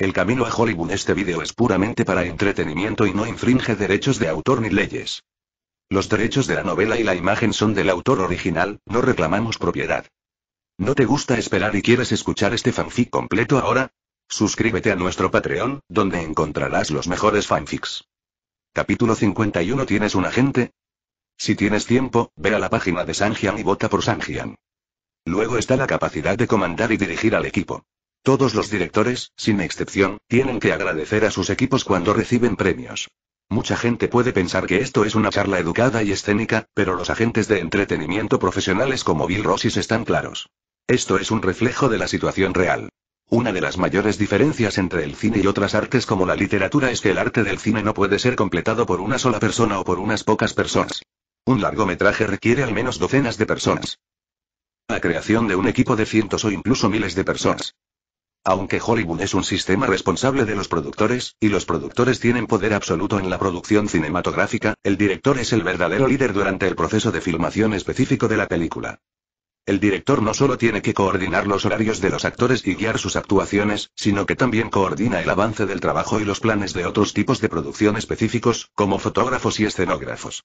El camino a Hollywood Este vídeo es puramente para entretenimiento y no infringe derechos de autor ni leyes. Los derechos de la novela y la imagen son del autor original, no reclamamos propiedad. ¿No te gusta esperar y quieres escuchar este fanfic completo ahora? Suscríbete a nuestro Patreon, donde encontrarás los mejores fanfics. Capítulo 51 ¿Tienes un agente? Si tienes tiempo, ve a la página de Sanjian y vota por Sanjian. Luego está la capacidad de comandar y dirigir al equipo. Todos los directores, sin excepción, tienen que agradecer a sus equipos cuando reciben premios. Mucha gente puede pensar que esto es una charla educada y escénica, pero los agentes de entretenimiento profesionales como Bill Rossis están claros. Esto es un reflejo de la situación real. Una de las mayores diferencias entre el cine y otras artes como la literatura es que el arte del cine no puede ser completado por una sola persona o por unas pocas personas. Un largometraje requiere al menos docenas de personas. La creación de un equipo de cientos o incluso miles de personas. Aunque Hollywood es un sistema responsable de los productores, y los productores tienen poder absoluto en la producción cinematográfica, el director es el verdadero líder durante el proceso de filmación específico de la película. El director no solo tiene que coordinar los horarios de los actores y guiar sus actuaciones, sino que también coordina el avance del trabajo y los planes de otros tipos de producción específicos, como fotógrafos y escenógrafos.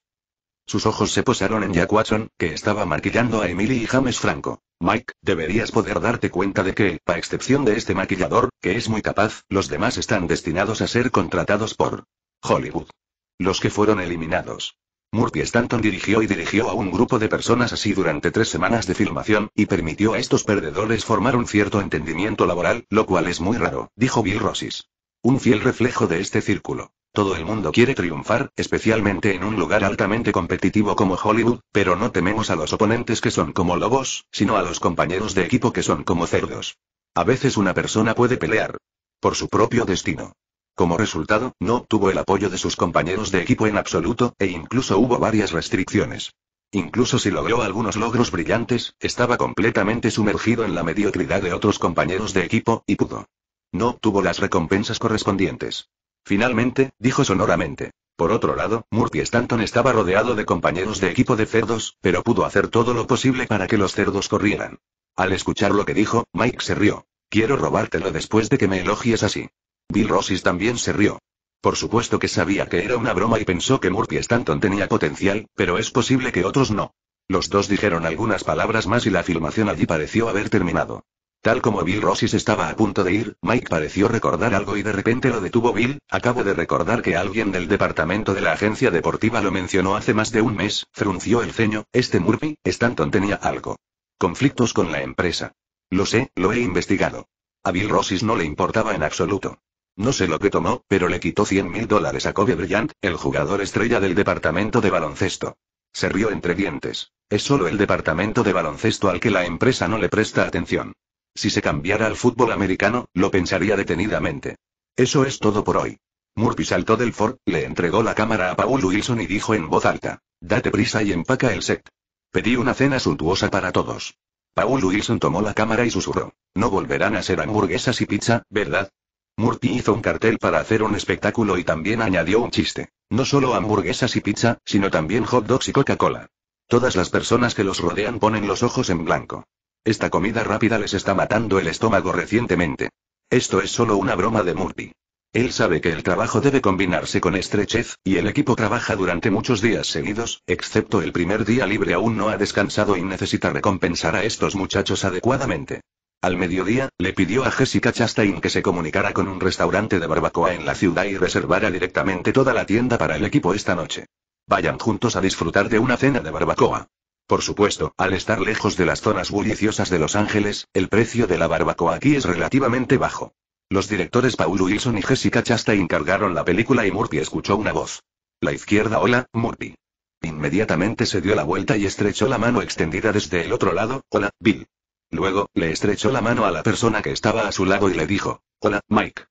Sus ojos se posaron en Jack Watson, que estaba maquillando a Emily y James Franco. Mike, deberías poder darte cuenta de que, a excepción de este maquillador, que es muy capaz, los demás están destinados a ser contratados por Hollywood. Los que fueron eliminados. Murphy Stanton dirigió y dirigió a un grupo de personas así durante tres semanas de filmación, y permitió a estos perdedores formar un cierto entendimiento laboral, lo cual es muy raro, dijo Bill Rossis. Un fiel reflejo de este círculo. Todo el mundo quiere triunfar, especialmente en un lugar altamente competitivo como Hollywood, pero no tememos a los oponentes que son como lobos, sino a los compañeros de equipo que son como cerdos. A veces una persona puede pelear por su propio destino. Como resultado, no obtuvo el apoyo de sus compañeros de equipo en absoluto, e incluso hubo varias restricciones. Incluso si logró algunos logros brillantes, estaba completamente sumergido en la mediocridad de otros compañeros de equipo, y pudo no obtuvo las recompensas correspondientes. Finalmente, dijo sonoramente. Por otro lado, Murphy Stanton estaba rodeado de compañeros de equipo de cerdos, pero pudo hacer todo lo posible para que los cerdos corrieran. Al escuchar lo que dijo, Mike se rió. Quiero robártelo después de que me elogies así. Bill Rossis también se rió. Por supuesto que sabía que era una broma y pensó que Murphy Stanton tenía potencial, pero es posible que otros no. Los dos dijeron algunas palabras más y la filmación allí pareció haber terminado. Tal como Bill Rossis estaba a punto de ir, Mike pareció recordar algo y de repente lo detuvo Bill, acabo de recordar que alguien del departamento de la agencia deportiva lo mencionó hace más de un mes, frunció el ceño, este Murphy, Stanton tenía algo. Conflictos con la empresa. Lo sé, lo he investigado. A Bill Rossis no le importaba en absoluto. No sé lo que tomó, pero le quitó 100 mil dólares a Kobe Bryant, el jugador estrella del departamento de baloncesto. Se rió entre dientes. Es solo el departamento de baloncesto al que la empresa no le presta atención. Si se cambiara al fútbol americano, lo pensaría detenidamente. Eso es todo por hoy. Murphy saltó del Ford, le entregó la cámara a Paul Wilson y dijo en voz alta: Date prisa y empaca el set. Pedí una cena suntuosa para todos. Paul Wilson tomó la cámara y susurró: No volverán a ser hamburguesas y pizza, ¿verdad? Murphy hizo un cartel para hacer un espectáculo y también añadió un chiste. No solo hamburguesas y pizza, sino también hot dogs y Coca-Cola. Todas las personas que los rodean ponen los ojos en blanco. Esta comida rápida les está matando el estómago recientemente. Esto es solo una broma de Murphy. Él sabe que el trabajo debe combinarse con estrechez, y el equipo trabaja durante muchos días seguidos, excepto el primer día libre aún no ha descansado y necesita recompensar a estos muchachos adecuadamente. Al mediodía, le pidió a Jessica Chastain que se comunicara con un restaurante de barbacoa en la ciudad y reservara directamente toda la tienda para el equipo esta noche. Vayan juntos a disfrutar de una cena de barbacoa. Por supuesto, al estar lejos de las zonas bulliciosas de Los Ángeles, el precio de la barbacoa aquí es relativamente bajo. Los directores Paul Wilson y Jessica Chastain encargaron la película y Murphy escuchó una voz. La izquierda, hola, Murphy. Inmediatamente se dio la vuelta y estrechó la mano extendida desde el otro lado, hola, Bill. Luego, le estrechó la mano a la persona que estaba a su lado y le dijo, hola, Mike.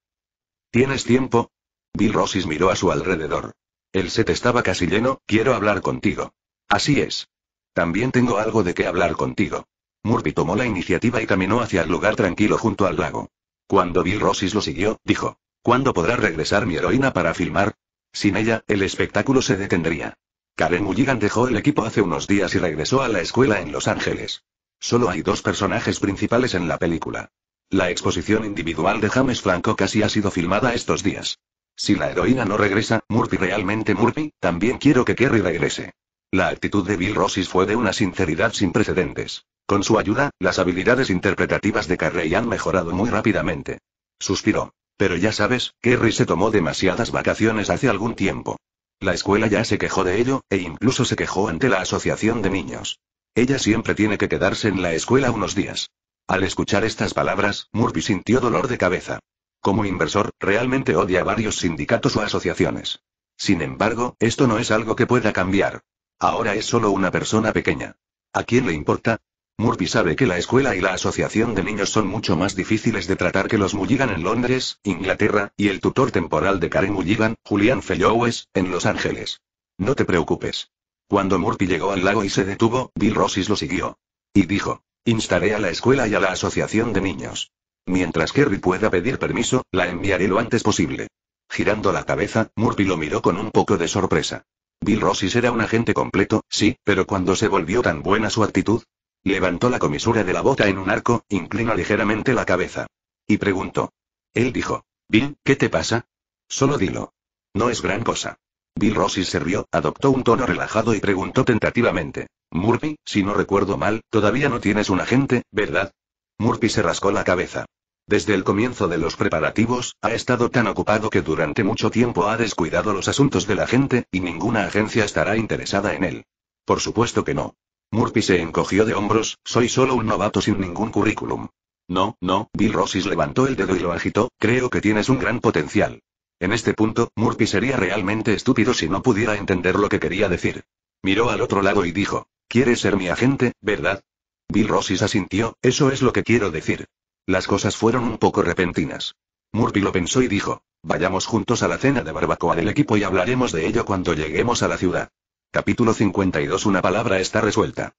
¿Tienes tiempo? Bill Rossis miró a su alrededor. El set estaba casi lleno, quiero hablar contigo. Así es. También tengo algo de qué hablar contigo. Murphy tomó la iniciativa y caminó hacia el lugar tranquilo junto al lago. Cuando Bill Rossis lo siguió, dijo, ¿Cuándo podrá regresar mi heroína para filmar? Sin ella, el espectáculo se detendría. Karen Mulligan dejó el equipo hace unos días y regresó a la escuela en Los Ángeles. Solo hay dos personajes principales en la película. La exposición individual de James Franco casi ha sido filmada estos días. Si la heroína no regresa, Murphy realmente Murphy, también quiero que Kerry regrese. La actitud de Bill Rossis fue de una sinceridad sin precedentes. Con su ayuda, las habilidades interpretativas de Carrey han mejorado muy rápidamente. Suspiró. Pero ya sabes, Kerry se tomó demasiadas vacaciones hace algún tiempo. La escuela ya se quejó de ello, e incluso se quejó ante la asociación de niños. Ella siempre tiene que quedarse en la escuela unos días. Al escuchar estas palabras, Murphy sintió dolor de cabeza. Como inversor, realmente odia varios sindicatos o asociaciones. Sin embargo, esto no es algo que pueda cambiar. Ahora es solo una persona pequeña. ¿A quién le importa? Murphy sabe que la escuela y la asociación de niños son mucho más difíciles de tratar que los Mulligan en Londres, Inglaterra, y el tutor temporal de Karen Mulligan, Julian Fellowes, en Los Ángeles. No te preocupes. Cuando Murphy llegó al lago y se detuvo, Bill Rossis lo siguió. Y dijo, instaré a la escuela y a la asociación de niños. Mientras Kerry pueda pedir permiso, la enviaré lo antes posible. Girando la cabeza, Murphy lo miró con un poco de sorpresa. Bill Rossis era un agente completo, sí, pero cuando se volvió tan buena su actitud. Levantó la comisura de la bota en un arco, inclinó ligeramente la cabeza. Y preguntó. Él dijo. Bill, ¿qué te pasa? Solo dilo. No es gran cosa. Bill Rossis se rió, adoptó un tono relajado y preguntó tentativamente. Murphy, si no recuerdo mal, todavía no tienes un agente, ¿verdad? Murphy se rascó la cabeza. Desde el comienzo de los preparativos, ha estado tan ocupado que durante mucho tiempo ha descuidado los asuntos de la gente, y ninguna agencia estará interesada en él. Por supuesto que no. Murphy se encogió de hombros, soy solo un novato sin ningún currículum. No, no, Bill Rossis levantó el dedo y lo agitó, creo que tienes un gran potencial. En este punto, Murphy sería realmente estúpido si no pudiera entender lo que quería decir. Miró al otro lado y dijo, ¿quieres ser mi agente, verdad? Bill Rossis asintió, eso es lo que quiero decir. Las cosas fueron un poco repentinas. Murphy lo pensó y dijo, vayamos juntos a la cena de barbacoa del equipo y hablaremos de ello cuando lleguemos a la ciudad. Capítulo 52 Una palabra está resuelta.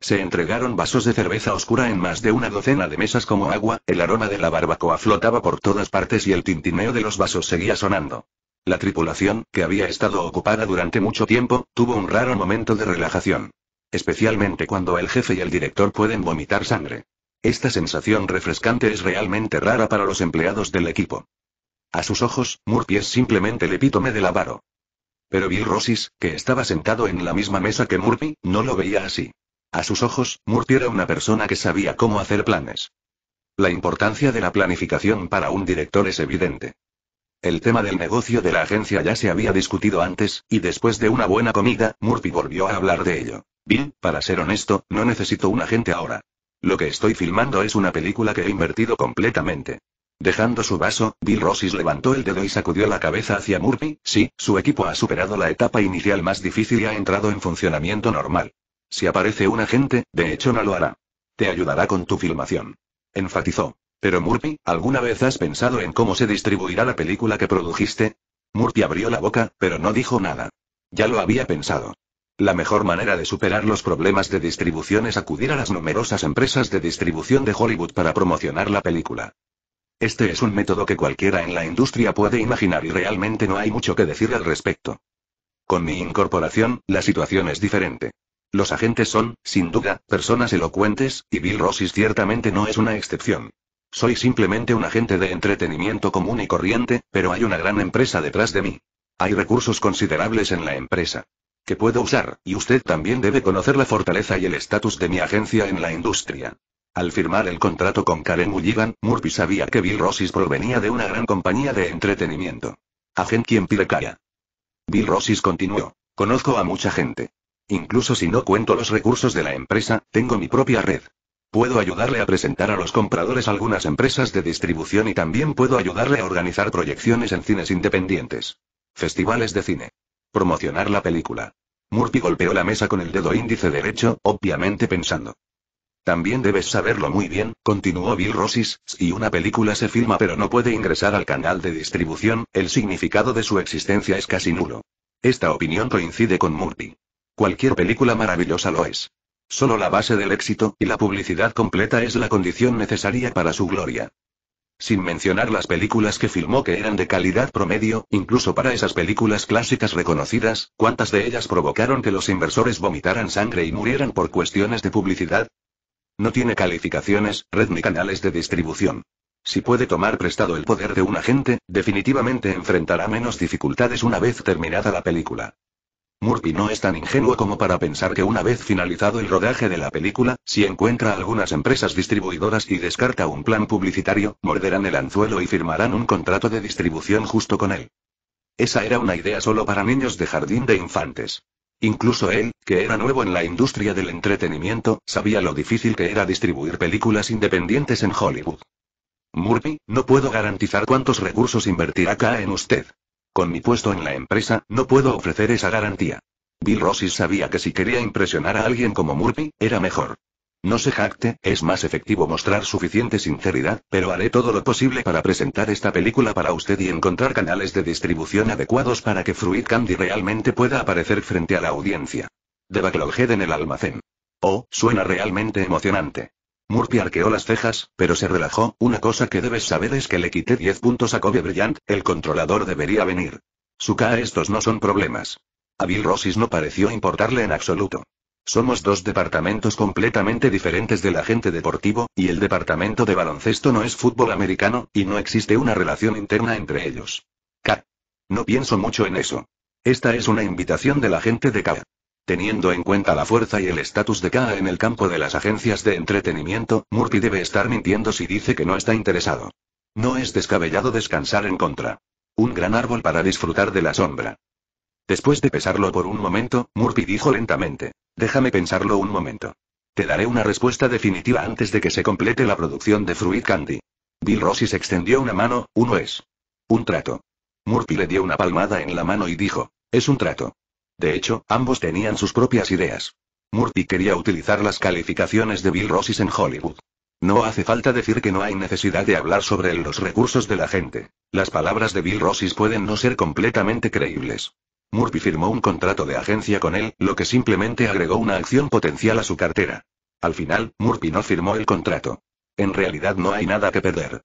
Se entregaron vasos de cerveza oscura en más de una docena de mesas como agua, el aroma de la barbacoa flotaba por todas partes y el tintineo de los vasos seguía sonando. La tripulación, que había estado ocupada durante mucho tiempo, tuvo un raro momento de relajación. Especialmente cuando el jefe y el director pueden vomitar sangre. Esta sensación refrescante es realmente rara para los empleados del equipo. A sus ojos, Murphy es simplemente el epítome del avaro. Pero Bill Rossis, que estaba sentado en la misma mesa que Murphy, no lo veía así. A sus ojos, Murphy era una persona que sabía cómo hacer planes. La importancia de la planificación para un director es evidente. El tema del negocio de la agencia ya se había discutido antes, y después de una buena comida, Murphy volvió a hablar de ello. Bill, para ser honesto, no necesito un agente ahora. Lo que estoy filmando es una película que he invertido completamente. Dejando su vaso, Bill Rossis levantó el dedo y sacudió la cabeza hacia Murphy. Sí, su equipo ha superado la etapa inicial más difícil y ha entrado en funcionamiento normal. Si aparece un agente, de hecho no lo hará. Te ayudará con tu filmación. Enfatizó. Pero Murphy, ¿alguna vez has pensado en cómo se distribuirá la película que produjiste? Murphy abrió la boca, pero no dijo nada. Ya lo había pensado. La mejor manera de superar los problemas de distribución es acudir a las numerosas empresas de distribución de Hollywood para promocionar la película. Este es un método que cualquiera en la industria puede imaginar y realmente no hay mucho que decir al respecto. Con mi incorporación, la situación es diferente. Los agentes son, sin duda, personas elocuentes, y Bill Rossis ciertamente no es una excepción. Soy simplemente un agente de entretenimiento común y corriente, pero hay una gran empresa detrás de mí. Hay recursos considerables en la empresa que puedo usar, y usted también debe conocer la fortaleza y el estatus de mi agencia en la industria. Al firmar el contrato con Karen Mulligan, Murphy sabía que Bill Rossis provenía de una gran compañía de entretenimiento. Agent quien calla Bill Rossis continuó. Conozco a mucha gente. Incluso si no cuento los recursos de la empresa, tengo mi propia red. Puedo ayudarle a presentar a los compradores algunas empresas de distribución y también puedo ayudarle a organizar proyecciones en cines independientes. Festivales de cine. Promocionar la película. Murphy golpeó la mesa con el dedo índice derecho, obviamente pensando. También debes saberlo muy bien, continuó Bill Rossis, si una película se filma pero no puede ingresar al canal de distribución, el significado de su existencia es casi nulo. Esta opinión coincide con Murphy. Cualquier película maravillosa lo es. Solo la base del éxito y la publicidad completa es la condición necesaria para su gloria sin mencionar las películas que filmó que eran de calidad promedio, incluso para esas películas clásicas reconocidas, ¿cuántas de ellas provocaron que los inversores vomitaran sangre y murieran por cuestiones de publicidad? No tiene calificaciones, red ni canales de distribución. Si puede tomar prestado el poder de un agente, definitivamente enfrentará menos dificultades una vez terminada la película. Murphy no es tan ingenuo como para pensar que una vez finalizado el rodaje de la película, si encuentra algunas empresas distribuidoras y descarta un plan publicitario, morderán el anzuelo y firmarán un contrato de distribución justo con él. Esa era una idea solo para niños de jardín de infantes. Incluso él, que era nuevo en la industria del entretenimiento, sabía lo difícil que era distribuir películas independientes en Hollywood. Murphy, no puedo garantizar cuántos recursos invertirá acá en usted. Con mi puesto en la empresa, no puedo ofrecer esa garantía. Bill Rossi sabía que si quería impresionar a alguien como Murphy, era mejor. No se jacte, es más efectivo mostrar suficiente sinceridad, pero haré todo lo posible para presentar esta película para usted y encontrar canales de distribución adecuados para que Fruit Candy realmente pueda aparecer frente a la audiencia. De Backloghead en el almacén. Oh, suena realmente emocionante. Murphy arqueó las cejas, pero se relajó. Una cosa que debes saber es que le quité 10 puntos a Kobe Bryant, el controlador debería venir. Su Suka, estos no son problemas. A Bill Rossis no pareció importarle en absoluto. Somos dos departamentos completamente diferentes del agente deportivo, y el departamento de baloncesto no es fútbol americano, y no existe una relación interna entre ellos. K. No pienso mucho en eso. Esta es una invitación de la gente de K. Teniendo en cuenta la fuerza y el estatus de K.A. en el campo de las agencias de entretenimiento, Murphy debe estar mintiendo si dice que no está interesado. No es descabellado descansar en contra. Un gran árbol para disfrutar de la sombra. Después de pesarlo por un momento, Murphy dijo lentamente. Déjame pensarlo un momento. Te daré una respuesta definitiva antes de que se complete la producción de Fruit Candy. Bill Rossi se extendió una mano, uno es. Un trato. Murphy le dio una palmada en la mano y dijo. Es un trato. De hecho, ambos tenían sus propias ideas. Murphy quería utilizar las calificaciones de Bill Rossis en Hollywood. No hace falta decir que no hay necesidad de hablar sobre los recursos de la gente. Las palabras de Bill Rossis pueden no ser completamente creíbles. Murphy firmó un contrato de agencia con él, lo que simplemente agregó una acción potencial a su cartera. Al final, Murphy no firmó el contrato. En realidad no hay nada que perder.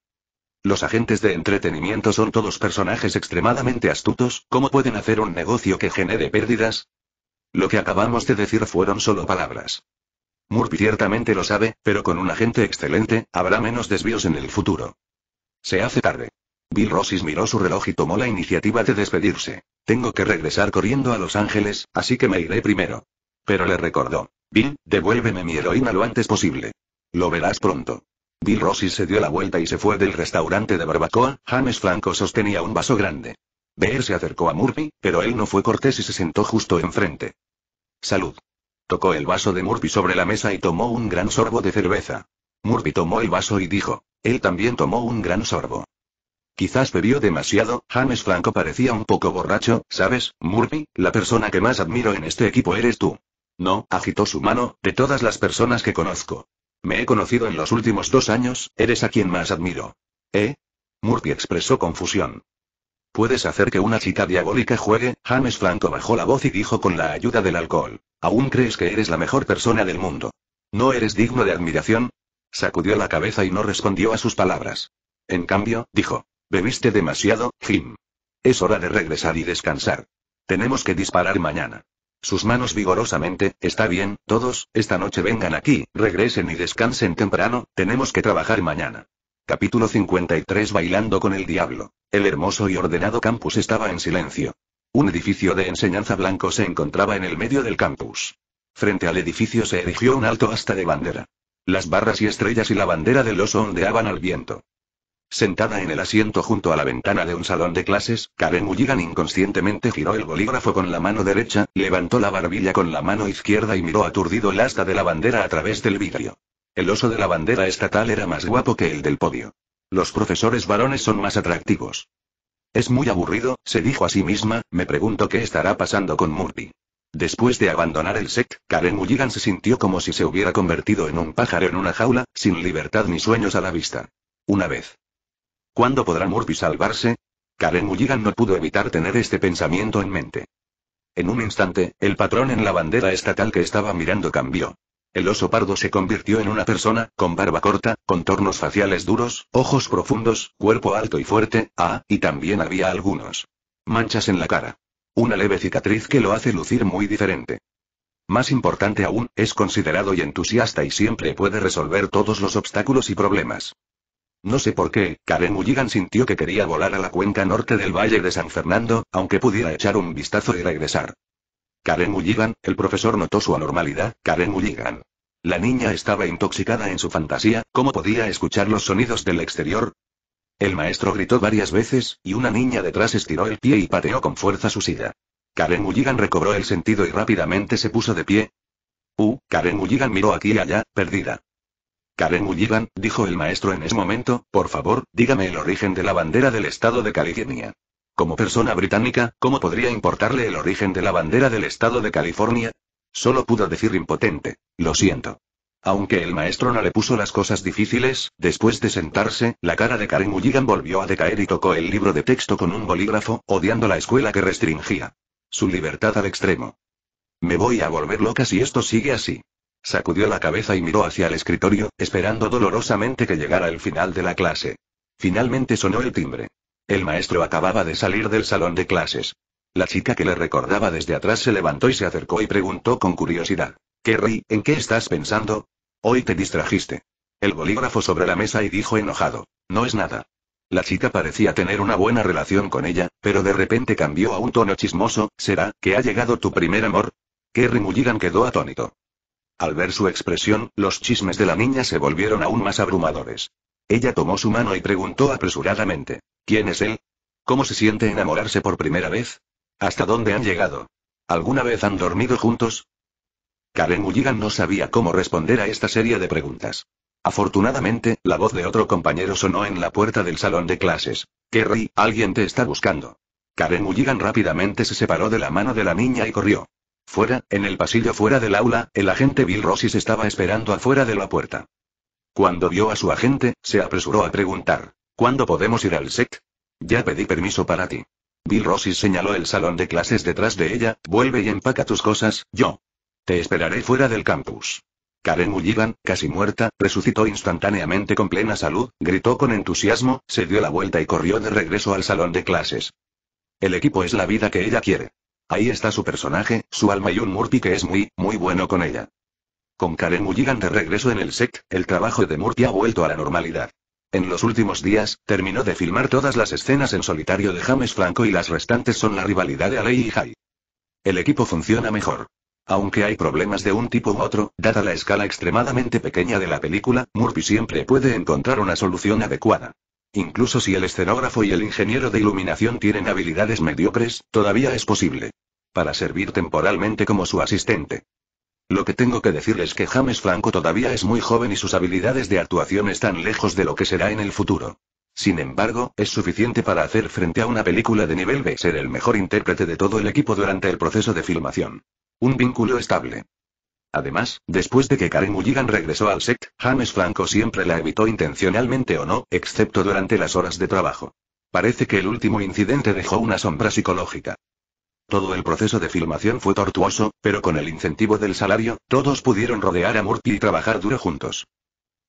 Los agentes de entretenimiento son todos personajes extremadamente astutos, ¿cómo pueden hacer un negocio que genere pérdidas? Lo que acabamos de decir fueron solo palabras. Murphy ciertamente lo sabe, pero con un agente excelente, habrá menos desvíos en el futuro. Se hace tarde. Bill Rossis miró su reloj y tomó la iniciativa de despedirse. Tengo que regresar corriendo a Los Ángeles, así que me iré primero. Pero le recordó. Bill, devuélveme mi heroína lo antes posible. Lo verás pronto. Bill Rossi se dio la vuelta y se fue del restaurante de barbacoa, James Franco sostenía un vaso grande. Beer se acercó a Murphy, pero él no fue cortés y se sentó justo enfrente. Salud. Tocó el vaso de Murphy sobre la mesa y tomó un gran sorbo de cerveza. Murphy tomó el vaso y dijo. Él también tomó un gran sorbo. Quizás bebió demasiado, James Franco parecía un poco borracho, ¿sabes, Murphy? La persona que más admiro en este equipo eres tú. No, agitó su mano, de todas las personas que conozco. Me he conocido en los últimos dos años, eres a quien más admiro. ¿Eh? Murphy expresó confusión. Puedes hacer que una chica diabólica juegue, James Franco bajó la voz y dijo con la ayuda del alcohol. ¿Aún crees que eres la mejor persona del mundo? ¿No eres digno de admiración? Sacudió la cabeza y no respondió a sus palabras. En cambio, dijo. Bebiste demasiado, Jim. Es hora de regresar y descansar. Tenemos que disparar mañana. Sus manos vigorosamente, está bien, todos, esta noche vengan aquí, regresen y descansen temprano, tenemos que trabajar mañana. Capítulo 53 Bailando con el Diablo. El hermoso y ordenado campus estaba en silencio. Un edificio de enseñanza blanco se encontraba en el medio del campus. Frente al edificio se erigió un alto hasta de bandera. Las barras y estrellas y la bandera del oso ondeaban al viento. Sentada en el asiento junto a la ventana de un salón de clases, Karen Mulligan inconscientemente giró el bolígrafo con la mano derecha, levantó la barbilla con la mano izquierda y miró aturdido el asta de la bandera a través del vidrio. El oso de la bandera estatal era más guapo que el del podio. Los profesores varones son más atractivos. Es muy aburrido, se dijo a sí misma, me pregunto qué estará pasando con Murphy. Después de abandonar el SEC, Karen Mulligan se sintió como si se hubiera convertido en un pájaro en una jaula, sin libertad ni sueños a la vista. Una vez ¿Cuándo podrá Murphy salvarse? Karen Mulligan no pudo evitar tener este pensamiento en mente. En un instante, el patrón en la bandera estatal que estaba mirando cambió. El oso pardo se convirtió en una persona, con barba corta, contornos faciales duros, ojos profundos, cuerpo alto y fuerte, ah, y también había algunos manchas en la cara. Una leve cicatriz que lo hace lucir muy diferente. Más importante aún, es considerado y entusiasta y siempre puede resolver todos los obstáculos y problemas. No sé por qué, Karen Mulligan sintió que quería volar a la cuenca norte del Valle de San Fernando, aunque pudiera echar un vistazo y regresar. Karen Mulligan, el profesor notó su anormalidad, Karen Mulligan. La niña estaba intoxicada en su fantasía, ¿cómo podía escuchar los sonidos del exterior? El maestro gritó varias veces, y una niña detrás estiró el pie y pateó con fuerza su silla. Karen Mulligan recobró el sentido y rápidamente se puso de pie. Uh, Karen Mulligan miró aquí y allá, perdida. Karen Mulligan, dijo el maestro en ese momento, por favor, dígame el origen de la bandera del estado de California. Como persona británica, ¿cómo podría importarle el origen de la bandera del estado de California? Solo pudo decir impotente, lo siento. Aunque el maestro no le puso las cosas difíciles, después de sentarse, la cara de Karen Mulligan volvió a decaer y tocó el libro de texto con un bolígrafo, odiando la escuela que restringía. Su libertad al extremo. Me voy a volver loca si esto sigue así. Sacudió la cabeza y miró hacia el escritorio, esperando dolorosamente que llegara el final de la clase. Finalmente sonó el timbre. El maestro acababa de salir del salón de clases. La chica que le recordaba desde atrás se levantó y se acercó y preguntó con curiosidad. Kerry, ¿en qué estás pensando? Hoy te distrajiste. El bolígrafo sobre la mesa y dijo enojado. No es nada. La chica parecía tener una buena relación con ella, pero de repente cambió a un tono chismoso, ¿será que ha llegado tu primer amor? Kerry Mulligan quedó atónito. Al ver su expresión, los chismes de la niña se volvieron aún más abrumadores. Ella tomó su mano y preguntó apresuradamente, ¿quién es él? ¿Cómo se siente enamorarse por primera vez? ¿Hasta dónde han llegado? ¿Alguna vez han dormido juntos? Karen Mulligan no sabía cómo responder a esta serie de preguntas. Afortunadamente, la voz de otro compañero sonó en la puerta del salón de clases. Kerry, alguien te está buscando. Karen Mulligan rápidamente se separó de la mano de la niña y corrió. Fuera, en el pasillo fuera del aula, el agente Bill Rossis estaba esperando afuera de la puerta. Cuando vio a su agente, se apresuró a preguntar: ¿Cuándo podemos ir al set? Ya pedí permiso para ti. Bill Rossis señaló el salón de clases detrás de ella: Vuelve y empaca tus cosas, yo. Te esperaré fuera del campus. Karen Mulligan, casi muerta, resucitó instantáneamente con plena salud, gritó con entusiasmo, se dio la vuelta y corrió de regreso al salón de clases. El equipo es la vida que ella quiere. Ahí está su personaje, su alma y un Murphy que es muy, muy bueno con ella. Con Karen Mulligan de regreso en el set, el trabajo de Murphy ha vuelto a la normalidad. En los últimos días, terminó de filmar todas las escenas en solitario de James Franco y las restantes son la rivalidad de Alei y Jai. El equipo funciona mejor. Aunque hay problemas de un tipo u otro, dada la escala extremadamente pequeña de la película, Murphy siempre puede encontrar una solución adecuada. Incluso si el escenógrafo y el ingeniero de iluminación tienen habilidades mediocres, todavía es posible. Para servir temporalmente como su asistente. Lo que tengo que decir es que James Franco todavía es muy joven y sus habilidades de actuación están lejos de lo que será en el futuro. Sin embargo, es suficiente para hacer frente a una película de nivel B, ser el mejor intérprete de todo el equipo durante el proceso de filmación. Un vínculo estable. Además, después de que Karen Mulligan regresó al set, James Franco siempre la evitó intencionalmente o no, excepto durante las horas de trabajo. Parece que el último incidente dejó una sombra psicológica. Todo el proceso de filmación fue tortuoso, pero con el incentivo del salario, todos pudieron rodear a Murphy y trabajar duro juntos.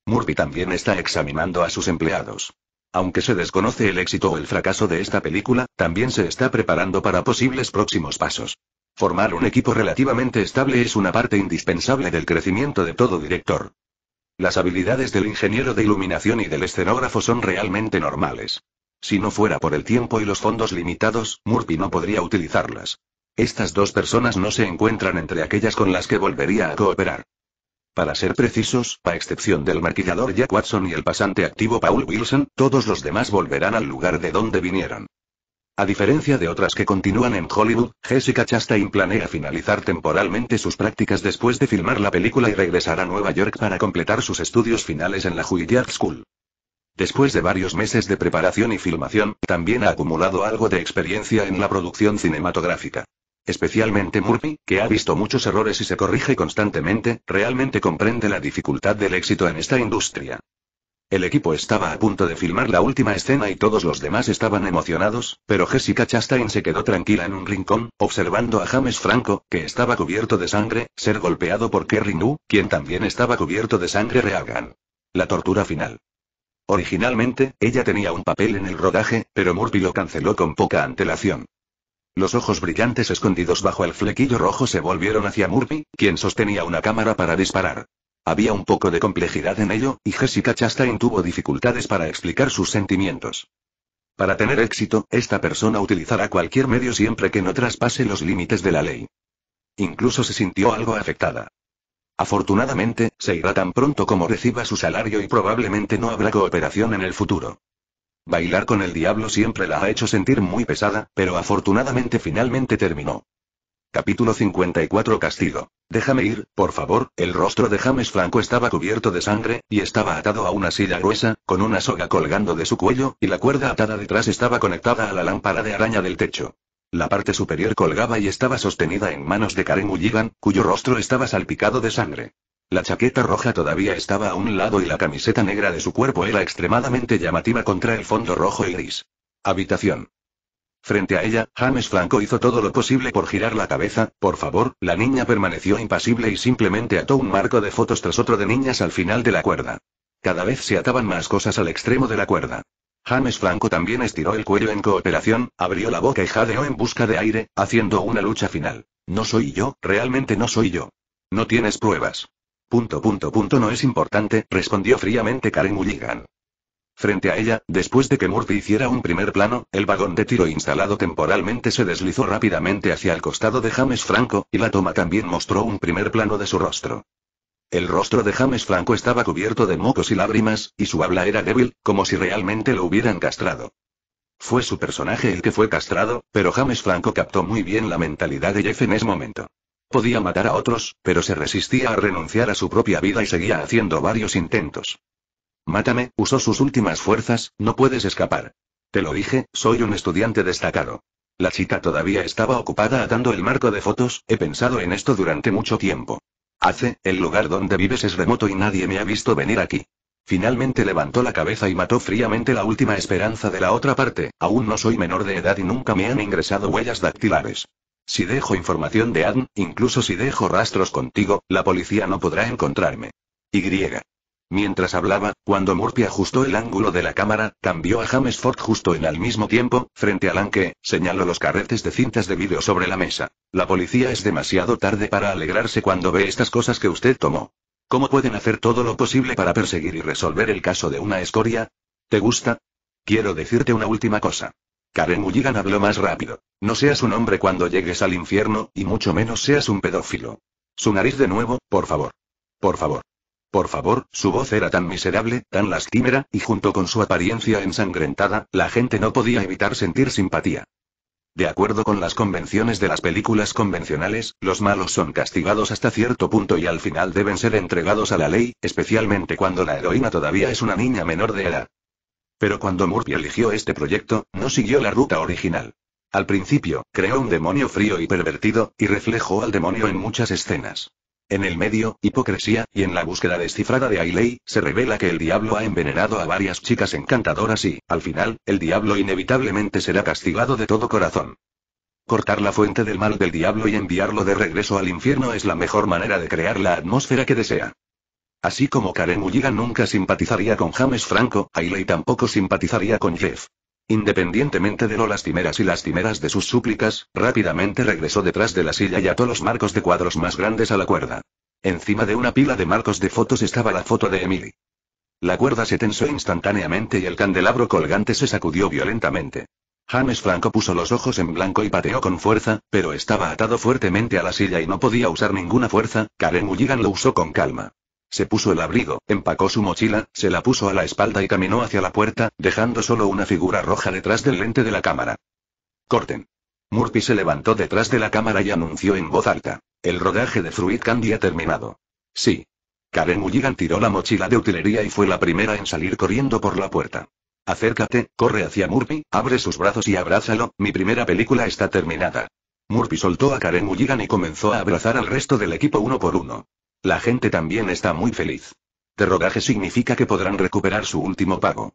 Murphy también está examinando a sus empleados. Aunque se desconoce el éxito o el fracaso de esta película, también se está preparando para posibles próximos pasos. Formar un equipo relativamente estable es una parte indispensable del crecimiento de todo director. Las habilidades del ingeniero de iluminación y del escenógrafo son realmente normales. Si no fuera por el tiempo y los fondos limitados, Murphy no podría utilizarlas. Estas dos personas no se encuentran entre aquellas con las que volvería a cooperar. Para ser precisos, a excepción del maquillador Jack Watson y el pasante activo Paul Wilson, todos los demás volverán al lugar de donde vinieron. A diferencia de otras que continúan en Hollywood, Jessica Chastain planea finalizar temporalmente sus prácticas después de filmar la película y regresar a Nueva York para completar sus estudios finales en la Juilliard School. Después de varios meses de preparación y filmación, también ha acumulado algo de experiencia en la producción cinematográfica. Especialmente Murphy, que ha visto muchos errores y se corrige constantemente, realmente comprende la dificultad del éxito en esta industria. El equipo estaba a punto de filmar la última escena y todos los demás estaban emocionados, pero Jessica Chastain se quedó tranquila en un rincón, observando a James Franco, que estaba cubierto de sangre, ser golpeado por Kerry New, quien también estaba cubierto de sangre Reagan. La tortura final. Originalmente, ella tenía un papel en el rodaje, pero Murphy lo canceló con poca antelación. Los ojos brillantes escondidos bajo el flequillo rojo se volvieron hacia Murphy, quien sostenía una cámara para disparar. Había un poco de complejidad en ello, y Jessica Chastain tuvo dificultades para explicar sus sentimientos. Para tener éxito, esta persona utilizará cualquier medio siempre que no traspase los límites de la ley. Incluso se sintió algo afectada. Afortunadamente, se irá tan pronto como reciba su salario y probablemente no habrá cooperación en el futuro. Bailar con el diablo siempre la ha hecho sentir muy pesada, pero afortunadamente finalmente terminó. Capítulo 54 Castigo. Déjame ir, por favor. El rostro de James Franco estaba cubierto de sangre, y estaba atado a una silla gruesa, con una soga colgando de su cuello, y la cuerda atada detrás estaba conectada a la lámpara de araña del techo. La parte superior colgaba y estaba sostenida en manos de Karen Mulligan, cuyo rostro estaba salpicado de sangre. La chaqueta roja todavía estaba a un lado y la camiseta negra de su cuerpo era extremadamente llamativa contra el fondo rojo y gris. Habitación. Frente a ella, James Franco hizo todo lo posible por girar la cabeza, por favor, la niña permaneció impasible y simplemente ató un marco de fotos tras otro de niñas al final de la cuerda. Cada vez se ataban más cosas al extremo de la cuerda. James Franco también estiró el cuello en cooperación, abrió la boca y jadeó en busca de aire, haciendo una lucha final. No soy yo, realmente no soy yo. No tienes pruebas. Punto punto punto no es importante, respondió fríamente Karen Mulligan. Frente a ella, después de que Murphy hiciera un primer plano, el vagón de tiro instalado temporalmente se deslizó rápidamente hacia el costado de James Franco, y la toma también mostró un primer plano de su rostro. El rostro de James Franco estaba cubierto de mocos y lágrimas, y su habla era débil, como si realmente lo hubieran castrado. Fue su personaje el que fue castrado, pero James Franco captó muy bien la mentalidad de Jeff en ese momento. Podía matar a otros, pero se resistía a renunciar a su propia vida y seguía haciendo varios intentos. Mátame, usó sus últimas fuerzas, no puedes escapar. Te lo dije, soy un estudiante destacado. La chica todavía estaba ocupada atando el marco de fotos, he pensado en esto durante mucho tiempo. Hace, el lugar donde vives es remoto y nadie me ha visto venir aquí. Finalmente levantó la cabeza y mató fríamente la última esperanza de la otra parte, aún no soy menor de edad y nunca me han ingresado huellas dactilares. Si dejo información de Adn, incluso si dejo rastros contigo, la policía no podrá encontrarme. Y. Mientras hablaba, cuando Murphy ajustó el ángulo de la cámara, cambió a James Ford justo en el mismo tiempo, frente a anque señaló los carretes de cintas de vídeo sobre la mesa. La policía es demasiado tarde para alegrarse cuando ve estas cosas que usted tomó. ¿Cómo pueden hacer todo lo posible para perseguir y resolver el caso de una escoria? ¿Te gusta? Quiero decirte una última cosa. Karen Mulligan habló más rápido. No seas un hombre cuando llegues al infierno, y mucho menos seas un pedófilo. Su nariz de nuevo, por favor. Por favor. Por favor, su voz era tan miserable, tan lastimera, y junto con su apariencia ensangrentada, la gente no podía evitar sentir simpatía. De acuerdo con las convenciones de las películas convencionales, los malos son castigados hasta cierto punto y al final deben ser entregados a la ley, especialmente cuando la heroína todavía es una niña menor de edad. Pero cuando Murphy eligió este proyecto, no siguió la ruta original. Al principio, creó un demonio frío y pervertido, y reflejó al demonio en muchas escenas. En el medio, hipocresía, y en la búsqueda descifrada de Ailey, se revela que el diablo ha envenenado a varias chicas encantadoras y, al final, el diablo inevitablemente será castigado de todo corazón. Cortar la fuente del mal del diablo y enviarlo de regreso al infierno es la mejor manera de crear la atmósfera que desea. Así como Karen Mulligan nunca simpatizaría con James Franco, Ailey tampoco simpatizaría con Jeff. Independientemente de lo lastimeras y lastimeras de sus súplicas, rápidamente regresó detrás de la silla y ató los marcos de cuadros más grandes a la cuerda. Encima de una pila de marcos de fotos estaba la foto de Emily. La cuerda se tensó instantáneamente y el candelabro colgante se sacudió violentamente. James Franco puso los ojos en blanco y pateó con fuerza, pero estaba atado fuertemente a la silla y no podía usar ninguna fuerza, Karen Mulligan lo usó con calma. Se puso el abrigo, empacó su mochila, se la puso a la espalda y caminó hacia la puerta, dejando solo una figura roja detrás del lente de la cámara. Corten. Murphy se levantó detrás de la cámara y anunció en voz alta. El rodaje de Fruit Candy ha terminado. Sí. Karen Mulligan tiró la mochila de utilería y fue la primera en salir corriendo por la puerta. Acércate, corre hacia Murphy, abre sus brazos y abrázalo, mi primera película está terminada. Murphy soltó a Karen Mulligan y comenzó a abrazar al resto del equipo uno por uno. La gente también está muy feliz. De significa que podrán recuperar su último pago.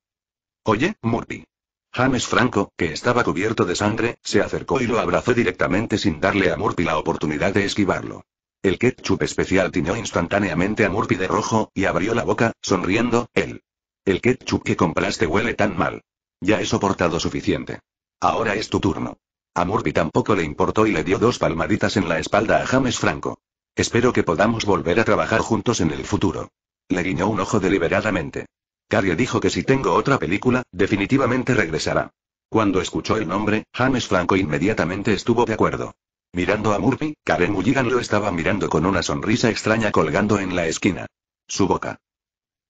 Oye, Murphy. James Franco, que estaba cubierto de sangre, se acercó y lo abrazó directamente sin darle a Murphy la oportunidad de esquivarlo. El ketchup especial tiñó instantáneamente a Murphy de rojo, y abrió la boca, sonriendo, él. El ketchup que compraste huele tan mal. Ya he soportado suficiente. Ahora es tu turno. A Murphy tampoco le importó y le dio dos palmaditas en la espalda a James Franco. Espero que podamos volver a trabajar juntos en el futuro. Le guiñó un ojo deliberadamente. Carrie dijo que si tengo otra película, definitivamente regresará. Cuando escuchó el nombre, James Franco inmediatamente estuvo de acuerdo. Mirando a Murphy, Karen Mulligan lo estaba mirando con una sonrisa extraña colgando en la esquina. Su boca.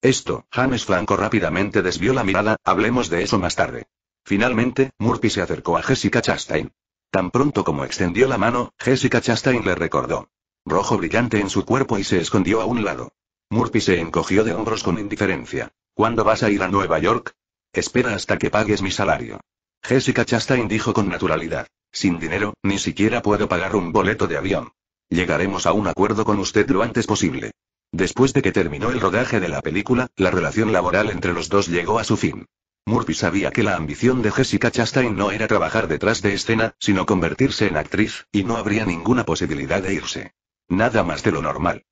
Esto, James Franco rápidamente desvió la mirada, hablemos de eso más tarde. Finalmente, Murphy se acercó a Jessica Chastain. Tan pronto como extendió la mano, Jessica Chastain le recordó rojo brillante en su cuerpo y se escondió a un lado. Murphy se encogió de hombros con indiferencia. ¿Cuándo vas a ir a Nueva York? Espera hasta que pagues mi salario. Jessica Chastain dijo con naturalidad. Sin dinero, ni siquiera puedo pagar un boleto de avión. Llegaremos a un acuerdo con usted lo antes posible. Después de que terminó el rodaje de la película, la relación laboral entre los dos llegó a su fin. Murphy sabía que la ambición de Jessica Chastain no era trabajar detrás de escena, sino convertirse en actriz, y no habría ninguna posibilidad de irse. Nada más de lo normal.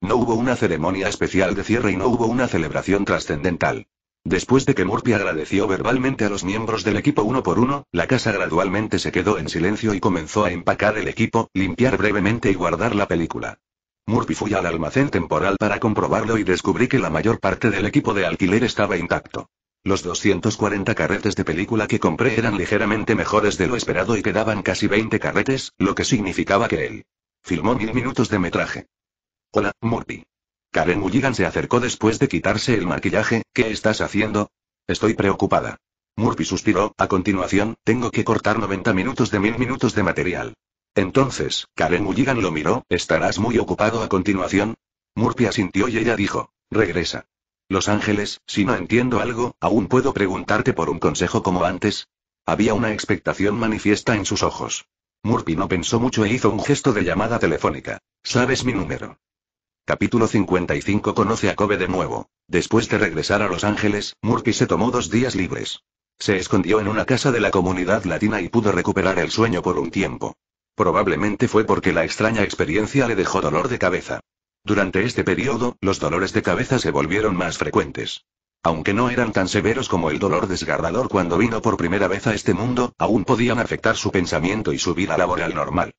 No hubo una ceremonia especial de cierre y no hubo una celebración trascendental. Después de que Murphy agradeció verbalmente a los miembros del equipo uno por uno, la casa gradualmente se quedó en silencio y comenzó a empacar el equipo, limpiar brevemente y guardar la película. Murphy fui al almacén temporal para comprobarlo y descubrí que la mayor parte del equipo de alquiler estaba intacto. Los 240 carretes de película que compré eran ligeramente mejores de lo esperado y quedaban casi 20 carretes, lo que significaba que él. Filmó mil minutos de metraje. Hola, Murphy. Karen Mulligan se acercó después de quitarse el maquillaje, ¿qué estás haciendo? Estoy preocupada. Murphy suspiró, a continuación, tengo que cortar 90 minutos de mil minutos de material. Entonces, Karen Mulligan lo miró, ¿estarás muy ocupado a continuación? Murphy asintió y ella dijo, regresa. Los Ángeles, si no entiendo algo, aún puedo preguntarte por un consejo como antes. Había una expectación manifiesta en sus ojos. Murphy no pensó mucho e hizo un gesto de llamada telefónica. Sabes mi número. Capítulo 55 Conoce a Kobe de nuevo. Después de regresar a Los Ángeles, Murphy se tomó dos días libres. Se escondió en una casa de la comunidad latina y pudo recuperar el sueño por un tiempo. Probablemente fue porque la extraña experiencia le dejó dolor de cabeza. Durante este periodo, los dolores de cabeza se volvieron más frecuentes. Aunque no eran tan severos como el dolor desgarrador cuando vino por primera vez a este mundo, aún podían afectar su pensamiento y su vida laboral normal.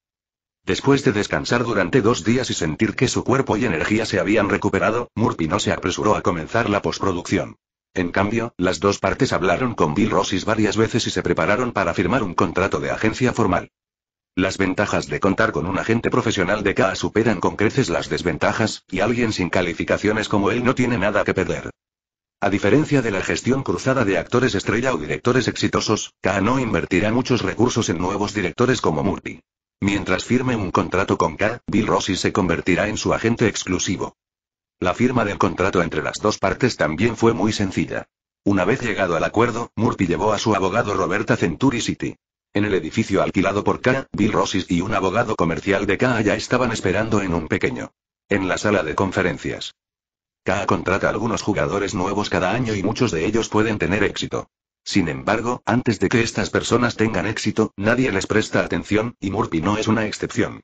Después de descansar durante dos días y sentir que su cuerpo y energía se habían recuperado, Murphy no se apresuró a comenzar la postproducción. En cambio, las dos partes hablaron con Bill Rossis varias veces y se prepararon para firmar un contrato de agencia formal. Las ventajas de contar con un agente profesional de KA superan con creces las desventajas, y alguien sin calificaciones como él no tiene nada que perder. A diferencia de la gestión cruzada de actores estrella o directores exitosos, no invertirá muchos recursos en nuevos directores como Murphy. Mientras firme un contrato con K, Bill Rossi se convertirá en su agente exclusivo. La firma del contrato entre las dos partes también fue muy sencilla. Una vez llegado al acuerdo, Murphy llevó a su abogado Roberta Centuri City. En el edificio alquilado por K, Bill Rossis y un abogado comercial de K ya estaban esperando en un pequeño. En la sala de conferencias. KA contrata algunos jugadores nuevos cada año y muchos de ellos pueden tener éxito. Sin embargo, antes de que estas personas tengan éxito, nadie les presta atención, y Murphy no es una excepción.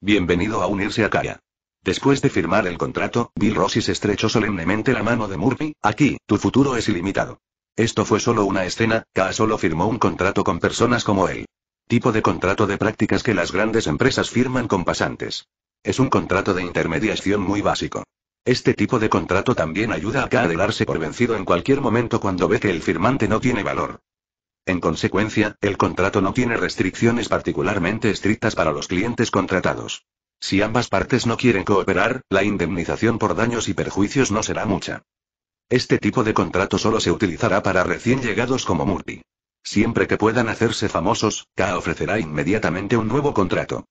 Bienvenido a unirse a Kaya. Después de firmar el contrato, Bill Rossis estrechó solemnemente la mano de Murphy, aquí, tu futuro es ilimitado. Esto fue solo una escena, K.A. solo firmó un contrato con personas como él. Tipo de contrato de prácticas que las grandes empresas firman con pasantes. Es un contrato de intermediación muy básico. Este tipo de contrato también ayuda a K a darse por vencido en cualquier momento cuando ve que el firmante no tiene valor. En consecuencia, el contrato no tiene restricciones particularmente estrictas para los clientes contratados. Si ambas partes no quieren cooperar, la indemnización por daños y perjuicios no será mucha. Este tipo de contrato solo se utilizará para recién llegados como Murphy. Siempre que puedan hacerse famosos, K ofrecerá inmediatamente un nuevo contrato.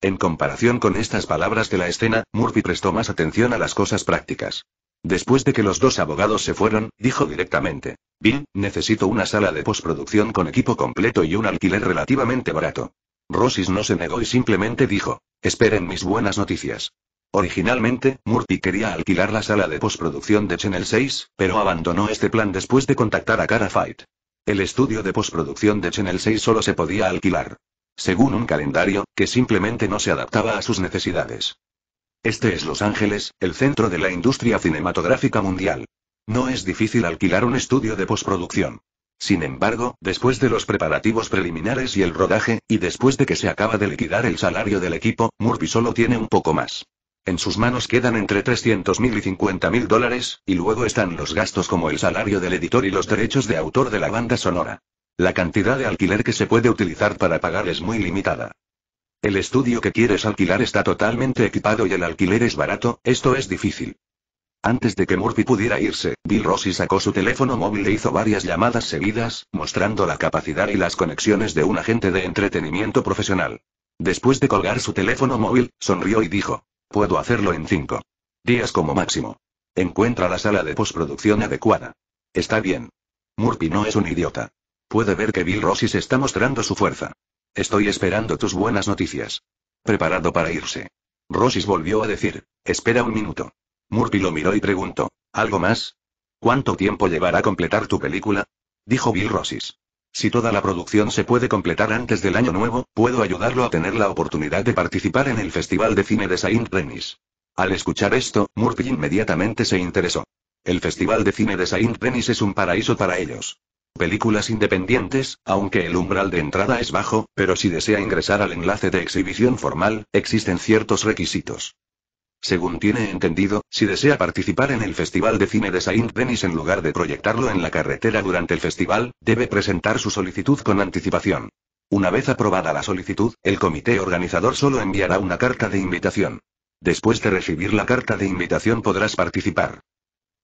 En comparación con estas palabras de la escena, Murphy prestó más atención a las cosas prácticas. Después de que los dos abogados se fueron, dijo directamente, Bill, necesito una sala de postproducción con equipo completo y un alquiler relativamente barato. Rosis no se negó y simplemente dijo, esperen mis buenas noticias. Originalmente, Murphy quería alquilar la sala de postproducción de Channel 6, pero abandonó este plan después de contactar a Cara Fight. El estudio de postproducción de Channel 6 solo se podía alquilar según un calendario, que simplemente no se adaptaba a sus necesidades. Este es Los Ángeles, el centro de la industria cinematográfica mundial. No es difícil alquilar un estudio de postproducción. Sin embargo, después de los preparativos preliminares y el rodaje, y después de que se acaba de liquidar el salario del equipo, Murphy solo tiene un poco más. En sus manos quedan entre 300.000 y 50.000 dólares, y luego están los gastos como el salario del editor y los derechos de autor de la banda sonora. La cantidad de alquiler que se puede utilizar para pagar es muy limitada. El estudio que quieres alquilar está totalmente equipado y el alquiler es barato, esto es difícil. Antes de que Murphy pudiera irse, Bill Rossi sacó su teléfono móvil e hizo varias llamadas seguidas, mostrando la capacidad y las conexiones de un agente de entretenimiento profesional. Después de colgar su teléfono móvil, sonrió y dijo, puedo hacerlo en cinco días como máximo. Encuentra la sala de postproducción adecuada. Está bien. Murphy no es un idiota. «Puede ver que Bill Rossis está mostrando su fuerza. Estoy esperando tus buenas noticias. Preparado para irse. Rossis volvió a decir, espera un minuto. Murphy lo miró y preguntó, ¿algo más? ¿Cuánto tiempo llevará completar tu película? Dijo Bill Rossis. Si toda la producción se puede completar antes del año nuevo, puedo ayudarlo a tener la oportunidad de participar en el Festival de Cine de Saint Denis. Al escuchar esto, Murphy inmediatamente se interesó. El Festival de Cine de Saint Denis es un paraíso para ellos películas independientes, aunque el umbral de entrada es bajo, pero si desea ingresar al enlace de exhibición formal, existen ciertos requisitos. Según tiene entendido, si desea participar en el Festival de Cine de Saint-Denis en lugar de proyectarlo en la carretera durante el festival, debe presentar su solicitud con anticipación. Una vez aprobada la solicitud, el comité organizador solo enviará una carta de invitación. Después de recibir la carta de invitación podrás participar.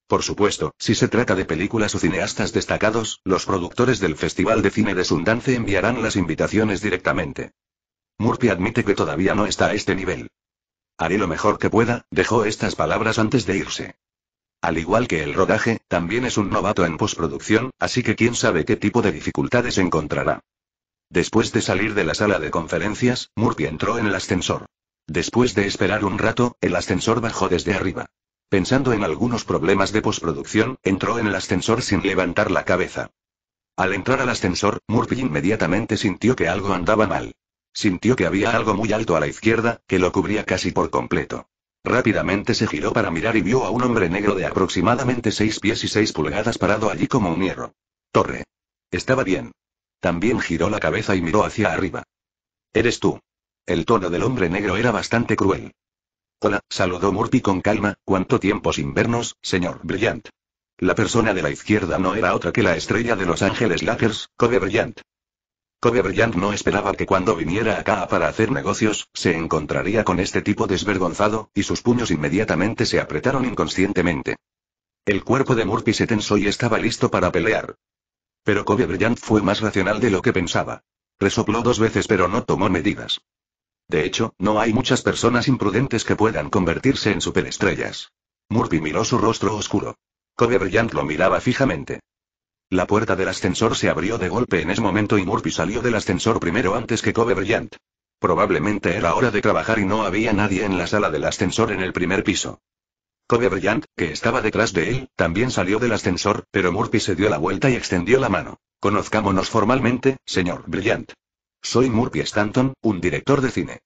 Por supuesto, si se trata de películas o cineastas destacados, los productores del Festival de Cine de Sundance enviarán las invitaciones directamente. Murphy admite que todavía no está a este nivel. Haré lo mejor que pueda, dejó estas palabras antes de irse. Al igual que el rodaje, también es un novato en postproducción, así que quién sabe qué tipo de dificultades encontrará. Después de salir de la sala de conferencias, Murphy entró en el ascensor. Después de esperar un rato, el ascensor bajó desde arriba. Pensando en algunos problemas de postproducción, entró en el ascensor sin levantar la cabeza. Al entrar al ascensor, Murphy inmediatamente sintió que algo andaba mal. Sintió que había algo muy alto a la izquierda, que lo cubría casi por completo. Rápidamente se giró para mirar y vio a un hombre negro de aproximadamente 6 pies y 6 pulgadas parado allí como un hierro. Torre. Estaba bien. También giró la cabeza y miró hacia arriba. Eres tú. El tono del hombre negro era bastante cruel. Hola, saludó Murphy con calma, ¿cuánto tiempo sin vernos, señor Brillant? La persona de la izquierda no era otra que la estrella de Los Ángeles Lakers, Kobe Brillant. Kobe Brillant no esperaba que cuando viniera acá para hacer negocios, se encontraría con este tipo desvergonzado, y sus puños inmediatamente se apretaron inconscientemente. El cuerpo de Murphy se tensó y estaba listo para pelear. Pero Kobe Brillant fue más racional de lo que pensaba. Resopló dos veces pero no tomó medidas. De hecho, no hay muchas personas imprudentes que puedan convertirse en superestrellas. Murphy miró su rostro oscuro. Kobe Brillant lo miraba fijamente. La puerta del ascensor se abrió de golpe en ese momento y Murphy salió del ascensor primero antes que Kobe Brillant. Probablemente era hora de trabajar y no había nadie en la sala del ascensor en el primer piso. Kobe Brillant, que estaba detrás de él, también salió del ascensor, pero Murphy se dio la vuelta y extendió la mano. Conozcámonos formalmente, señor Brillant. Soy Murphy Stanton, un director de cine.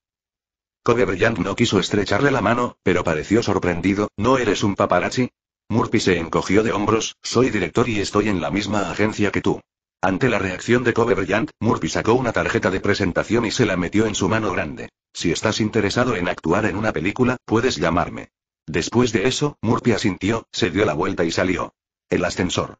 Kobe Bryant no quiso estrecharle la mano, pero pareció sorprendido, ¿no eres un paparazzi? Murphy se encogió de hombros, soy director y estoy en la misma agencia que tú. Ante la reacción de Kobe Bryant, Murphy sacó una tarjeta de presentación y se la metió en su mano grande. Si estás interesado en actuar en una película, puedes llamarme. Después de eso, Murphy asintió, se dio la vuelta y salió. El ascensor.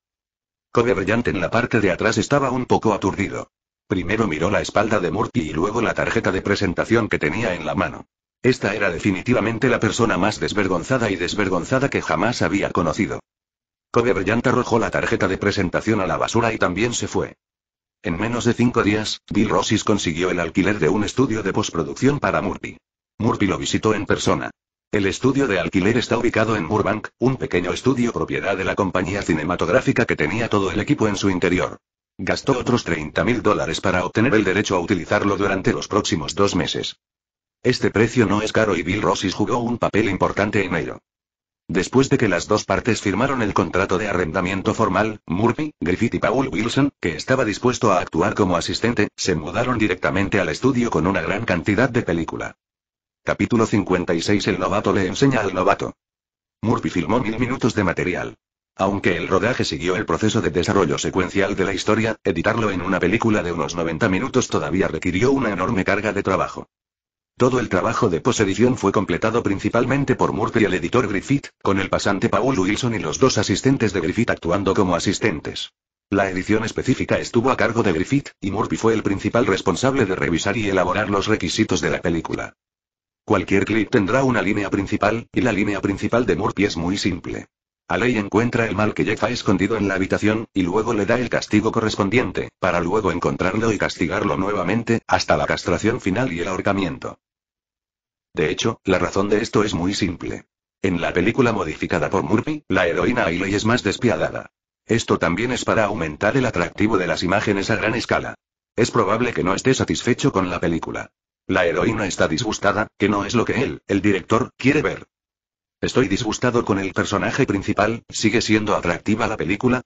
Kobe Bryant en la parte de atrás estaba un poco aturdido. Primero miró la espalda de Murphy y luego la tarjeta de presentación que tenía en la mano. Esta era definitivamente la persona más desvergonzada y desvergonzada que jamás había conocido. Kobe Bryant arrojó la tarjeta de presentación a la basura y también se fue. En menos de cinco días, Bill Rossis consiguió el alquiler de un estudio de postproducción para Murphy. Murphy lo visitó en persona. El estudio de alquiler está ubicado en Burbank, un pequeño estudio propiedad de la compañía cinematográfica que tenía todo el equipo en su interior. Gastó otros 30 mil dólares para obtener el derecho a utilizarlo durante los próximos dos meses. Este precio no es caro y Bill Rossis jugó un papel importante en ello. Después de que las dos partes firmaron el contrato de arrendamiento formal, Murphy, Griffith y Paul Wilson, que estaba dispuesto a actuar como asistente, se mudaron directamente al estudio con una gran cantidad de película. Capítulo 56 El novato le enseña al novato. Murphy filmó mil minutos de material. Aunque el rodaje siguió el proceso de desarrollo secuencial de la historia, editarlo en una película de unos 90 minutos todavía requirió una enorme carga de trabajo. Todo el trabajo de posedición fue completado principalmente por Murphy y el editor Griffith, con el pasante Paul Wilson y los dos asistentes de Griffith actuando como asistentes. La edición específica estuvo a cargo de Griffith, y Murphy fue el principal responsable de revisar y elaborar los requisitos de la película. Cualquier clip tendrá una línea principal, y la línea principal de Murphy es muy simple. Alei encuentra el mal que ha escondido en la habitación, y luego le da el castigo correspondiente, para luego encontrarlo y castigarlo nuevamente, hasta la castración final y el ahorcamiento. De hecho, la razón de esto es muy simple. En la película modificada por Murphy, la heroína Ailey es más despiadada. Esto también es para aumentar el atractivo de las imágenes a gran escala. Es probable que no esté satisfecho con la película. La heroína está disgustada, que no es lo que él, el director, quiere ver. Estoy disgustado con el personaje principal, ¿sigue siendo atractiva la película?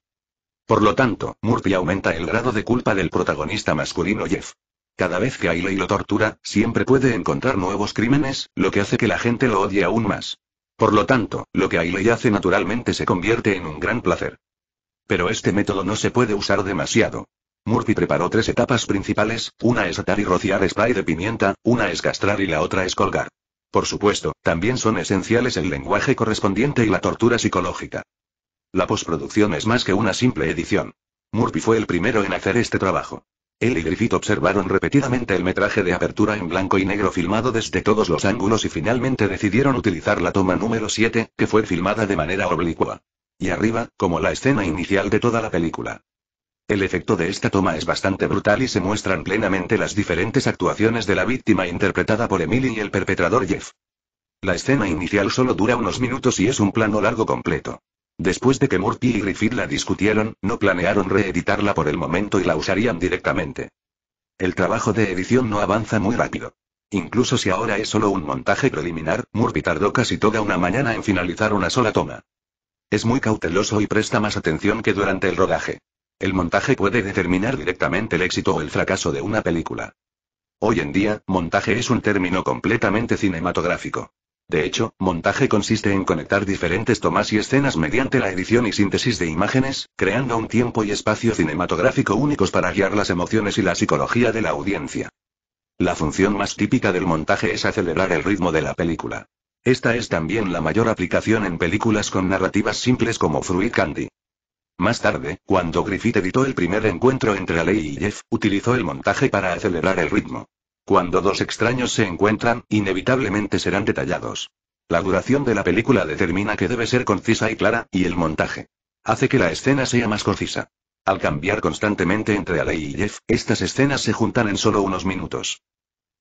Por lo tanto, Murphy aumenta el grado de culpa del protagonista masculino Jeff. Cada vez que Ailey lo tortura, siempre puede encontrar nuevos crímenes, lo que hace que la gente lo odie aún más. Por lo tanto, lo que Ailey hace naturalmente se convierte en un gran placer. Pero este método no se puede usar demasiado. Murphy preparó tres etapas principales, una es atar y rociar spray de pimienta, una es castrar y la otra es colgar. Por supuesto, también son esenciales el lenguaje correspondiente y la tortura psicológica. La postproducción es más que una simple edición. Murphy fue el primero en hacer este trabajo. Él y Griffith observaron repetidamente el metraje de apertura en blanco y negro filmado desde todos los ángulos y finalmente decidieron utilizar la toma número 7, que fue filmada de manera oblicua. Y arriba, como la escena inicial de toda la película. El efecto de esta toma es bastante brutal y se muestran plenamente las diferentes actuaciones de la víctima interpretada por Emily y el perpetrador Jeff. La escena inicial solo dura unos minutos y es un plano largo completo. Después de que Murphy y Griffith la discutieron, no planearon reeditarla por el momento y la usarían directamente. El trabajo de edición no avanza muy rápido. Incluso si ahora es solo un montaje preliminar, Murphy tardó casi toda una mañana en finalizar una sola toma. Es muy cauteloso y presta más atención que durante el rodaje. El montaje puede determinar directamente el éxito o el fracaso de una película. Hoy en día, montaje es un término completamente cinematográfico. De hecho, montaje consiste en conectar diferentes tomas y escenas mediante la edición y síntesis de imágenes, creando un tiempo y espacio cinematográfico únicos para guiar las emociones y la psicología de la audiencia. La función más típica del montaje es acelerar el ritmo de la película. Esta es también la mayor aplicación en películas con narrativas simples como Fruit Candy. Más tarde, cuando Griffith editó el primer encuentro entre Alei y Jeff, utilizó el montaje para acelerar el ritmo. Cuando dos extraños se encuentran, inevitablemente serán detallados. La duración de la película determina que debe ser concisa y clara, y el montaje hace que la escena sea más concisa. Al cambiar constantemente entre Alei y Jeff, estas escenas se juntan en solo unos minutos.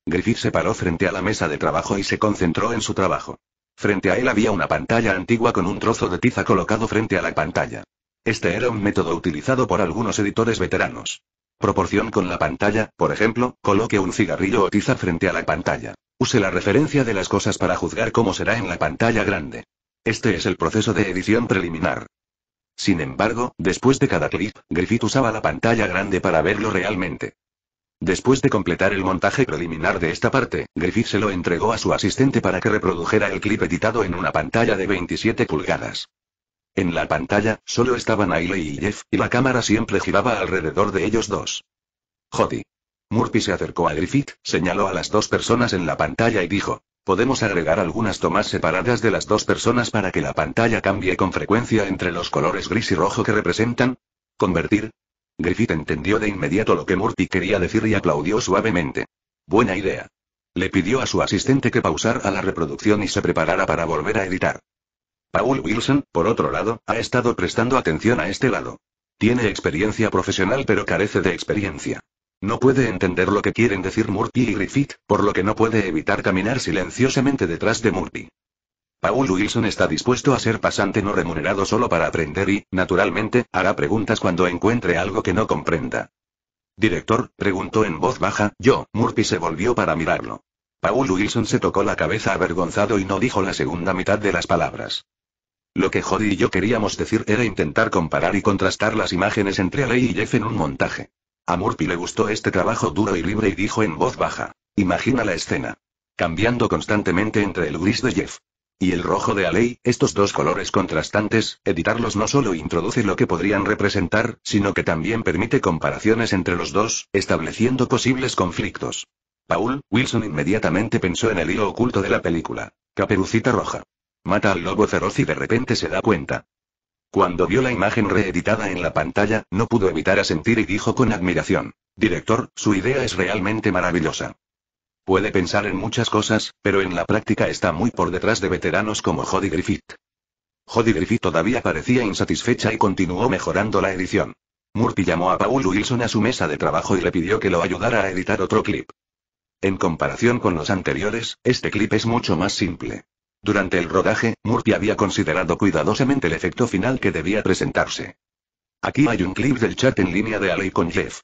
Griffith se paró frente a la mesa de trabajo y se concentró en su trabajo. Frente a él había una pantalla antigua con un trozo de tiza colocado frente a la pantalla. Este era un método utilizado por algunos editores veteranos. Proporción con la pantalla, por ejemplo, coloque un cigarrillo o tiza frente a la pantalla. Use la referencia de las cosas para juzgar cómo será en la pantalla grande. Este es el proceso de edición preliminar. Sin embargo, después de cada clip, Griffith usaba la pantalla grande para verlo realmente. Después de completar el montaje preliminar de esta parte, Griffith se lo entregó a su asistente para que reprodujera el clip editado en una pantalla de 27 pulgadas. En la pantalla, solo estaban Ailey y Jeff, y la cámara siempre giraba alrededor de ellos dos. Jody. Murphy se acercó a Griffith, señaló a las dos personas en la pantalla y dijo, podemos agregar algunas tomas separadas de las dos personas para que la pantalla cambie con frecuencia entre los colores gris y rojo que representan. Convertir. Griffith entendió de inmediato lo que Murphy quería decir y aplaudió suavemente. Buena idea. Le pidió a su asistente que pausara la reproducción y se preparara para volver a editar. Paul Wilson, por otro lado, ha estado prestando atención a este lado. Tiene experiencia profesional pero carece de experiencia. No puede entender lo que quieren decir Murphy y Griffith, por lo que no puede evitar caminar silenciosamente detrás de Murphy. Paul Wilson está dispuesto a ser pasante no remunerado solo para aprender y, naturalmente, hará preguntas cuando encuentre algo que no comprenda. Director, preguntó en voz baja, yo, Murphy se volvió para mirarlo. Paul Wilson se tocó la cabeza avergonzado y no dijo la segunda mitad de las palabras. Lo que Jody y yo queríamos decir era intentar comparar y contrastar las imágenes entre Aley y Jeff en un montaje. A Murphy le gustó este trabajo duro y libre y dijo en voz baja. Imagina la escena. Cambiando constantemente entre el gris de Jeff y el rojo de Aley, estos dos colores contrastantes, editarlos no solo introduce lo que podrían representar, sino que también permite comparaciones entre los dos, estableciendo posibles conflictos. Paul Wilson inmediatamente pensó en el hilo oculto de la película. Caperucita Roja. Mata al lobo feroz y de repente se da cuenta. Cuando vio la imagen reeditada en la pantalla, no pudo evitar asentir y dijo con admiración. Director, su idea es realmente maravillosa. Puede pensar en muchas cosas, pero en la práctica está muy por detrás de veteranos como Jody Griffith. Jody Griffith todavía parecía insatisfecha y continuó mejorando la edición. Murphy llamó a Paul Wilson a su mesa de trabajo y le pidió que lo ayudara a editar otro clip. En comparación con los anteriores, este clip es mucho más simple. Durante el rodaje, Murphy había considerado cuidadosamente el efecto final que debía presentarse. Aquí hay un clip del chat en línea de Aley con Jeff.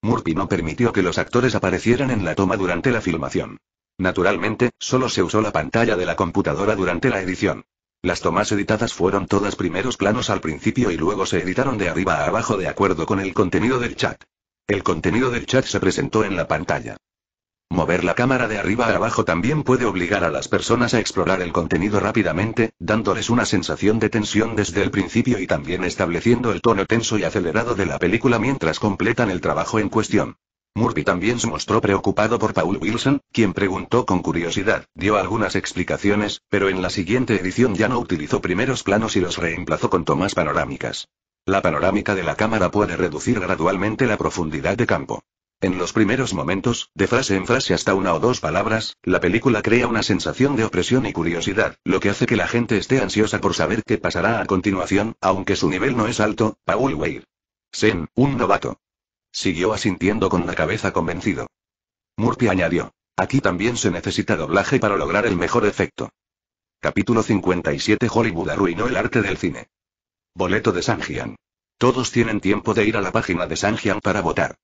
Murphy no permitió que los actores aparecieran en la toma durante la filmación. Naturalmente, solo se usó la pantalla de la computadora durante la edición. Las tomas editadas fueron todas primeros planos al principio y luego se editaron de arriba a abajo de acuerdo con el contenido del chat. El contenido del chat se presentó en la pantalla. Mover la cámara de arriba a abajo también puede obligar a las personas a explorar el contenido rápidamente, dándoles una sensación de tensión desde el principio y también estableciendo el tono tenso y acelerado de la película mientras completan el trabajo en cuestión. Murphy también se mostró preocupado por Paul Wilson, quien preguntó con curiosidad, dio algunas explicaciones, pero en la siguiente edición ya no utilizó primeros planos y los reemplazó con tomas panorámicas. La panorámica de la cámara puede reducir gradualmente la profundidad de campo. En los primeros momentos, de frase en frase hasta una o dos palabras, la película crea una sensación de opresión y curiosidad, lo que hace que la gente esté ansiosa por saber qué pasará a continuación, aunque su nivel no es alto, Paul Weir. Sen, un novato. Siguió asintiendo con la cabeza convencido. Murphy añadió. Aquí también se necesita doblaje para lograr el mejor efecto. Capítulo 57 Hollywood arruinó el arte del cine. Boleto de Sanjian. Todos tienen tiempo de ir a la página de Sanjian para votar.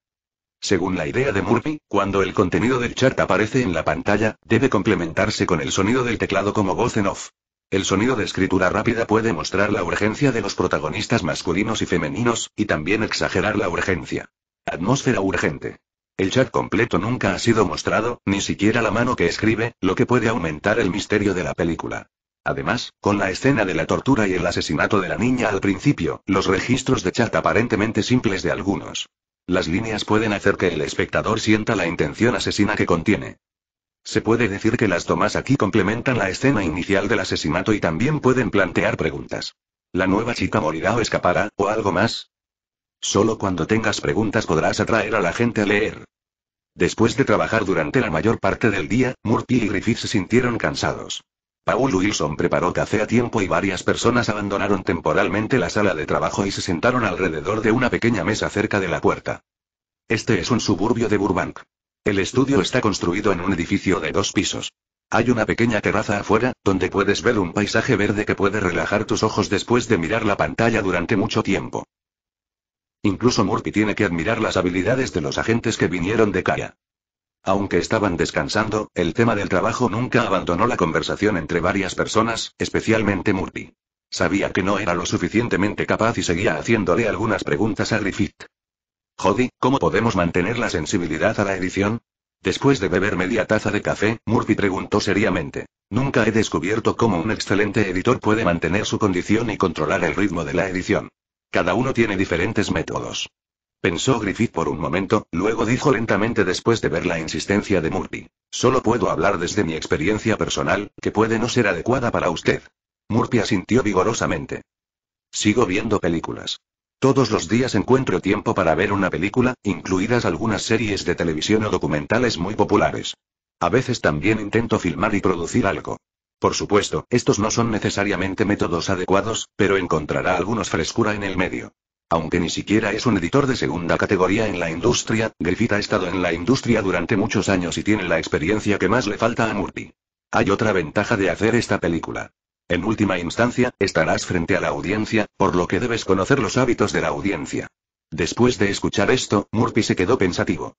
Según la idea de Murphy, cuando el contenido del chat aparece en la pantalla, debe complementarse con el sonido del teclado como voz en off. El sonido de escritura rápida puede mostrar la urgencia de los protagonistas masculinos y femeninos, y también exagerar la urgencia. Atmósfera urgente. El chat completo nunca ha sido mostrado, ni siquiera la mano que escribe, lo que puede aumentar el misterio de la película. Además, con la escena de la tortura y el asesinato de la niña al principio, los registros de chat aparentemente simples de algunos las líneas pueden hacer que el espectador sienta la intención asesina que contiene. Se puede decir que las tomas aquí complementan la escena inicial del asesinato y también pueden plantear preguntas. ¿La nueva chica morirá o escapará, o algo más? Solo cuando tengas preguntas podrás atraer a la gente a leer. Después de trabajar durante la mayor parte del día, Murphy y Griffith se sintieron cansados. Paul Wilson preparó café a tiempo y varias personas abandonaron temporalmente la sala de trabajo y se sentaron alrededor de una pequeña mesa cerca de la puerta. Este es un suburbio de Burbank. El estudio está construido en un edificio de dos pisos. Hay una pequeña terraza afuera, donde puedes ver un paisaje verde que puede relajar tus ojos después de mirar la pantalla durante mucho tiempo. Incluso Murphy tiene que admirar las habilidades de los agentes que vinieron de Kaya. Aunque estaban descansando, el tema del trabajo nunca abandonó la conversación entre varias personas, especialmente Murphy. Sabía que no era lo suficientemente capaz y seguía haciéndole algunas preguntas a Griffith. Jody, ¿cómo podemos mantener la sensibilidad a la edición? Después de beber media taza de café, Murphy preguntó seriamente. Nunca he descubierto cómo un excelente editor puede mantener su condición y controlar el ritmo de la edición. Cada uno tiene diferentes métodos. Pensó Griffith por un momento, luego dijo lentamente después de ver la insistencia de Murphy. Solo puedo hablar desde mi experiencia personal, que puede no ser adecuada para usted. Murphy asintió vigorosamente. Sigo viendo películas. Todos los días encuentro tiempo para ver una película, incluidas algunas series de televisión o documentales muy populares. A veces también intento filmar y producir algo. Por supuesto, estos no son necesariamente métodos adecuados, pero encontrará algunos frescura en el medio. Aunque ni siquiera es un editor de segunda categoría en la industria, Griffith ha estado en la industria durante muchos años y tiene la experiencia que más le falta a Murphy. Hay otra ventaja de hacer esta película. En última instancia, estarás frente a la audiencia, por lo que debes conocer los hábitos de la audiencia. Después de escuchar esto, Murphy se quedó pensativo.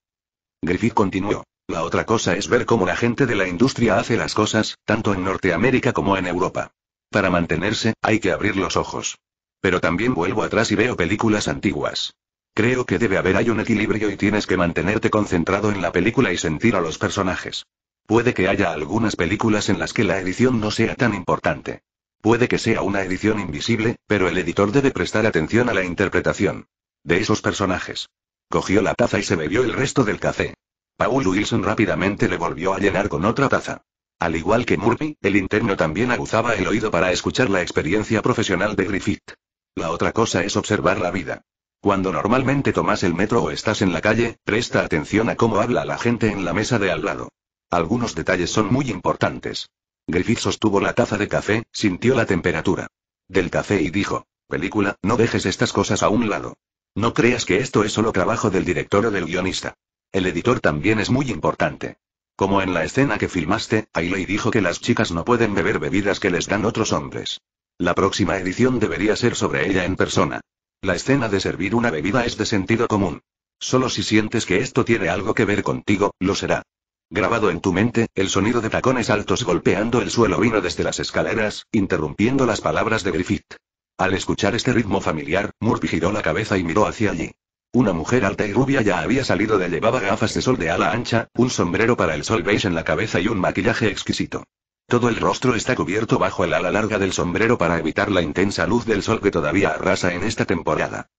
Griffith continuó. La otra cosa es ver cómo la gente de la industria hace las cosas, tanto en Norteamérica como en Europa. Para mantenerse, hay que abrir los ojos. Pero también vuelvo atrás y veo películas antiguas. Creo que debe haber hay un equilibrio y tienes que mantenerte concentrado en la película y sentir a los personajes. Puede que haya algunas películas en las que la edición no sea tan importante. Puede que sea una edición invisible, pero el editor debe prestar atención a la interpretación de esos personajes. Cogió la taza y se bebió el resto del café. Paul Wilson rápidamente le volvió a llenar con otra taza. Al igual que Murphy, el interno también aguzaba el oído para escuchar la experiencia profesional de Griffith. La otra cosa es observar la vida. Cuando normalmente tomas el metro o estás en la calle, presta atención a cómo habla la gente en la mesa de al lado. Algunos detalles son muy importantes. Griffith sostuvo la taza de café, sintió la temperatura del café y dijo, película, no dejes estas cosas a un lado. No creas que esto es solo trabajo del director o del guionista. El editor también es muy importante. Como en la escena que filmaste, Ailey dijo que las chicas no pueden beber bebidas que les dan otros hombres. La próxima edición debería ser sobre ella en persona. La escena de servir una bebida es de sentido común. Solo si sientes que esto tiene algo que ver contigo, lo será. Grabado en tu mente, el sonido de tacones altos golpeando el suelo vino desde las escaleras, interrumpiendo las palabras de Griffith. Al escuchar este ritmo familiar, Murphy giró la cabeza y miró hacia allí. Una mujer alta y rubia ya había salido de llevaba gafas de sol de ala ancha, un sombrero para el sol beige en la cabeza y un maquillaje exquisito. Todo el rostro está cubierto bajo el ala larga del sombrero para evitar la intensa luz del sol que todavía arrasa en esta temporada.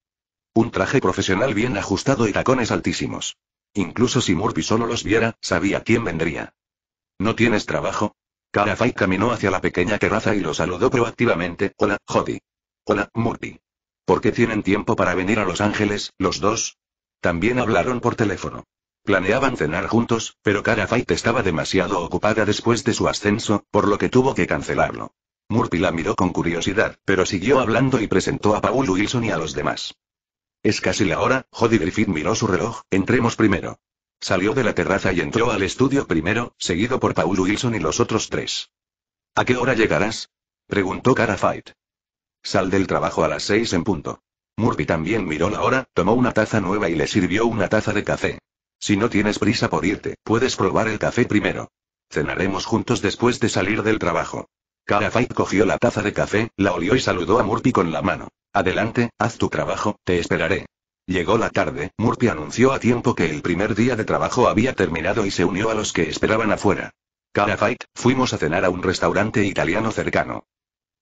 Un traje profesional bien ajustado y tacones altísimos. Incluso si Murphy solo los viera, sabía quién vendría. ¿No tienes trabajo? Carafay caminó hacia la pequeña terraza y lo saludó proactivamente. Hola, Jody. Hola, Murphy. ¿Por qué tienen tiempo para venir a Los Ángeles, los dos? También hablaron por teléfono. Planeaban cenar juntos, pero Cara Fight estaba demasiado ocupada después de su ascenso, por lo que tuvo que cancelarlo. Murphy la miró con curiosidad, pero siguió hablando y presentó a Paul Wilson y a los demás. Es casi la hora, Jody Griffith miró su reloj, entremos primero. Salió de la terraza y entró al estudio primero, seguido por Paul Wilson y los otros tres. ¿A qué hora llegarás? preguntó Cara Fight. Sal del trabajo a las seis en punto. Murphy también miró la hora, tomó una taza nueva y le sirvió una taza de café. Si no tienes prisa por irte, puedes probar el café primero. Cenaremos juntos después de salir del trabajo. Kara cogió la taza de café, la olió y saludó a Murphy con la mano. Adelante, haz tu trabajo, te esperaré. Llegó la tarde, Murphy anunció a tiempo que el primer día de trabajo había terminado y se unió a los que esperaban afuera. Kara fuimos a cenar a un restaurante italiano cercano.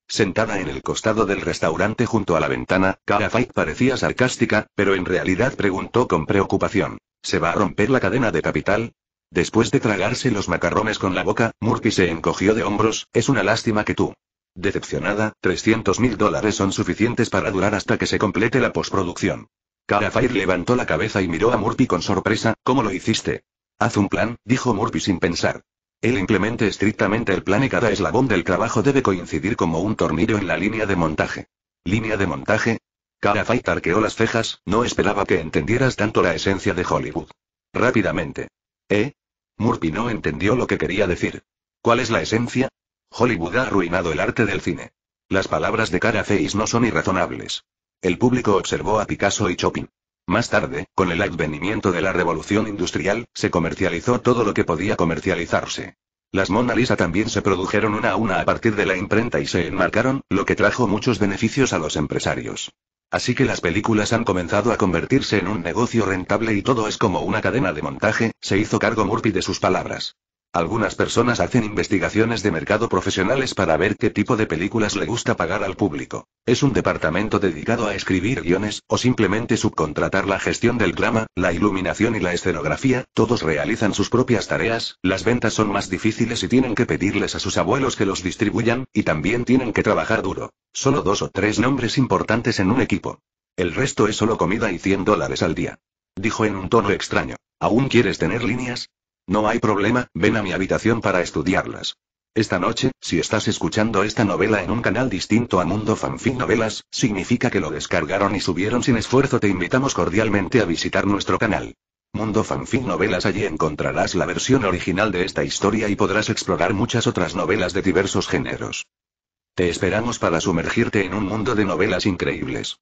Sentada en el costado del restaurante junto a la ventana, Kara parecía sarcástica, pero en realidad preguntó con preocupación. ¿Se va a romper la cadena de capital? Después de tragarse los macarrones con la boca, Murphy se encogió de hombros, es una lástima que tú. Decepcionada, 300 mil dólares son suficientes para durar hasta que se complete la postproducción. Carafire levantó la cabeza y miró a Murphy con sorpresa, ¿cómo lo hiciste? Haz un plan, dijo Murphy sin pensar. Él implemente estrictamente el plan y cada eslabón del trabajo debe coincidir como un tornillo en la línea de montaje. ¿Línea de montaje? Carafei arqueó las cejas, no esperaba que entendieras tanto la esencia de Hollywood. Rápidamente. ¿Eh? Murphy no entendió lo que quería decir. ¿Cuál es la esencia? Hollywood ha arruinado el arte del cine. Las palabras de face no son irrazonables. El público observó a Picasso y Chopin. Más tarde, con el advenimiento de la revolución industrial, se comercializó todo lo que podía comercializarse. Las Mona Lisa también se produjeron una a una a partir de la imprenta y se enmarcaron, lo que trajo muchos beneficios a los empresarios. Así que las películas han comenzado a convertirse en un negocio rentable y todo es como una cadena de montaje, se hizo cargo Murphy de sus palabras. Algunas personas hacen investigaciones de mercado profesionales para ver qué tipo de películas le gusta pagar al público. Es un departamento dedicado a escribir guiones, o simplemente subcontratar la gestión del drama, la iluminación y la escenografía, todos realizan sus propias tareas, las ventas son más difíciles y tienen que pedirles a sus abuelos que los distribuyan, y también tienen que trabajar duro. Solo dos o tres nombres importantes en un equipo. El resto es solo comida y 100 dólares al día. Dijo en un tono extraño. ¿Aún quieres tener líneas? No hay problema, ven a mi habitación para estudiarlas. Esta noche, si estás escuchando esta novela en un canal distinto a Mundo Fanfic Novelas, significa que lo descargaron y subieron sin esfuerzo. Te invitamos cordialmente a visitar nuestro canal. Mundo Fanfic Novelas allí encontrarás la versión original de esta historia y podrás explorar muchas otras novelas de diversos géneros. Te esperamos para sumergirte en un mundo de novelas increíbles.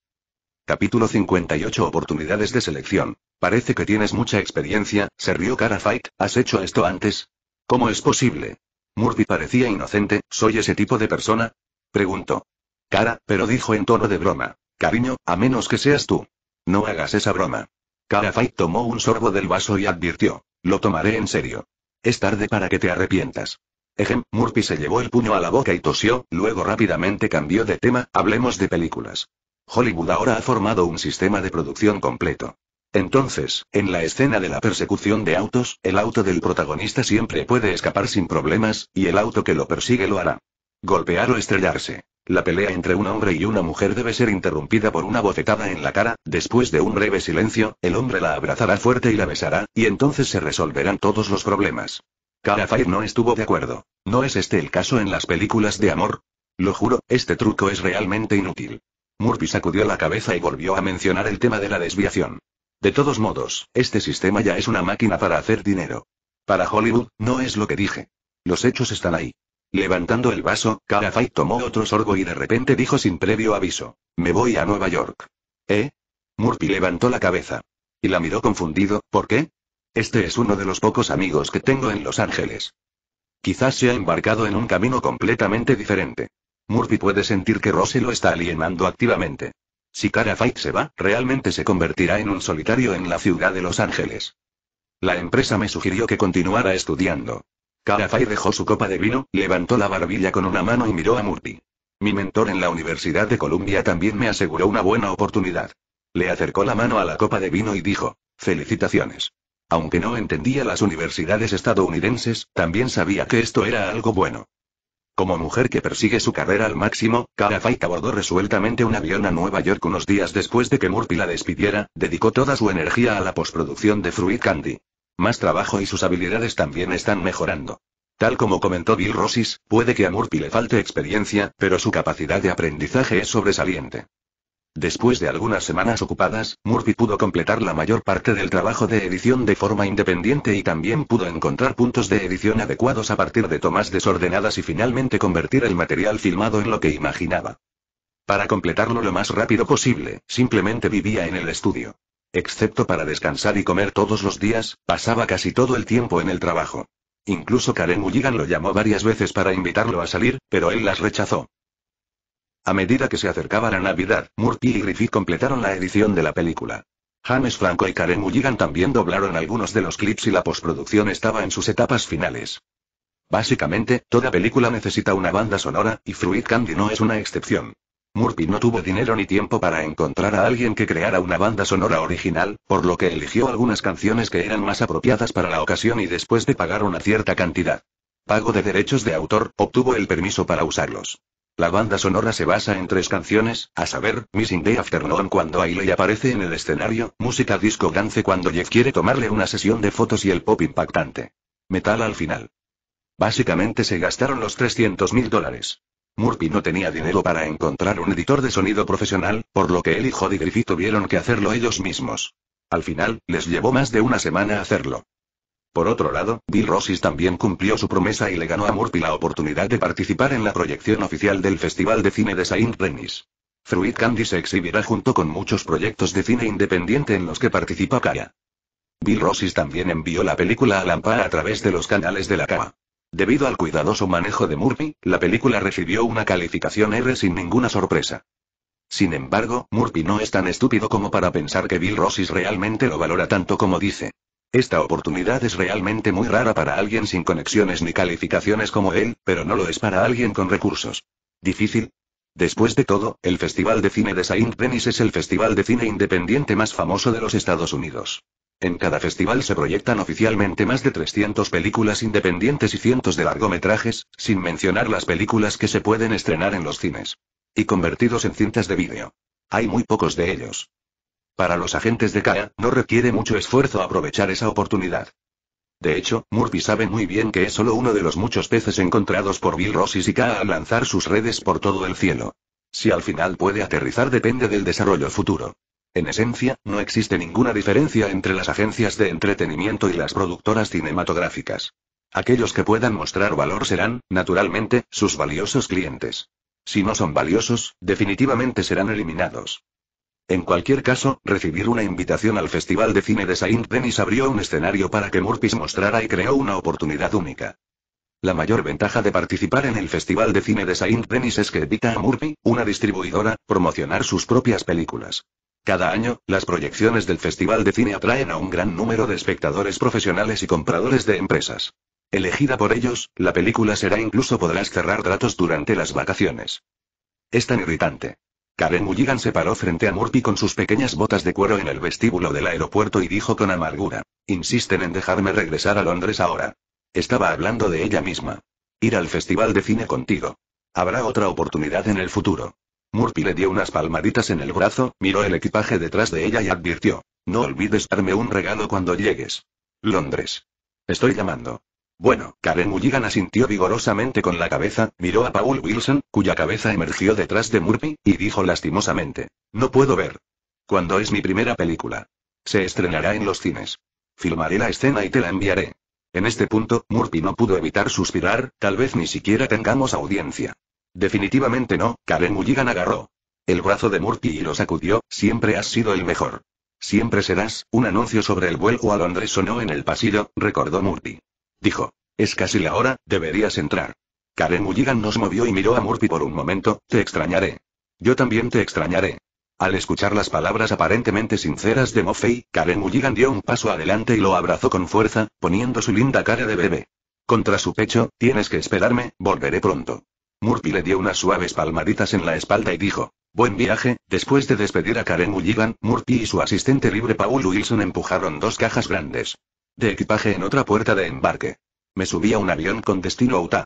Capítulo 58 Oportunidades de selección. Parece que tienes mucha experiencia, se rió Cara Fight, ¿has hecho esto antes? ¿Cómo es posible? Murphy parecía inocente, ¿soy ese tipo de persona? Preguntó. Cara, pero dijo en tono de broma. Cariño, a menos que seas tú. No hagas esa broma. Cara Fight tomó un sorbo del vaso y advirtió. Lo tomaré en serio. Es tarde para que te arrepientas. Ejem, Murphy se llevó el puño a la boca y tosió, luego rápidamente cambió de tema, hablemos de películas. Hollywood ahora ha formado un sistema de producción completo. Entonces, en la escena de la persecución de autos, el auto del protagonista siempre puede escapar sin problemas, y el auto que lo persigue lo hará. Golpear o estrellarse. La pelea entre un hombre y una mujer debe ser interrumpida por una bofetada en la cara, después de un breve silencio, el hombre la abrazará fuerte y la besará, y entonces se resolverán todos los problemas. Cara no estuvo de acuerdo. ¿No es este el caso en las películas de amor? Lo juro, este truco es realmente inútil. Murphy sacudió la cabeza y volvió a mencionar el tema de la desviación. De todos modos, este sistema ya es una máquina para hacer dinero. Para Hollywood, no es lo que dije. Los hechos están ahí. Levantando el vaso, Carafay tomó otro sorbo y de repente dijo sin previo aviso: Me voy a Nueva York. ¿Eh? Murphy levantó la cabeza. Y la miró confundido: ¿Por qué? Este es uno de los pocos amigos que tengo en Los Ángeles. Quizás se ha embarcado en un camino completamente diferente. Murphy puede sentir que Rose lo está alienando activamente. Si Cara se va, realmente se convertirá en un solitario en la ciudad de Los Ángeles. La empresa me sugirió que continuara estudiando. Cara dejó su copa de vino, levantó la barbilla con una mano y miró a Murphy. Mi mentor en la Universidad de Columbia también me aseguró una buena oportunidad. Le acercó la mano a la copa de vino y dijo, felicitaciones. Aunque no entendía las universidades estadounidenses, también sabía que esto era algo bueno. Como mujer que persigue su carrera al máximo, Cara abordó resueltamente un avión a Nueva York unos días después de que Murphy la despidiera, dedicó toda su energía a la postproducción de Fruit Candy. Más trabajo y sus habilidades también están mejorando. Tal como comentó Bill Rossis, puede que a Murphy le falte experiencia, pero su capacidad de aprendizaje es sobresaliente. Después de algunas semanas ocupadas, Murphy pudo completar la mayor parte del trabajo de edición de forma independiente y también pudo encontrar puntos de edición adecuados a partir de tomas desordenadas y finalmente convertir el material filmado en lo que imaginaba. Para completarlo lo más rápido posible, simplemente vivía en el estudio. Excepto para descansar y comer todos los días, pasaba casi todo el tiempo en el trabajo. Incluso Karen Mulligan lo llamó varias veces para invitarlo a salir, pero él las rechazó. A medida que se acercaba la Navidad, Murphy y Griffith completaron la edición de la película. James Franco y Karen Mulligan también doblaron algunos de los clips y la postproducción estaba en sus etapas finales. Básicamente, toda película necesita una banda sonora, y Fruit Candy no es una excepción. Murphy no tuvo dinero ni tiempo para encontrar a alguien que creara una banda sonora original, por lo que eligió algunas canciones que eran más apropiadas para la ocasión y después de pagar una cierta cantidad. Pago de derechos de autor, obtuvo el permiso para usarlos. La banda sonora se basa en tres canciones, a saber, Missing Day Afternoon cuando Ailey aparece en el escenario, música disco dance cuando Jeff quiere tomarle una sesión de fotos y el pop impactante. Metal al final. Básicamente se gastaron los 300 mil dólares. Murphy no tenía dinero para encontrar un editor de sonido profesional, por lo que él y Jody Griffith tuvieron que hacerlo ellos mismos. Al final, les llevó más de una semana hacerlo. Por otro lado, Bill Rossis también cumplió su promesa y le ganó a Murphy la oportunidad de participar en la proyección oficial del Festival de Cine de Saint denis Fruit Candy se exhibirá junto con muchos proyectos de cine independiente en los que participa Kaya. Bill Rossis también envió la película a Lampa a través de los canales de la CAMA. Debido al cuidadoso manejo de Murphy, la película recibió una calificación R sin ninguna sorpresa. Sin embargo, Murphy no es tan estúpido como para pensar que Bill Rossis realmente lo valora tanto como dice. Esta oportunidad es realmente muy rara para alguien sin conexiones ni calificaciones como él, pero no lo es para alguien con recursos. ¿Difícil? Después de todo, el Festival de Cine de Saint Denis es el festival de cine independiente más famoso de los Estados Unidos. En cada festival se proyectan oficialmente más de 300 películas independientes y cientos de largometrajes, sin mencionar las películas que se pueden estrenar en los cines. Y convertidos en cintas de vídeo. Hay muy pocos de ellos. Para los agentes de CAA, no requiere mucho esfuerzo aprovechar esa oportunidad. De hecho, Murphy sabe muy bien que es solo uno de los muchos peces encontrados por Bill Ross y Ka al lanzar sus redes por todo el cielo. Si al final puede aterrizar depende del desarrollo futuro. En esencia, no existe ninguna diferencia entre las agencias de entretenimiento y las productoras cinematográficas. Aquellos que puedan mostrar valor serán, naturalmente, sus valiosos clientes. Si no son valiosos, definitivamente serán eliminados. En cualquier caso, recibir una invitación al Festival de Cine de Saint-Denis abrió un escenario para que Murphy mostrara y creó una oportunidad única. La mayor ventaja de participar en el Festival de Cine de Saint-Denis es que evita a Murphy, una distribuidora, promocionar sus propias películas. Cada año, las proyecciones del Festival de Cine atraen a un gran número de espectadores profesionales y compradores de empresas. Elegida por ellos, la película será incluso podrás cerrar tratos durante las vacaciones. Es tan irritante. Karen Mulligan se paró frente a Murphy con sus pequeñas botas de cuero en el vestíbulo del aeropuerto y dijo con amargura. Insisten en dejarme regresar a Londres ahora. Estaba hablando de ella misma. Ir al festival de cine contigo. Habrá otra oportunidad en el futuro. Murphy le dio unas palmaditas en el brazo, miró el equipaje detrás de ella y advirtió. No olvides darme un regalo cuando llegues. Londres. Estoy llamando. Bueno, Karen Mulligan asintió vigorosamente con la cabeza, miró a Paul Wilson, cuya cabeza emergió detrás de Murphy, y dijo lastimosamente, no puedo ver. Cuando es mi primera película? Se estrenará en los cines. Filmaré la escena y te la enviaré. En este punto, Murphy no pudo evitar suspirar, tal vez ni siquiera tengamos audiencia. Definitivamente no, Karen Mulligan agarró el brazo de Murphy y lo sacudió, siempre has sido el mejor. Siempre serás, un anuncio sobre el vuelo a Londres sonó en el pasillo, recordó Murphy. Dijo. Es casi la hora, deberías entrar. Karen Mulligan nos movió y miró a Murphy por un momento, te extrañaré. Yo también te extrañaré. Al escuchar las palabras aparentemente sinceras de Moffey, Karen Mulligan dio un paso adelante y lo abrazó con fuerza, poniendo su linda cara de bebé. Contra su pecho, tienes que esperarme, volveré pronto. Murphy le dio unas suaves palmaditas en la espalda y dijo, Buen viaje, después de despedir a Karen Mulligan, Murphy y su asistente libre Paul Wilson empujaron dos cajas grandes de equipaje en otra puerta de embarque. Me subí a un avión con destino a Utah.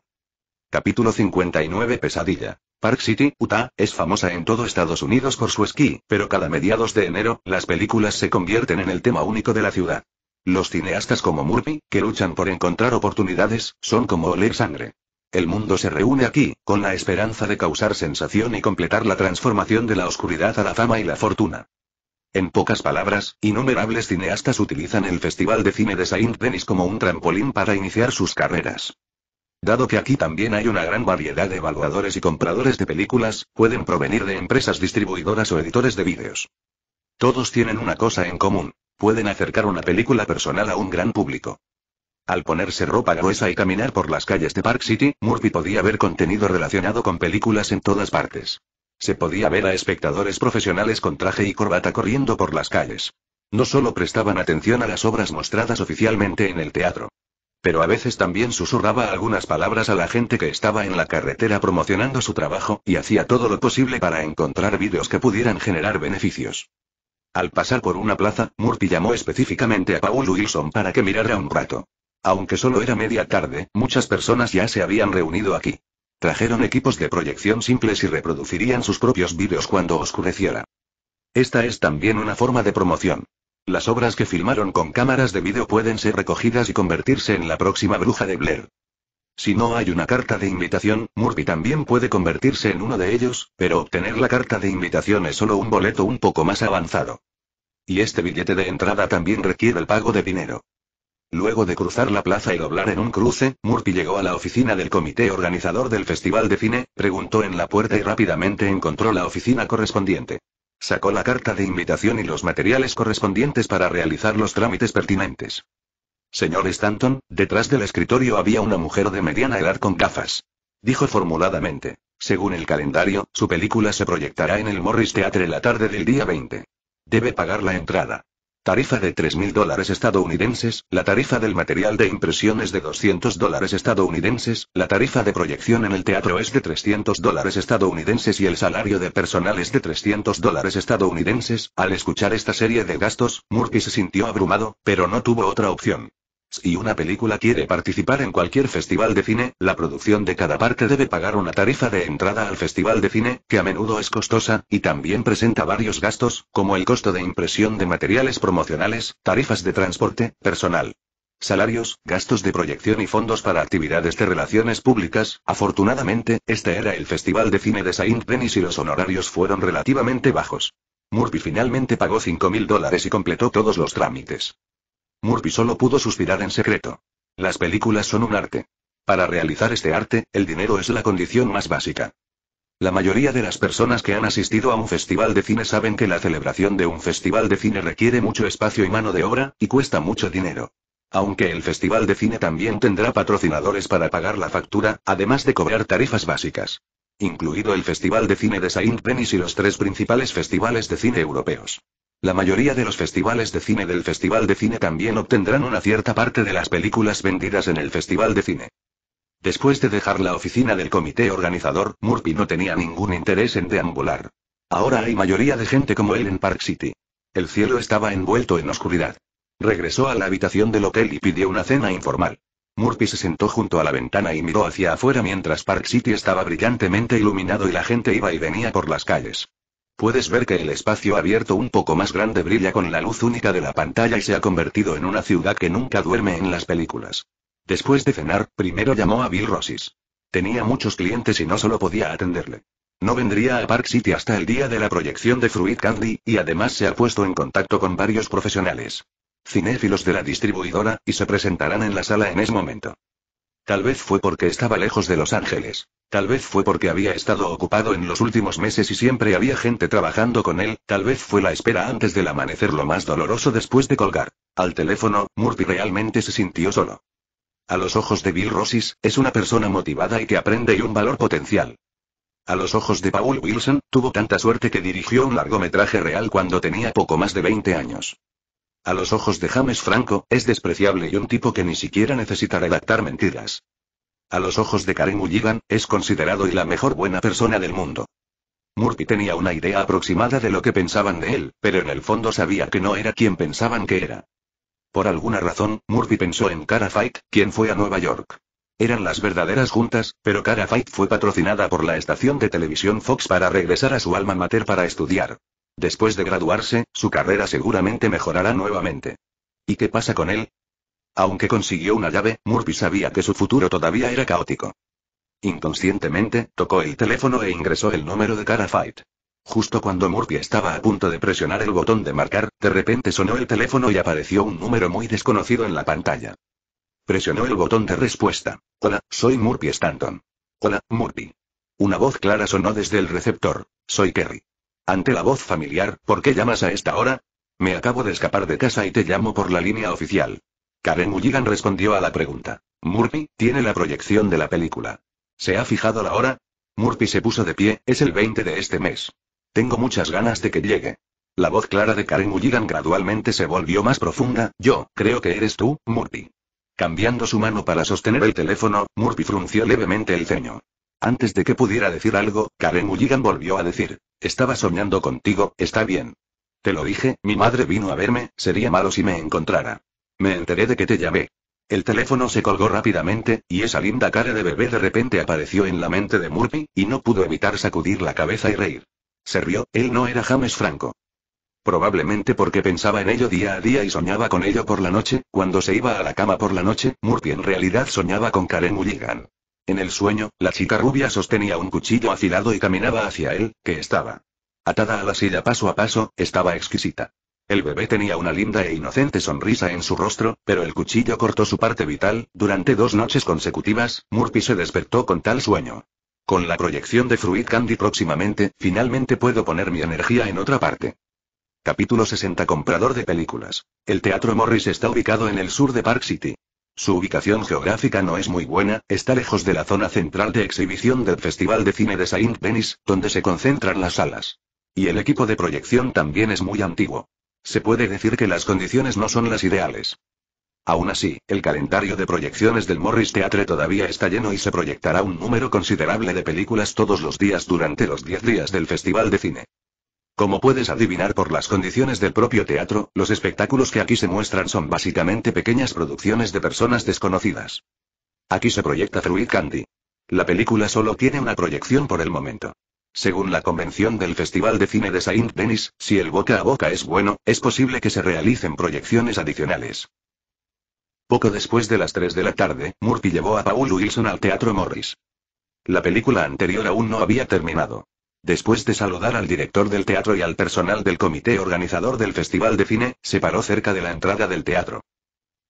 Capítulo 59 Pesadilla. Park City, Utah, es famosa en todo Estados Unidos por su esquí, pero cada mediados de enero, las películas se convierten en el tema único de la ciudad. Los cineastas como Murphy, que luchan por encontrar oportunidades, son como oler sangre. El mundo se reúne aquí, con la esperanza de causar sensación y completar la transformación de la oscuridad a la fama y la fortuna. En pocas palabras, innumerables cineastas utilizan el Festival de Cine de Saint-Denis como un trampolín para iniciar sus carreras. Dado que aquí también hay una gran variedad de evaluadores y compradores de películas, pueden provenir de empresas distribuidoras o editores de vídeos. Todos tienen una cosa en común, pueden acercar una película personal a un gran público. Al ponerse ropa gruesa y caminar por las calles de Park City, Murphy podía ver contenido relacionado con películas en todas partes. Se podía ver a espectadores profesionales con traje y corbata corriendo por las calles. No solo prestaban atención a las obras mostradas oficialmente en el teatro. Pero a veces también susurraba algunas palabras a la gente que estaba en la carretera promocionando su trabajo, y hacía todo lo posible para encontrar vídeos que pudieran generar beneficios. Al pasar por una plaza, Murphy llamó específicamente a Paul Wilson para que mirara un rato. Aunque solo era media tarde, muchas personas ya se habían reunido aquí. Trajeron equipos de proyección simples y reproducirían sus propios vídeos cuando oscureciera. Esta es también una forma de promoción. Las obras que filmaron con cámaras de vídeo pueden ser recogidas y convertirse en la próxima bruja de Blair. Si no hay una carta de invitación, Murphy también puede convertirse en uno de ellos, pero obtener la carta de invitación es solo un boleto un poco más avanzado. Y este billete de entrada también requiere el pago de dinero. Luego de cruzar la plaza y doblar en un cruce, Murphy llegó a la oficina del comité organizador del Festival de Cine, preguntó en la puerta y rápidamente encontró la oficina correspondiente. Sacó la carta de invitación y los materiales correspondientes para realizar los trámites pertinentes. Señor Stanton, detrás del escritorio había una mujer de mediana edad con gafas. Dijo formuladamente. Según el calendario, su película se proyectará en el Morris Theatre la tarde del día 20. Debe pagar la entrada. Tarifa de 3.000 dólares estadounidenses, la tarifa del material de impresión es de 200 dólares estadounidenses, la tarifa de proyección en el teatro es de 300 dólares estadounidenses y el salario de personal es de 300 dólares estadounidenses. Al escuchar esta serie de gastos, Murphy se sintió abrumado, pero no tuvo otra opción. Si una película quiere participar en cualquier festival de cine, la producción de cada parte debe pagar una tarifa de entrada al festival de cine, que a menudo es costosa, y también presenta varios gastos, como el costo de impresión de materiales promocionales, tarifas de transporte, personal. Salarios, gastos de proyección y fondos para actividades de relaciones públicas. Afortunadamente, este era el Festival de Cine de Saint Denis y los honorarios fueron relativamente bajos. Murphy finalmente pagó 5.000 dólares y completó todos los trámites. Murphy solo pudo suspirar en secreto. Las películas son un arte. Para realizar este arte, el dinero es la condición más básica. La mayoría de las personas que han asistido a un festival de cine saben que la celebración de un festival de cine requiere mucho espacio y mano de obra, y cuesta mucho dinero. Aunque el festival de cine también tendrá patrocinadores para pagar la factura, además de cobrar tarifas básicas. Incluido el Festival de Cine de Saint-Denis y los tres principales festivales de cine europeos. La mayoría de los festivales de cine del Festival de Cine también obtendrán una cierta parte de las películas vendidas en el Festival de Cine. Después de dejar la oficina del comité organizador, Murphy no tenía ningún interés en deambular. Ahora hay mayoría de gente como él en Park City. El cielo estaba envuelto en oscuridad. Regresó a la habitación del hotel y pidió una cena informal. Murphy se sentó junto a la ventana y miró hacia afuera mientras Park City estaba brillantemente iluminado y la gente iba y venía por las calles. Puedes ver que el espacio abierto un poco más grande brilla con la luz única de la pantalla y se ha convertido en una ciudad que nunca duerme en las películas. Después de cenar, primero llamó a Bill Rossis. Tenía muchos clientes y no solo podía atenderle. No vendría a Park City hasta el día de la proyección de Fruit Candy, y además se ha puesto en contacto con varios profesionales. Cinéfilos de la distribuidora, y se presentarán en la sala en ese momento. Tal vez fue porque estaba lejos de Los Ángeles. Tal vez fue porque había estado ocupado en los últimos meses y siempre había gente trabajando con él, tal vez fue la espera antes del amanecer lo más doloroso después de colgar. Al teléfono, Murphy realmente se sintió solo. A los ojos de Bill Rossis, es una persona motivada y que aprende y un valor potencial. A los ojos de Paul Wilson, tuvo tanta suerte que dirigió un largometraje real cuando tenía poco más de 20 años. A los ojos de James Franco, es despreciable y un tipo que ni siquiera necesita redactar mentiras. A los ojos de Karen Mulligan, es considerado y la mejor buena persona del mundo. Murphy tenía una idea aproximada de lo que pensaban de él, pero en el fondo sabía que no era quien pensaban que era. Por alguna razón, Murphy pensó en Cara Fight, quien fue a Nueva York. Eran las verdaderas juntas, pero Cara Fight fue patrocinada por la estación de televisión Fox para regresar a su alma mater para estudiar. Después de graduarse, su carrera seguramente mejorará nuevamente. ¿Y qué pasa con él? Aunque consiguió una llave, Murphy sabía que su futuro todavía era caótico. Inconscientemente, tocó el teléfono e ingresó el número de Cara Fight. Justo cuando Murphy estaba a punto de presionar el botón de marcar, de repente sonó el teléfono y apareció un número muy desconocido en la pantalla. Presionó el botón de respuesta. Hola, soy Murphy Stanton. Hola, Murphy. Una voz clara sonó desde el receptor. Soy Kerry. Ante la voz familiar, ¿por qué llamas a esta hora? Me acabo de escapar de casa y te llamo por la línea oficial. Karen Mulligan respondió a la pregunta. Murphy, tiene la proyección de la película. ¿Se ha fijado la hora? Murphy se puso de pie, es el 20 de este mes. Tengo muchas ganas de que llegue. La voz clara de Karen Mulligan gradualmente se volvió más profunda, yo, creo que eres tú, Murphy. Cambiando su mano para sostener el teléfono, Murphy frunció levemente el ceño. Antes de que pudiera decir algo, Karen Mulligan volvió a decir. Estaba soñando contigo, está bien. Te lo dije, mi madre vino a verme, sería malo si me encontrara. Me enteré de que te llamé. El teléfono se colgó rápidamente, y esa linda cara de bebé de repente apareció en la mente de Murphy, y no pudo evitar sacudir la cabeza y reír. Se rió, él no era James Franco. Probablemente porque pensaba en ello día a día y soñaba con ello por la noche, cuando se iba a la cama por la noche, Murphy en realidad soñaba con Karen Mulligan. En el sueño, la chica rubia sostenía un cuchillo afilado y caminaba hacia él, que estaba atada a la silla paso a paso, estaba exquisita. El bebé tenía una linda e inocente sonrisa en su rostro, pero el cuchillo cortó su parte vital. Durante dos noches consecutivas, Murphy se despertó con tal sueño. Con la proyección de Fruit Candy próximamente, finalmente puedo poner mi energía en otra parte. Capítulo 60 Comprador de películas. El Teatro Morris está ubicado en el sur de Park City. Su ubicación geográfica no es muy buena, está lejos de la zona central de exhibición del Festival de Cine de Saint-Denis, donde se concentran las salas. Y el equipo de proyección también es muy antiguo. Se puede decir que las condiciones no son las ideales. Aún así, el calendario de proyecciones del Morris Teatre todavía está lleno y se proyectará un número considerable de películas todos los días durante los 10 días del Festival de Cine. Como puedes adivinar por las condiciones del propio teatro, los espectáculos que aquí se muestran son básicamente pequeñas producciones de personas desconocidas. Aquí se proyecta Fruit Candy. La película solo tiene una proyección por el momento. Según la convención del Festival de Cine de Saint Denis, si el boca a boca es bueno, es posible que se realicen proyecciones adicionales. Poco después de las 3 de la tarde, Murphy llevó a Paul Wilson al Teatro Morris. La película anterior aún no había terminado. Después de saludar al director del teatro y al personal del comité organizador del Festival de Cine, se paró cerca de la entrada del teatro.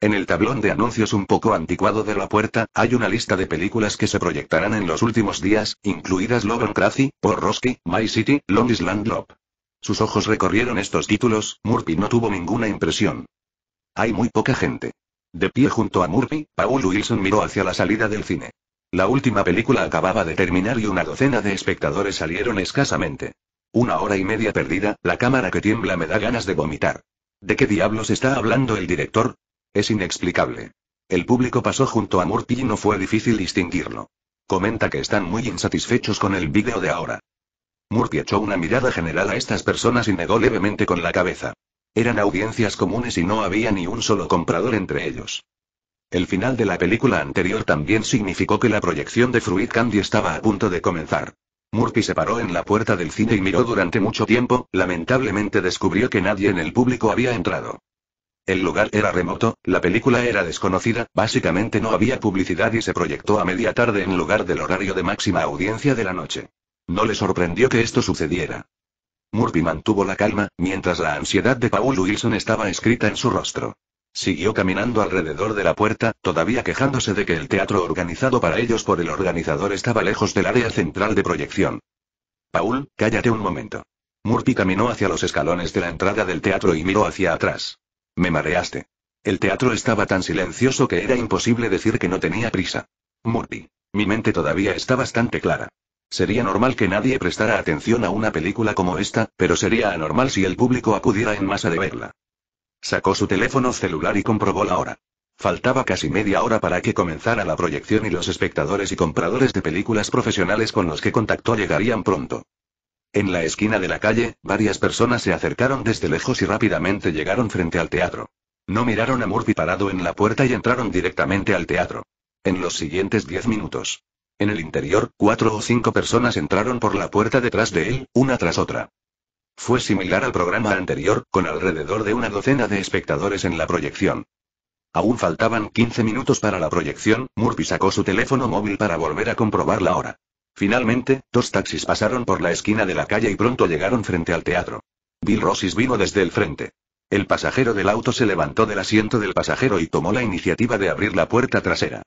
En el tablón de anuncios un poco anticuado de la puerta, hay una lista de películas que se proyectarán en los últimos días, incluidas Logan crazy Crazy, Porrosky, My City, Long Island Love. Sus ojos recorrieron estos títulos, Murphy no tuvo ninguna impresión. Hay muy poca gente. De pie junto a Murphy, Paul Wilson miró hacia la salida del cine. La última película acababa de terminar y una docena de espectadores salieron escasamente. Una hora y media perdida, la cámara que tiembla me da ganas de vomitar. ¿De qué diablos está hablando el director? Es inexplicable. El público pasó junto a Murphy y no fue difícil distinguirlo. Comenta que están muy insatisfechos con el vídeo de ahora. Murphy echó una mirada general a estas personas y negó levemente con la cabeza. Eran audiencias comunes y no había ni un solo comprador entre ellos. El final de la película anterior también significó que la proyección de Fruit Candy estaba a punto de comenzar. Murphy se paró en la puerta del cine y miró durante mucho tiempo, lamentablemente descubrió que nadie en el público había entrado. El lugar era remoto, la película era desconocida, básicamente no había publicidad y se proyectó a media tarde en lugar del horario de máxima audiencia de la noche. No le sorprendió que esto sucediera. Murphy mantuvo la calma, mientras la ansiedad de Paul Wilson estaba escrita en su rostro. Siguió caminando alrededor de la puerta, todavía quejándose de que el teatro organizado para ellos por el organizador estaba lejos del área central de proyección. Paul, cállate un momento. Murphy caminó hacia los escalones de la entrada del teatro y miró hacia atrás. Me mareaste. El teatro estaba tan silencioso que era imposible decir que no tenía prisa. Murphy. Mi mente todavía está bastante clara. Sería normal que nadie prestara atención a una película como esta, pero sería anormal si el público acudiera en masa de verla. Sacó su teléfono celular y comprobó la hora. Faltaba casi media hora para que comenzara la proyección y los espectadores y compradores de películas profesionales con los que contactó llegarían pronto. En la esquina de la calle, varias personas se acercaron desde lejos y rápidamente llegaron frente al teatro. No miraron a Murphy parado en la puerta y entraron directamente al teatro. En los siguientes diez minutos. En el interior, cuatro o cinco personas entraron por la puerta detrás de él, una tras otra. Fue similar al programa anterior, con alrededor de una docena de espectadores en la proyección. Aún faltaban 15 minutos para la proyección, Murphy sacó su teléfono móvil para volver a comprobar la hora. Finalmente, dos taxis pasaron por la esquina de la calle y pronto llegaron frente al teatro. Bill Rossis vino desde el frente. El pasajero del auto se levantó del asiento del pasajero y tomó la iniciativa de abrir la puerta trasera.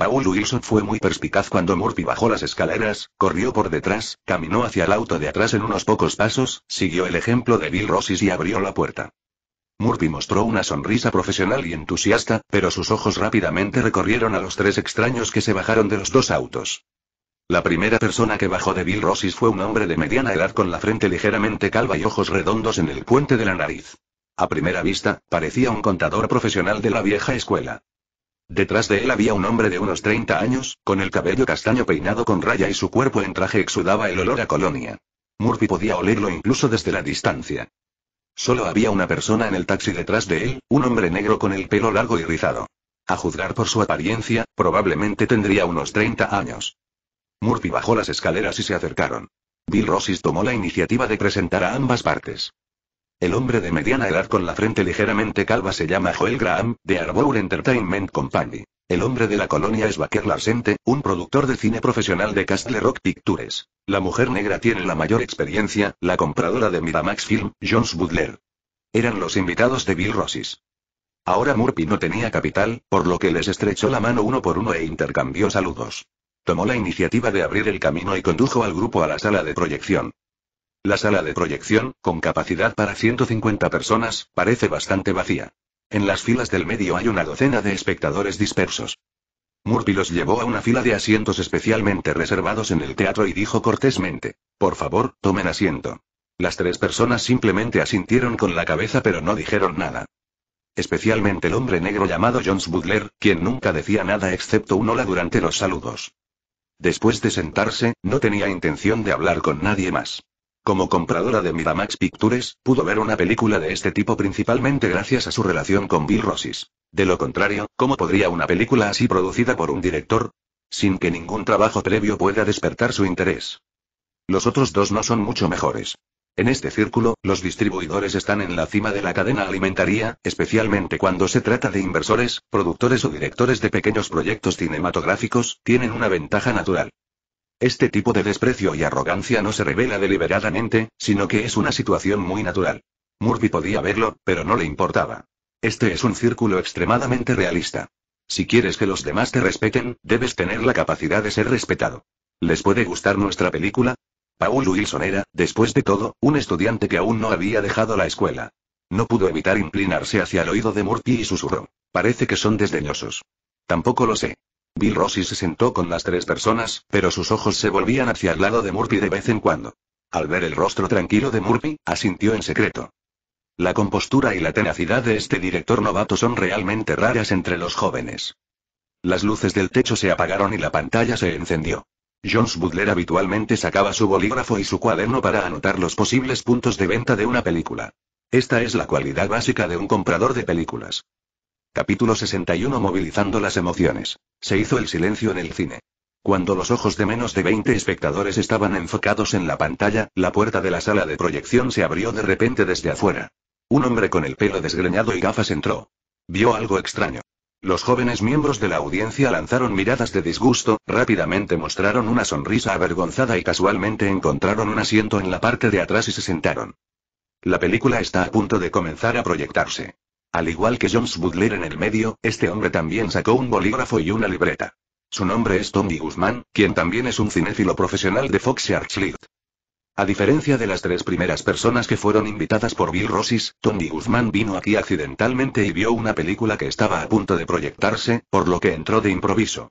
Paul Wilson fue muy perspicaz cuando Murphy bajó las escaleras, corrió por detrás, caminó hacia el auto de atrás en unos pocos pasos, siguió el ejemplo de Bill Rossis y abrió la puerta. Murphy mostró una sonrisa profesional y entusiasta, pero sus ojos rápidamente recorrieron a los tres extraños que se bajaron de los dos autos. La primera persona que bajó de Bill Rossis fue un hombre de mediana edad con la frente ligeramente calva y ojos redondos en el puente de la nariz. A primera vista, parecía un contador profesional de la vieja escuela. Detrás de él había un hombre de unos 30 años, con el cabello castaño peinado con raya y su cuerpo en traje exudaba el olor a colonia. Murphy podía olerlo incluso desde la distancia. Solo había una persona en el taxi detrás de él, un hombre negro con el pelo largo y rizado. A juzgar por su apariencia, probablemente tendría unos 30 años. Murphy bajó las escaleras y se acercaron. Bill Rossis tomó la iniciativa de presentar a ambas partes. El hombre de mediana edad con la frente ligeramente calva se llama Joel Graham, de Arbour Entertainment Company. El hombre de la colonia es Baker Larsente, un productor de cine profesional de Castle Rock Pictures. La mujer negra tiene la mayor experiencia, la compradora de Miramax Film, Jones Butler. Eran los invitados de Bill Rossis. Ahora Murphy no tenía capital, por lo que les estrechó la mano uno por uno e intercambió saludos. Tomó la iniciativa de abrir el camino y condujo al grupo a la sala de proyección. La sala de proyección, con capacidad para 150 personas, parece bastante vacía. En las filas del medio hay una docena de espectadores dispersos. Murphy los llevó a una fila de asientos especialmente reservados en el teatro y dijo cortésmente, por favor, tomen asiento. Las tres personas simplemente asintieron con la cabeza pero no dijeron nada. Especialmente el hombre negro llamado Jones Butler, quien nunca decía nada excepto un hola durante los saludos. Después de sentarse, no tenía intención de hablar con nadie más. Como compradora de Miramax Pictures, pudo ver una película de este tipo principalmente gracias a su relación con Bill Rossis. De lo contrario, ¿cómo podría una película así producida por un director? Sin que ningún trabajo previo pueda despertar su interés. Los otros dos no son mucho mejores. En este círculo, los distribuidores están en la cima de la cadena alimentaria, especialmente cuando se trata de inversores, productores o directores de pequeños proyectos cinematográficos, tienen una ventaja natural. Este tipo de desprecio y arrogancia no se revela deliberadamente, sino que es una situación muy natural. Murphy podía verlo, pero no le importaba. Este es un círculo extremadamente realista. Si quieres que los demás te respeten, debes tener la capacidad de ser respetado. ¿Les puede gustar nuestra película? Paul Wilson era, después de todo, un estudiante que aún no había dejado la escuela. No pudo evitar inclinarse hacia el oído de Murphy y susurró. Parece que son desdeñosos. Tampoco lo sé. Bill Rossi se sentó con las tres personas, pero sus ojos se volvían hacia el lado de Murphy de vez en cuando. Al ver el rostro tranquilo de Murphy, asintió en secreto. La compostura y la tenacidad de este director novato son realmente raras entre los jóvenes. Las luces del techo se apagaron y la pantalla se encendió. Jones Butler habitualmente sacaba su bolígrafo y su cuaderno para anotar los posibles puntos de venta de una película. Esta es la cualidad básica de un comprador de películas. Capítulo 61 Movilizando las emociones. Se hizo el silencio en el cine. Cuando los ojos de menos de 20 espectadores estaban enfocados en la pantalla, la puerta de la sala de proyección se abrió de repente desde afuera. Un hombre con el pelo desgreñado y gafas entró. Vio algo extraño. Los jóvenes miembros de la audiencia lanzaron miradas de disgusto, rápidamente mostraron una sonrisa avergonzada y casualmente encontraron un asiento en la parte de atrás y se sentaron. La película está a punto de comenzar a proyectarse. Al igual que Jones Butler en el medio, este hombre también sacó un bolígrafo y una libreta. Su nombre es Tommy Guzmán, quien también es un cinéfilo profesional de Fox Archlight. A diferencia de las tres primeras personas que fueron invitadas por Bill Rossis, Tommy Guzmán vino aquí accidentalmente y vio una película que estaba a punto de proyectarse, por lo que entró de improviso.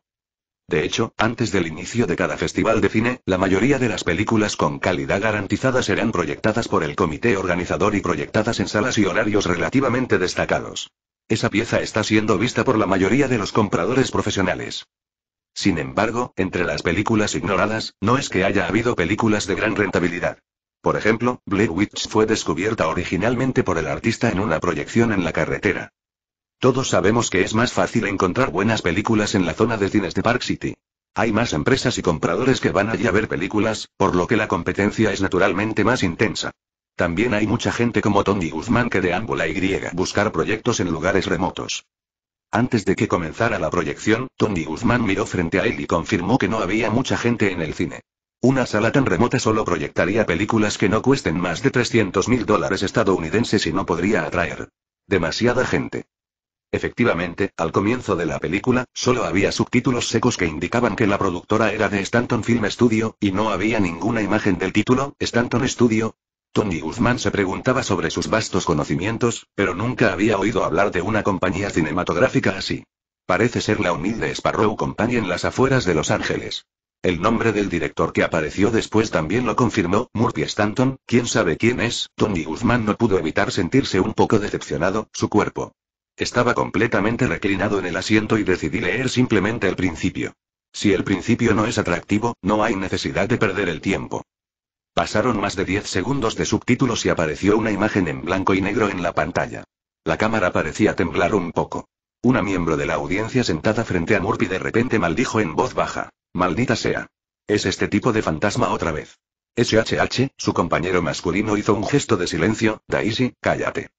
De hecho, antes del inicio de cada festival de cine, la mayoría de las películas con calidad garantizada serán proyectadas por el comité organizador y proyectadas en salas y horarios relativamente destacados. Esa pieza está siendo vista por la mayoría de los compradores profesionales. Sin embargo, entre las películas ignoradas, no es que haya habido películas de gran rentabilidad. Por ejemplo, Blair Witch fue descubierta originalmente por el artista en una proyección en la carretera. Todos sabemos que es más fácil encontrar buenas películas en la zona de cines de Park City. Hay más empresas y compradores que van allí a ver películas, por lo que la competencia es naturalmente más intensa. También hay mucha gente como Tony Guzmán que deambula y griega buscar proyectos en lugares remotos. Antes de que comenzara la proyección, Tony Guzmán miró frente a él y confirmó que no había mucha gente en el cine. Una sala tan remota solo proyectaría películas que no cuesten más de 300 mil dólares estadounidenses y no podría atraer demasiada gente. Efectivamente, al comienzo de la película, solo había subtítulos secos que indicaban que la productora era de Stanton Film Studio, y no había ninguna imagen del título, Stanton Studio. Tony Guzmán se preguntaba sobre sus vastos conocimientos, pero nunca había oído hablar de una compañía cinematográfica así. Parece ser la humilde Sparrow Company en las afueras de Los Ángeles. El nombre del director que apareció después también lo confirmó, Murphy Stanton, quién sabe quién es, Tony Guzmán no pudo evitar sentirse un poco decepcionado, su cuerpo estaba completamente reclinado en el asiento y decidí leer simplemente el principio. Si el principio no es atractivo, no hay necesidad de perder el tiempo. Pasaron más de 10 segundos de subtítulos y apareció una imagen en blanco y negro en la pantalla. La cámara parecía temblar un poco. Una miembro de la audiencia sentada frente a Murphy de repente maldijo en voz baja. Maldita sea. Es este tipo de fantasma otra vez. SHH, su compañero masculino hizo un gesto de silencio, Daisy, cállate.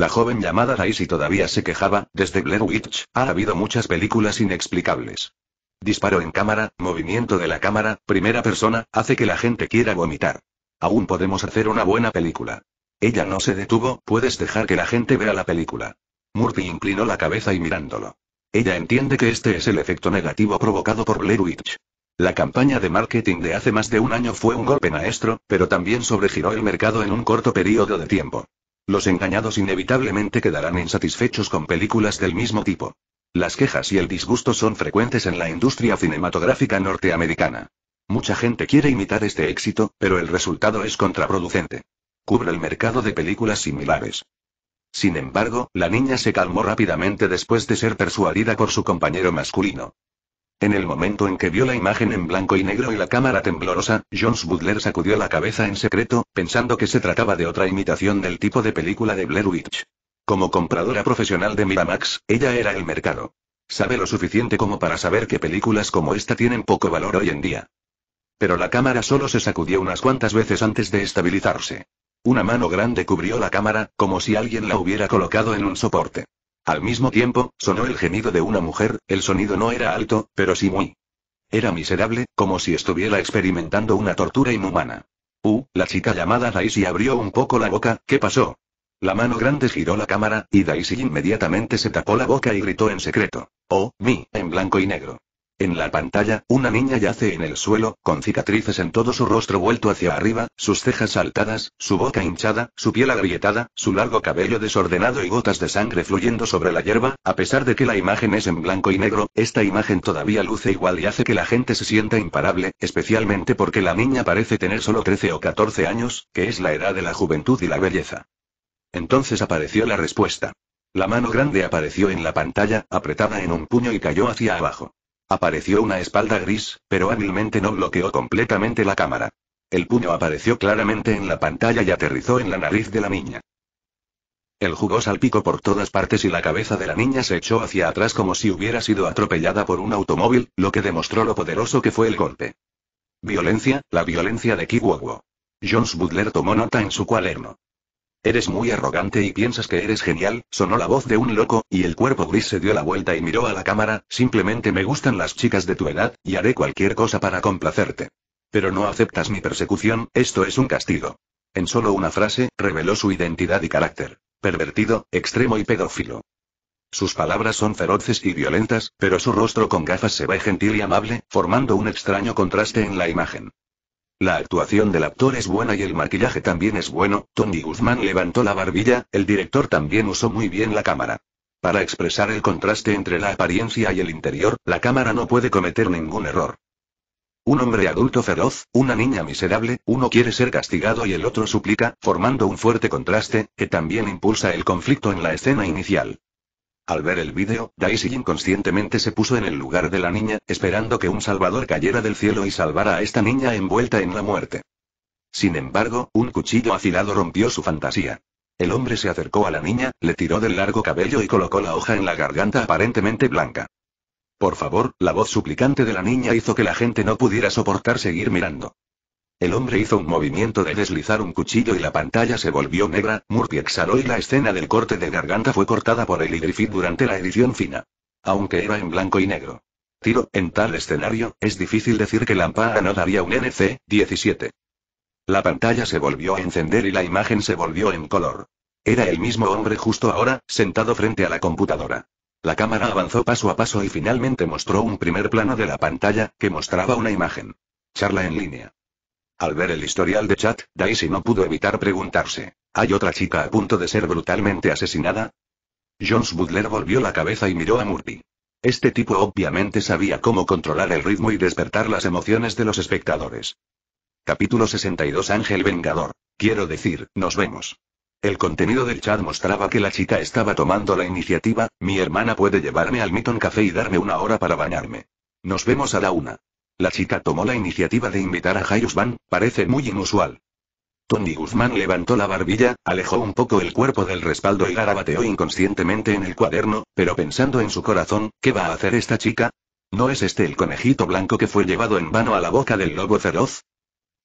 La joven llamada Daisy todavía se quejaba, desde Blair Witch, ha habido muchas películas inexplicables. Disparo en cámara, movimiento de la cámara, primera persona, hace que la gente quiera vomitar. Aún podemos hacer una buena película. Ella no se detuvo, puedes dejar que la gente vea la película. Murphy inclinó la cabeza y mirándolo. Ella entiende que este es el efecto negativo provocado por Blair Witch. La campaña de marketing de hace más de un año fue un golpe maestro, pero también sobregiró el mercado en un corto periodo de tiempo. Los engañados inevitablemente quedarán insatisfechos con películas del mismo tipo. Las quejas y el disgusto son frecuentes en la industria cinematográfica norteamericana. Mucha gente quiere imitar este éxito, pero el resultado es contraproducente. Cubre el mercado de películas similares. Sin embargo, la niña se calmó rápidamente después de ser persuadida por su compañero masculino. En el momento en que vio la imagen en blanco y negro y la cámara temblorosa, Jones Butler sacudió la cabeza en secreto, pensando que se trataba de otra imitación del tipo de película de Blair Witch. Como compradora profesional de Miramax, ella era el mercado. Sabe lo suficiente como para saber que películas como esta tienen poco valor hoy en día. Pero la cámara solo se sacudió unas cuantas veces antes de estabilizarse. Una mano grande cubrió la cámara, como si alguien la hubiera colocado en un soporte. Al mismo tiempo, sonó el gemido de una mujer, el sonido no era alto, pero sí muy. Era miserable, como si estuviera experimentando una tortura inhumana. Uh, la chica llamada Daisy abrió un poco la boca, ¿qué pasó? La mano grande giró la cámara, y Daisy inmediatamente se tapó la boca y gritó en secreto. Oh, mi, en blanco y negro. En la pantalla, una niña yace en el suelo, con cicatrices en todo su rostro vuelto hacia arriba, sus cejas saltadas, su boca hinchada, su piel agrietada, su largo cabello desordenado y gotas de sangre fluyendo sobre la hierba. A pesar de que la imagen es en blanco y negro, esta imagen todavía luce igual y hace que la gente se sienta imparable, especialmente porque la niña parece tener solo 13 o 14 años, que es la edad de la juventud y la belleza. Entonces apareció la respuesta. La mano grande apareció en la pantalla, apretada en un puño y cayó hacia abajo. Apareció una espalda gris, pero hábilmente no bloqueó completamente la cámara. El puño apareció claramente en la pantalla y aterrizó en la nariz de la niña. El jugo salpicó por todas partes y la cabeza de la niña se echó hacia atrás como si hubiera sido atropellada por un automóvil, lo que demostró lo poderoso que fue el golpe. Violencia, la violencia de Kiwowo. Jones Butler tomó nota en su cuaderno. Eres muy arrogante y piensas que eres genial, sonó la voz de un loco, y el cuerpo gris se dio la vuelta y miró a la cámara, simplemente me gustan las chicas de tu edad, y haré cualquier cosa para complacerte. Pero no aceptas mi persecución, esto es un castigo. En solo una frase, reveló su identidad y carácter. Pervertido, extremo y pedófilo. Sus palabras son feroces y violentas, pero su rostro con gafas se ve gentil y amable, formando un extraño contraste en la imagen. La actuación del actor es buena y el maquillaje también es bueno, Tony Guzmán levantó la barbilla, el director también usó muy bien la cámara. Para expresar el contraste entre la apariencia y el interior, la cámara no puede cometer ningún error. Un hombre adulto feroz, una niña miserable, uno quiere ser castigado y el otro suplica, formando un fuerte contraste, que también impulsa el conflicto en la escena inicial. Al ver el vídeo, Daisy inconscientemente se puso en el lugar de la niña, esperando que un salvador cayera del cielo y salvara a esta niña envuelta en la muerte. Sin embargo, un cuchillo afilado rompió su fantasía. El hombre se acercó a la niña, le tiró del largo cabello y colocó la hoja en la garganta aparentemente blanca. Por favor, la voz suplicante de la niña hizo que la gente no pudiera soportar seguir mirando. El hombre hizo un movimiento de deslizar un cuchillo y la pantalla se volvió negra, Murphy exhaló y la escena del corte de garganta fue cortada por el Idrifit durante la edición fina. Aunque era en blanco y negro. Tiro, en tal escenario, es difícil decir que Lampara no daría un NC, 17. La pantalla se volvió a encender y la imagen se volvió en color. Era el mismo hombre justo ahora, sentado frente a la computadora. La cámara avanzó paso a paso y finalmente mostró un primer plano de la pantalla, que mostraba una imagen. Charla en línea. Al ver el historial de Chat, Daisy no pudo evitar preguntarse, ¿hay otra chica a punto de ser brutalmente asesinada? Jones Butler volvió la cabeza y miró a Murphy. Este tipo obviamente sabía cómo controlar el ritmo y despertar las emociones de los espectadores. Capítulo 62 Ángel Vengador. Quiero decir, nos vemos. El contenido del chat mostraba que la chica estaba tomando la iniciativa, mi hermana puede llevarme al Miton Café y darme una hora para bañarme. Nos vemos a la una. La chica tomó la iniciativa de invitar a Jairus Van, parece muy inusual. Tony Guzmán levantó la barbilla, alejó un poco el cuerpo del respaldo y garabateó inconscientemente en el cuaderno, pero pensando en su corazón, ¿qué va a hacer esta chica? ¿No es este el conejito blanco que fue llevado en vano a la boca del lobo feroz?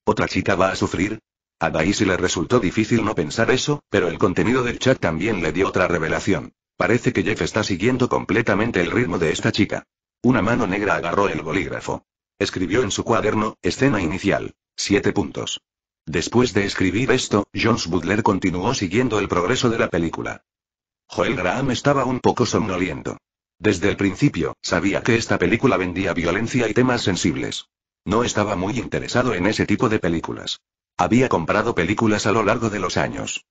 ¿Otra chica va a sufrir? A Daisy le resultó difícil no pensar eso, pero el contenido del chat también le dio otra revelación. Parece que Jeff está siguiendo completamente el ritmo de esta chica. Una mano negra agarró el bolígrafo. Escribió en su cuaderno, escena inicial. Siete puntos. Después de escribir esto, Jones Butler continuó siguiendo el progreso de la película. Joel Graham estaba un poco somnoliento. Desde el principio, sabía que esta película vendía violencia y temas sensibles. No estaba muy interesado en ese tipo de películas. Había comprado películas a lo largo de los años.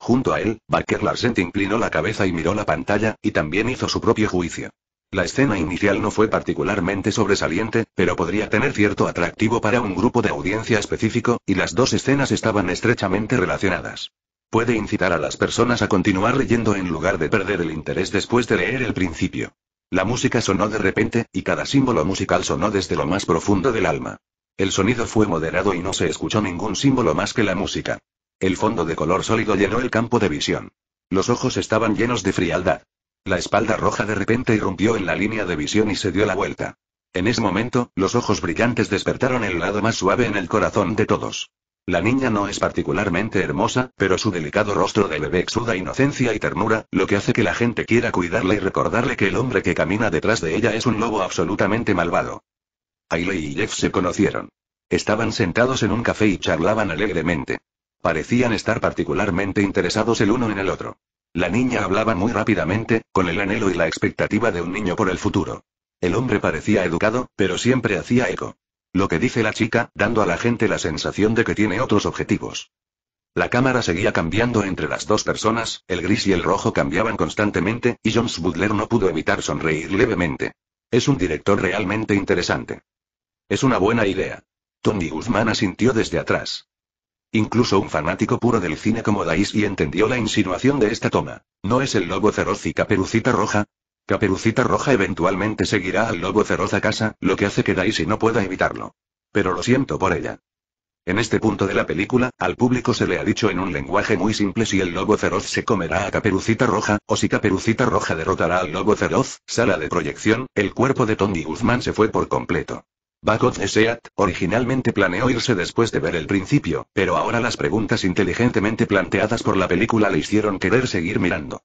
Junto a él, Baker Larsen inclinó la cabeza y miró la pantalla, y también hizo su propio juicio. La escena inicial no fue particularmente sobresaliente, pero podría tener cierto atractivo para un grupo de audiencia específico, y las dos escenas estaban estrechamente relacionadas. Puede incitar a las personas a continuar leyendo en lugar de perder el interés después de leer el principio. La música sonó de repente, y cada símbolo musical sonó desde lo más profundo del alma. El sonido fue moderado y no se escuchó ningún símbolo más que la música. El fondo de color sólido llenó el campo de visión. Los ojos estaban llenos de frialdad. La espalda roja de repente irrumpió en la línea de visión y se dio la vuelta. En ese momento, los ojos brillantes despertaron el lado más suave en el corazón de todos. La niña no es particularmente hermosa, pero su delicado rostro de bebé exuda inocencia y ternura, lo que hace que la gente quiera cuidarla y recordarle que el hombre que camina detrás de ella es un lobo absolutamente malvado. Ailey y Jeff se conocieron. Estaban sentados en un café y charlaban alegremente. Parecían estar particularmente interesados el uno en el otro. La niña hablaba muy rápidamente, con el anhelo y la expectativa de un niño por el futuro. El hombre parecía educado, pero siempre hacía eco. Lo que dice la chica, dando a la gente la sensación de que tiene otros objetivos. La cámara seguía cambiando entre las dos personas, el gris y el rojo cambiaban constantemente, y Jones Butler no pudo evitar sonreír levemente. Es un director realmente interesante. Es una buena idea. Tony Guzmán asintió desde atrás. Incluso un fanático puro del cine como Daisy entendió la insinuación de esta toma. ¿No es el lobo feroz y Caperucita Roja? Caperucita Roja eventualmente seguirá al lobo feroz a casa, lo que hace que Daisy no pueda evitarlo. Pero lo siento por ella. En este punto de la película, al público se le ha dicho en un lenguaje muy simple si el lobo feroz se comerá a Caperucita Roja, o si Caperucita Roja derrotará al lobo feroz, sala de proyección, el cuerpo de Tony Guzmán se fue por completo. Bagot Seat, originalmente planeó irse después de ver el principio, pero ahora las preguntas inteligentemente planteadas por la película le hicieron querer seguir mirando.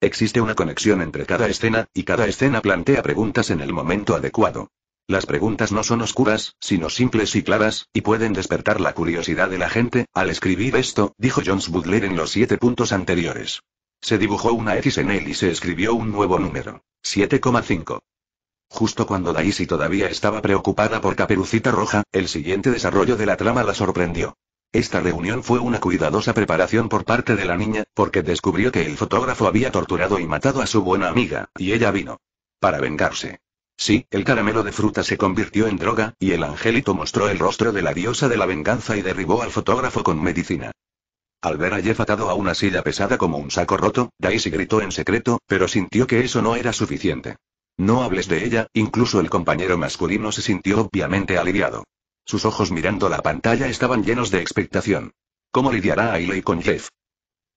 Existe una conexión entre cada escena, y cada escena plantea preguntas en el momento adecuado. Las preguntas no son oscuras, sino simples y claras, y pueden despertar la curiosidad de la gente, al escribir esto, dijo Jones Butler en los siete puntos anteriores. Se dibujó una X en él y se escribió un nuevo número. 7,5. Justo cuando Daisy todavía estaba preocupada por Caperucita Roja, el siguiente desarrollo de la trama la sorprendió. Esta reunión fue una cuidadosa preparación por parte de la niña, porque descubrió que el fotógrafo había torturado y matado a su buena amiga, y ella vino. Para vengarse. Sí, el caramelo de fruta se convirtió en droga, y el angelito mostró el rostro de la diosa de la venganza y derribó al fotógrafo con medicina. Al ver a Jeff atado a una silla pesada como un saco roto, Daisy gritó en secreto, pero sintió que eso no era suficiente. No hables de ella, incluso el compañero masculino se sintió obviamente aliviado. Sus ojos mirando la pantalla estaban llenos de expectación. ¿Cómo lidiará Ailey con Jeff?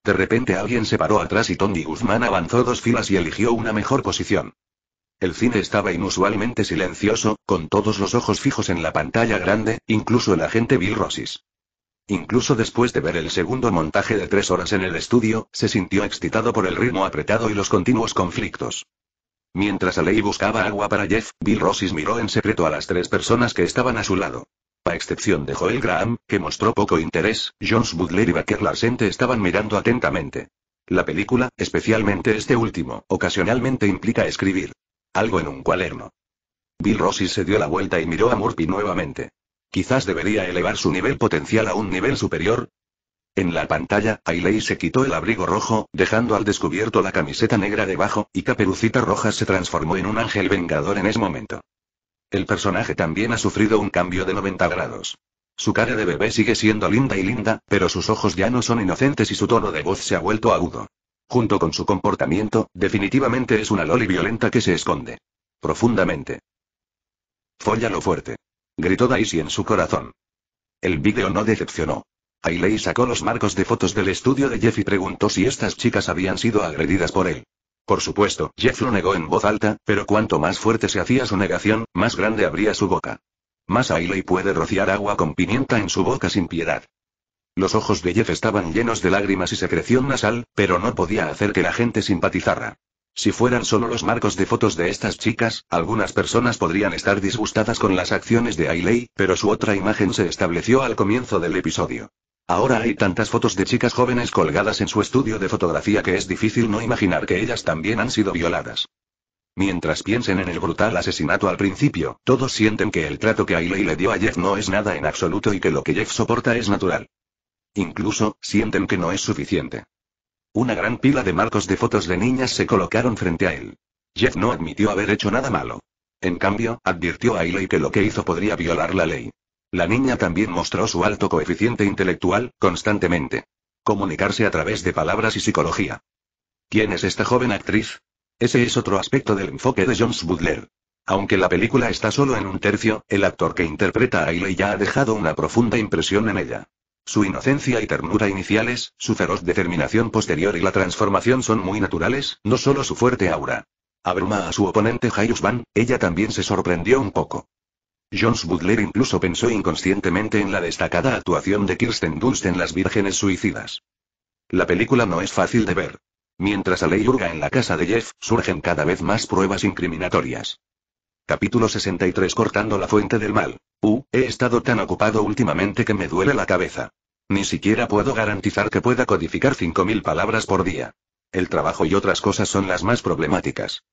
De repente alguien se paró atrás y Tony Guzmán avanzó dos filas y eligió una mejor posición. El cine estaba inusualmente silencioso, con todos los ojos fijos en la pantalla grande, incluso el agente Bill Rossis. Incluso después de ver el segundo montaje de tres horas en el estudio, se sintió excitado por el ritmo apretado y los continuos conflictos. Mientras Alei buscaba agua para Jeff, Bill Rossis miró en secreto a las tres personas que estaban a su lado. A excepción de Joel Graham, que mostró poco interés, Jones Butler y Baker Larsente estaban mirando atentamente. La película, especialmente este último, ocasionalmente implica escribir algo en un cuaderno. Bill Rossis se dio la vuelta y miró a Murphy nuevamente. Quizás debería elevar su nivel potencial a un nivel superior, en la pantalla, Ailey se quitó el abrigo rojo, dejando al descubierto la camiseta negra debajo, y Caperucita Roja se transformó en un ángel vengador en ese momento. El personaje también ha sufrido un cambio de 90 grados. Su cara de bebé sigue siendo linda y linda, pero sus ojos ya no son inocentes y su tono de voz se ha vuelto agudo. Junto con su comportamiento, definitivamente es una loli violenta que se esconde. Profundamente. Fóllalo fuerte. Gritó Daisy en su corazón. El vídeo no decepcionó. Ailey sacó los marcos de fotos del estudio de Jeff y preguntó si estas chicas habían sido agredidas por él. Por supuesto, Jeff lo negó en voz alta, pero cuanto más fuerte se hacía su negación, más grande abría su boca. Más Ailey puede rociar agua con pimienta en su boca sin piedad. Los ojos de Jeff estaban llenos de lágrimas y secreción nasal, pero no podía hacer que la gente simpatizara. Si fueran solo los marcos de fotos de estas chicas, algunas personas podrían estar disgustadas con las acciones de Ailey, pero su otra imagen se estableció al comienzo del episodio. Ahora hay tantas fotos de chicas jóvenes colgadas en su estudio de fotografía que es difícil no imaginar que ellas también han sido violadas. Mientras piensen en el brutal asesinato al principio, todos sienten que el trato que Ailey le dio a Jeff no es nada en absoluto y que lo que Jeff soporta es natural. Incluso, sienten que no es suficiente. Una gran pila de marcos de fotos de niñas se colocaron frente a él. Jeff no admitió haber hecho nada malo. En cambio, advirtió a Ailey que lo que hizo podría violar la ley. La niña también mostró su alto coeficiente intelectual, constantemente. Comunicarse a través de palabras y psicología. ¿Quién es esta joven actriz? Ese es otro aspecto del enfoque de Jones Butler. Aunque la película está solo en un tercio, el actor que interpreta a Ailey ya ha dejado una profunda impresión en ella. Su inocencia y ternura iniciales, su feroz determinación posterior y la transformación son muy naturales, no solo su fuerte aura. Abruma a su oponente Jaius Van, ella también se sorprendió un poco. Jones Butler incluso pensó inconscientemente en la destacada actuación de Kirsten Dunst en Las Vírgenes Suicidas. La película no es fácil de ver. Mientras Ley hurga en la casa de Jeff, surgen cada vez más pruebas incriminatorias. Capítulo 63 Cortando la fuente del mal. Uh, he estado tan ocupado últimamente que me duele la cabeza. Ni siquiera puedo garantizar que pueda codificar 5.000 palabras por día. El trabajo y otras cosas son las más problemáticas.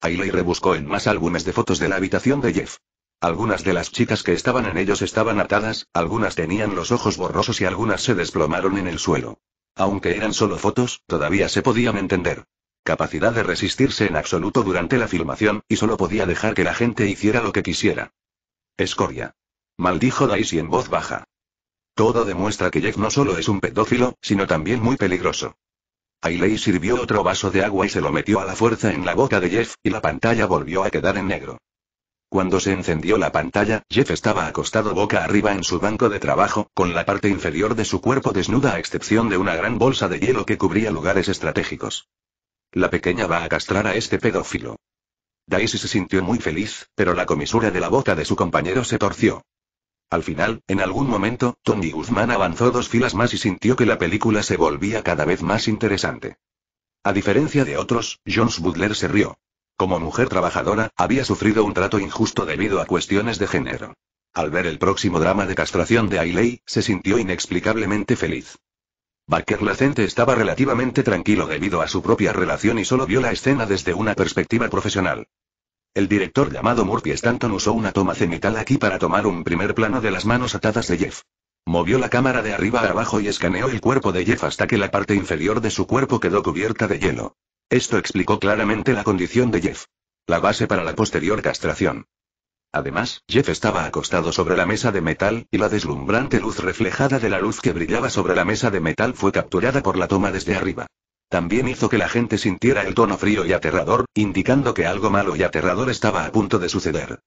Ailey rebuscó en más álbumes de fotos de la habitación de Jeff. Algunas de las chicas que estaban en ellos estaban atadas, algunas tenían los ojos borrosos y algunas se desplomaron en el suelo. Aunque eran solo fotos, todavía se podían entender. Capacidad de resistirse en absoluto durante la filmación, y solo podía dejar que la gente hiciera lo que quisiera. Escoria. Maldijo Daisy en voz baja. Todo demuestra que Jeff no solo es un pedófilo, sino también muy peligroso. Ailey sirvió otro vaso de agua y se lo metió a la fuerza en la boca de Jeff, y la pantalla volvió a quedar en negro. Cuando se encendió la pantalla, Jeff estaba acostado boca arriba en su banco de trabajo, con la parte inferior de su cuerpo desnuda a excepción de una gran bolsa de hielo que cubría lugares estratégicos. La pequeña va a castrar a este pedófilo. Daisy se sintió muy feliz, pero la comisura de la boca de su compañero se torció. Al final, en algún momento, Tony Guzmán avanzó dos filas más y sintió que la película se volvía cada vez más interesante. A diferencia de otros, Jones Butler se rió. Como mujer trabajadora, había sufrido un trato injusto debido a cuestiones de género. Al ver el próximo drama de castración de Ailey, se sintió inexplicablemente feliz. Baker Lacente estaba relativamente tranquilo debido a su propia relación y solo vio la escena desde una perspectiva profesional. El director llamado Murphy Stanton usó una toma cenital aquí para tomar un primer plano de las manos atadas de Jeff. Movió la cámara de arriba a abajo y escaneó el cuerpo de Jeff hasta que la parte inferior de su cuerpo quedó cubierta de hielo. Esto explicó claramente la condición de Jeff. La base para la posterior castración. Además, Jeff estaba acostado sobre la mesa de metal, y la deslumbrante luz reflejada de la luz que brillaba sobre la mesa de metal fue capturada por la toma desde arriba. También hizo que la gente sintiera el tono frío y aterrador, indicando que algo malo y aterrador estaba a punto de suceder.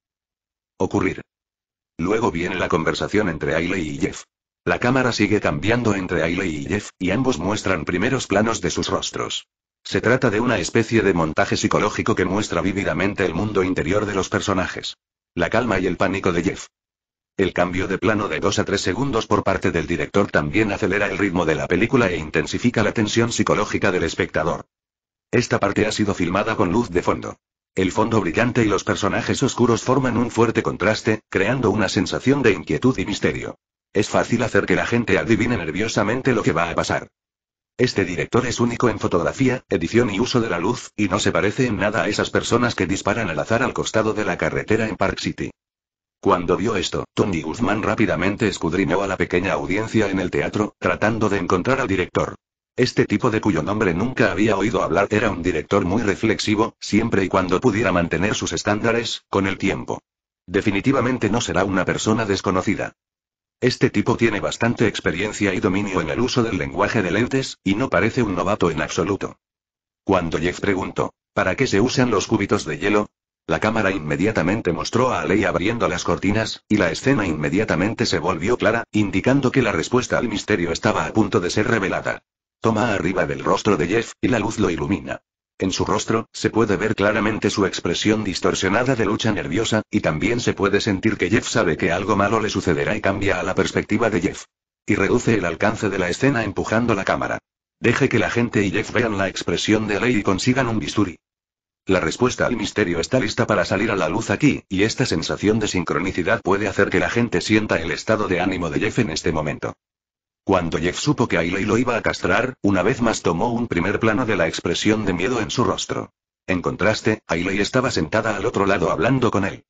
Ocurrir. Luego viene la conversación entre Ailey y Jeff. La cámara sigue cambiando entre Ailey y Jeff, y ambos muestran primeros planos de sus rostros. Se trata de una especie de montaje psicológico que muestra vívidamente el mundo interior de los personajes. La calma y el pánico de Jeff. El cambio de plano de 2 a 3 segundos por parte del director también acelera el ritmo de la película e intensifica la tensión psicológica del espectador. Esta parte ha sido filmada con luz de fondo. El fondo brillante y los personajes oscuros forman un fuerte contraste, creando una sensación de inquietud y misterio. Es fácil hacer que la gente adivine nerviosamente lo que va a pasar. Este director es único en fotografía, edición y uso de la luz, y no se parece en nada a esas personas que disparan al azar al costado de la carretera en Park City. Cuando vio esto, Tony Guzmán rápidamente escudriñó a la pequeña audiencia en el teatro, tratando de encontrar al director. Este tipo de cuyo nombre nunca había oído hablar era un director muy reflexivo, siempre y cuando pudiera mantener sus estándares, con el tiempo. Definitivamente no será una persona desconocida. Este tipo tiene bastante experiencia y dominio en el uso del lenguaje de lentes, y no parece un novato en absoluto. Cuando Jeff preguntó, ¿para qué se usan los cúbitos de hielo? La cámara inmediatamente mostró a Alei abriendo las cortinas, y la escena inmediatamente se volvió clara, indicando que la respuesta al misterio estaba a punto de ser revelada. Toma arriba del rostro de Jeff, y la luz lo ilumina. En su rostro, se puede ver claramente su expresión distorsionada de lucha nerviosa, y también se puede sentir que Jeff sabe que algo malo le sucederá y cambia a la perspectiva de Jeff. Y reduce el alcance de la escena empujando la cámara. Deje que la gente y Jeff vean la expresión de Ley y consigan un bisturi. La respuesta al misterio está lista para salir a la luz aquí, y esta sensación de sincronicidad puede hacer que la gente sienta el estado de ánimo de Jeff en este momento. Cuando Jeff supo que Ailey lo iba a castrar, una vez más tomó un primer plano de la expresión de miedo en su rostro. En contraste, Ailey estaba sentada al otro lado hablando con él.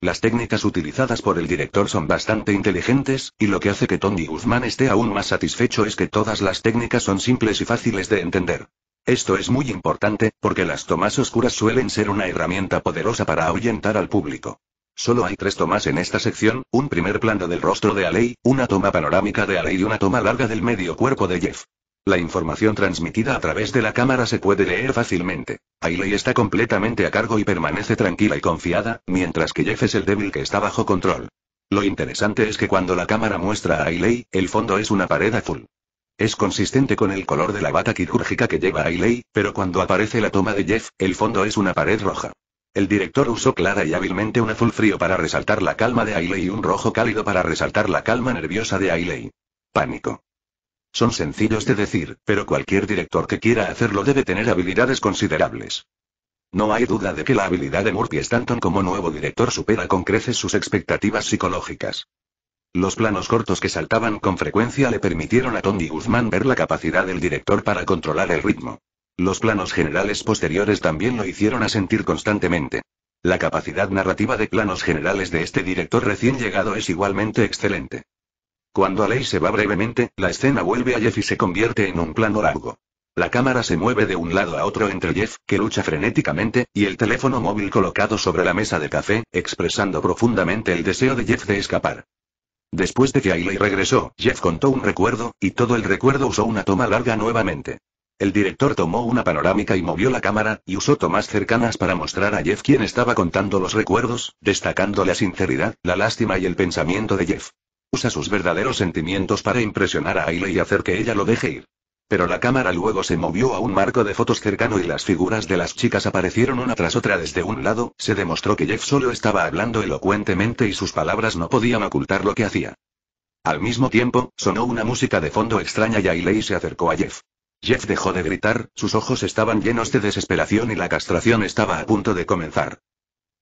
Las técnicas utilizadas por el director son bastante inteligentes, y lo que hace que Tony Guzmán esté aún más satisfecho es que todas las técnicas son simples y fáciles de entender. Esto es muy importante, porque las tomas oscuras suelen ser una herramienta poderosa para ahuyentar al público. Solo hay tres tomas en esta sección, un primer plano del rostro de Ailey, una toma panorámica de Ailey y una toma larga del medio cuerpo de Jeff. La información transmitida a través de la cámara se puede leer fácilmente. Ailey está completamente a cargo y permanece tranquila y confiada, mientras que Jeff es el débil que está bajo control. Lo interesante es que cuando la cámara muestra a Ailey, el fondo es una pared azul. Es consistente con el color de la bata quirúrgica que lleva Ailey, pero cuando aparece la toma de Jeff, el fondo es una pared roja. El director usó clara y hábilmente un azul frío para resaltar la calma de Ailey y un rojo cálido para resaltar la calma nerviosa de Ailey. Pánico. Son sencillos de decir, pero cualquier director que quiera hacerlo debe tener habilidades considerables. No hay duda de que la habilidad de Murphy Stanton como nuevo director supera con creces sus expectativas psicológicas. Los planos cortos que saltaban con frecuencia le permitieron a Tony Guzmán ver la capacidad del director para controlar el ritmo. Los planos generales posteriores también lo hicieron a sentir constantemente. La capacidad narrativa de planos generales de este director recién llegado es igualmente excelente. Cuando Aley se va brevemente, la escena vuelve a Jeff y se convierte en un plano largo. La cámara se mueve de un lado a otro entre Jeff, que lucha frenéticamente, y el teléfono móvil colocado sobre la mesa de café, expresando profundamente el deseo de Jeff de escapar. Después de que Ailey regresó, Jeff contó un recuerdo, y todo el recuerdo usó una toma larga nuevamente. El director tomó una panorámica y movió la cámara, y usó tomas cercanas para mostrar a Jeff quien estaba contando los recuerdos, destacando la sinceridad, la lástima y el pensamiento de Jeff. Usa sus verdaderos sentimientos para impresionar a Ailey y hacer que ella lo deje ir. Pero la cámara luego se movió a un marco de fotos cercano y las figuras de las chicas aparecieron una tras otra desde un lado, se demostró que Jeff solo estaba hablando elocuentemente y sus palabras no podían ocultar lo que hacía. Al mismo tiempo, sonó una música de fondo extraña y Ailey se acercó a Jeff. Jeff dejó de gritar, sus ojos estaban llenos de desesperación y la castración estaba a punto de comenzar.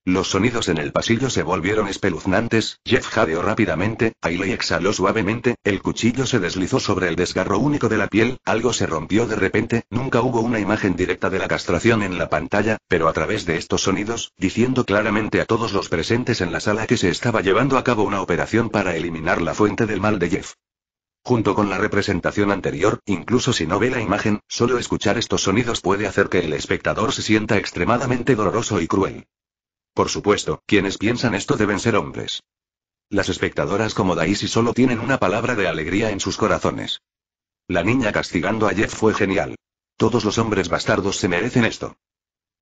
Los sonidos en el pasillo se volvieron espeluznantes, Jeff jadeó rápidamente, Ailey exhaló suavemente, el cuchillo se deslizó sobre el desgarro único de la piel, algo se rompió de repente, nunca hubo una imagen directa de la castración en la pantalla, pero a través de estos sonidos, diciendo claramente a todos los presentes en la sala que se estaba llevando a cabo una operación para eliminar la fuente del mal de Jeff. Junto con la representación anterior, incluso si no ve la imagen, solo escuchar estos sonidos puede hacer que el espectador se sienta extremadamente doloroso y cruel. Por supuesto, quienes piensan esto deben ser hombres. Las espectadoras como Daisy solo tienen una palabra de alegría en sus corazones. La niña castigando a Jeff fue genial. Todos los hombres bastardos se merecen esto.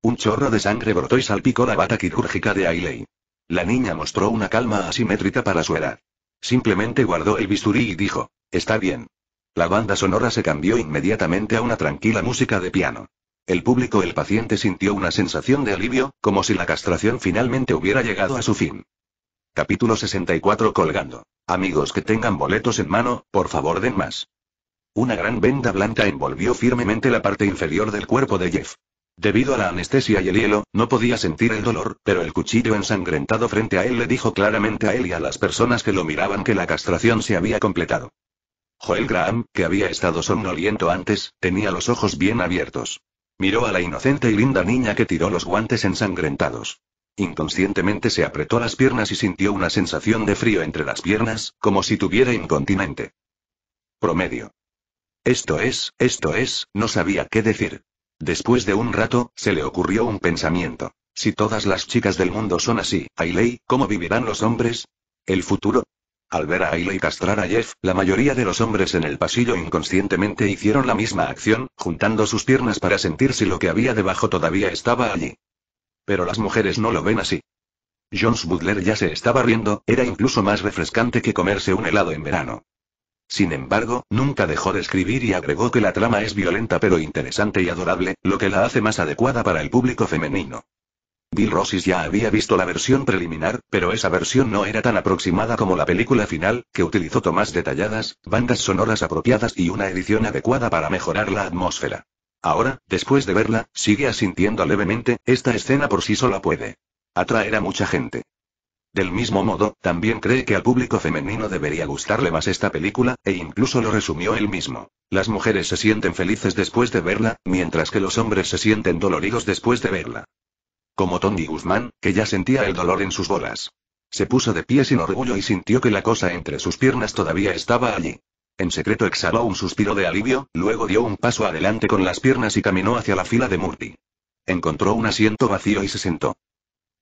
Un chorro de sangre brotó y salpicó la bata quirúrgica de Ailey. La niña mostró una calma asimétrica para su edad. Simplemente guardó el bisturí y dijo, está bien. La banda sonora se cambió inmediatamente a una tranquila música de piano. El público el paciente sintió una sensación de alivio, como si la castración finalmente hubiera llegado a su fin. Capítulo 64 Colgando. Amigos que tengan boletos en mano, por favor den más. Una gran venda blanca envolvió firmemente la parte inferior del cuerpo de Jeff. Debido a la anestesia y el hielo, no podía sentir el dolor, pero el cuchillo ensangrentado frente a él le dijo claramente a él y a las personas que lo miraban que la castración se había completado. Joel Graham, que había estado somnoliento antes, tenía los ojos bien abiertos. Miró a la inocente y linda niña que tiró los guantes ensangrentados. Inconscientemente se apretó las piernas y sintió una sensación de frío entre las piernas, como si tuviera incontinente. Promedio. Esto es, esto es, no sabía qué decir. Después de un rato, se le ocurrió un pensamiento. Si todas las chicas del mundo son así, Ailey, ¿cómo vivirán los hombres? ¿El futuro? Al ver a Ailey castrar a Jeff, la mayoría de los hombres en el pasillo inconscientemente hicieron la misma acción, juntando sus piernas para sentir si lo que había debajo todavía estaba allí. Pero las mujeres no lo ven así. Jones Butler ya se estaba riendo, era incluso más refrescante que comerse un helado en verano. Sin embargo, nunca dejó de escribir y agregó que la trama es violenta pero interesante y adorable, lo que la hace más adecuada para el público femenino. Bill Rossis ya había visto la versión preliminar, pero esa versión no era tan aproximada como la película final, que utilizó tomas detalladas, bandas sonoras apropiadas y una edición adecuada para mejorar la atmósfera. Ahora, después de verla, sigue asintiendo levemente, esta escena por sí sola puede atraer a mucha gente. Del mismo modo, también cree que al público femenino debería gustarle más esta película, e incluso lo resumió él mismo. Las mujeres se sienten felices después de verla, mientras que los hombres se sienten doloridos después de verla. Como Tony Guzmán, que ya sentía el dolor en sus bolas. Se puso de pie sin orgullo y sintió que la cosa entre sus piernas todavía estaba allí. En secreto exhaló un suspiro de alivio, luego dio un paso adelante con las piernas y caminó hacia la fila de Murti. Encontró un asiento vacío y se sentó.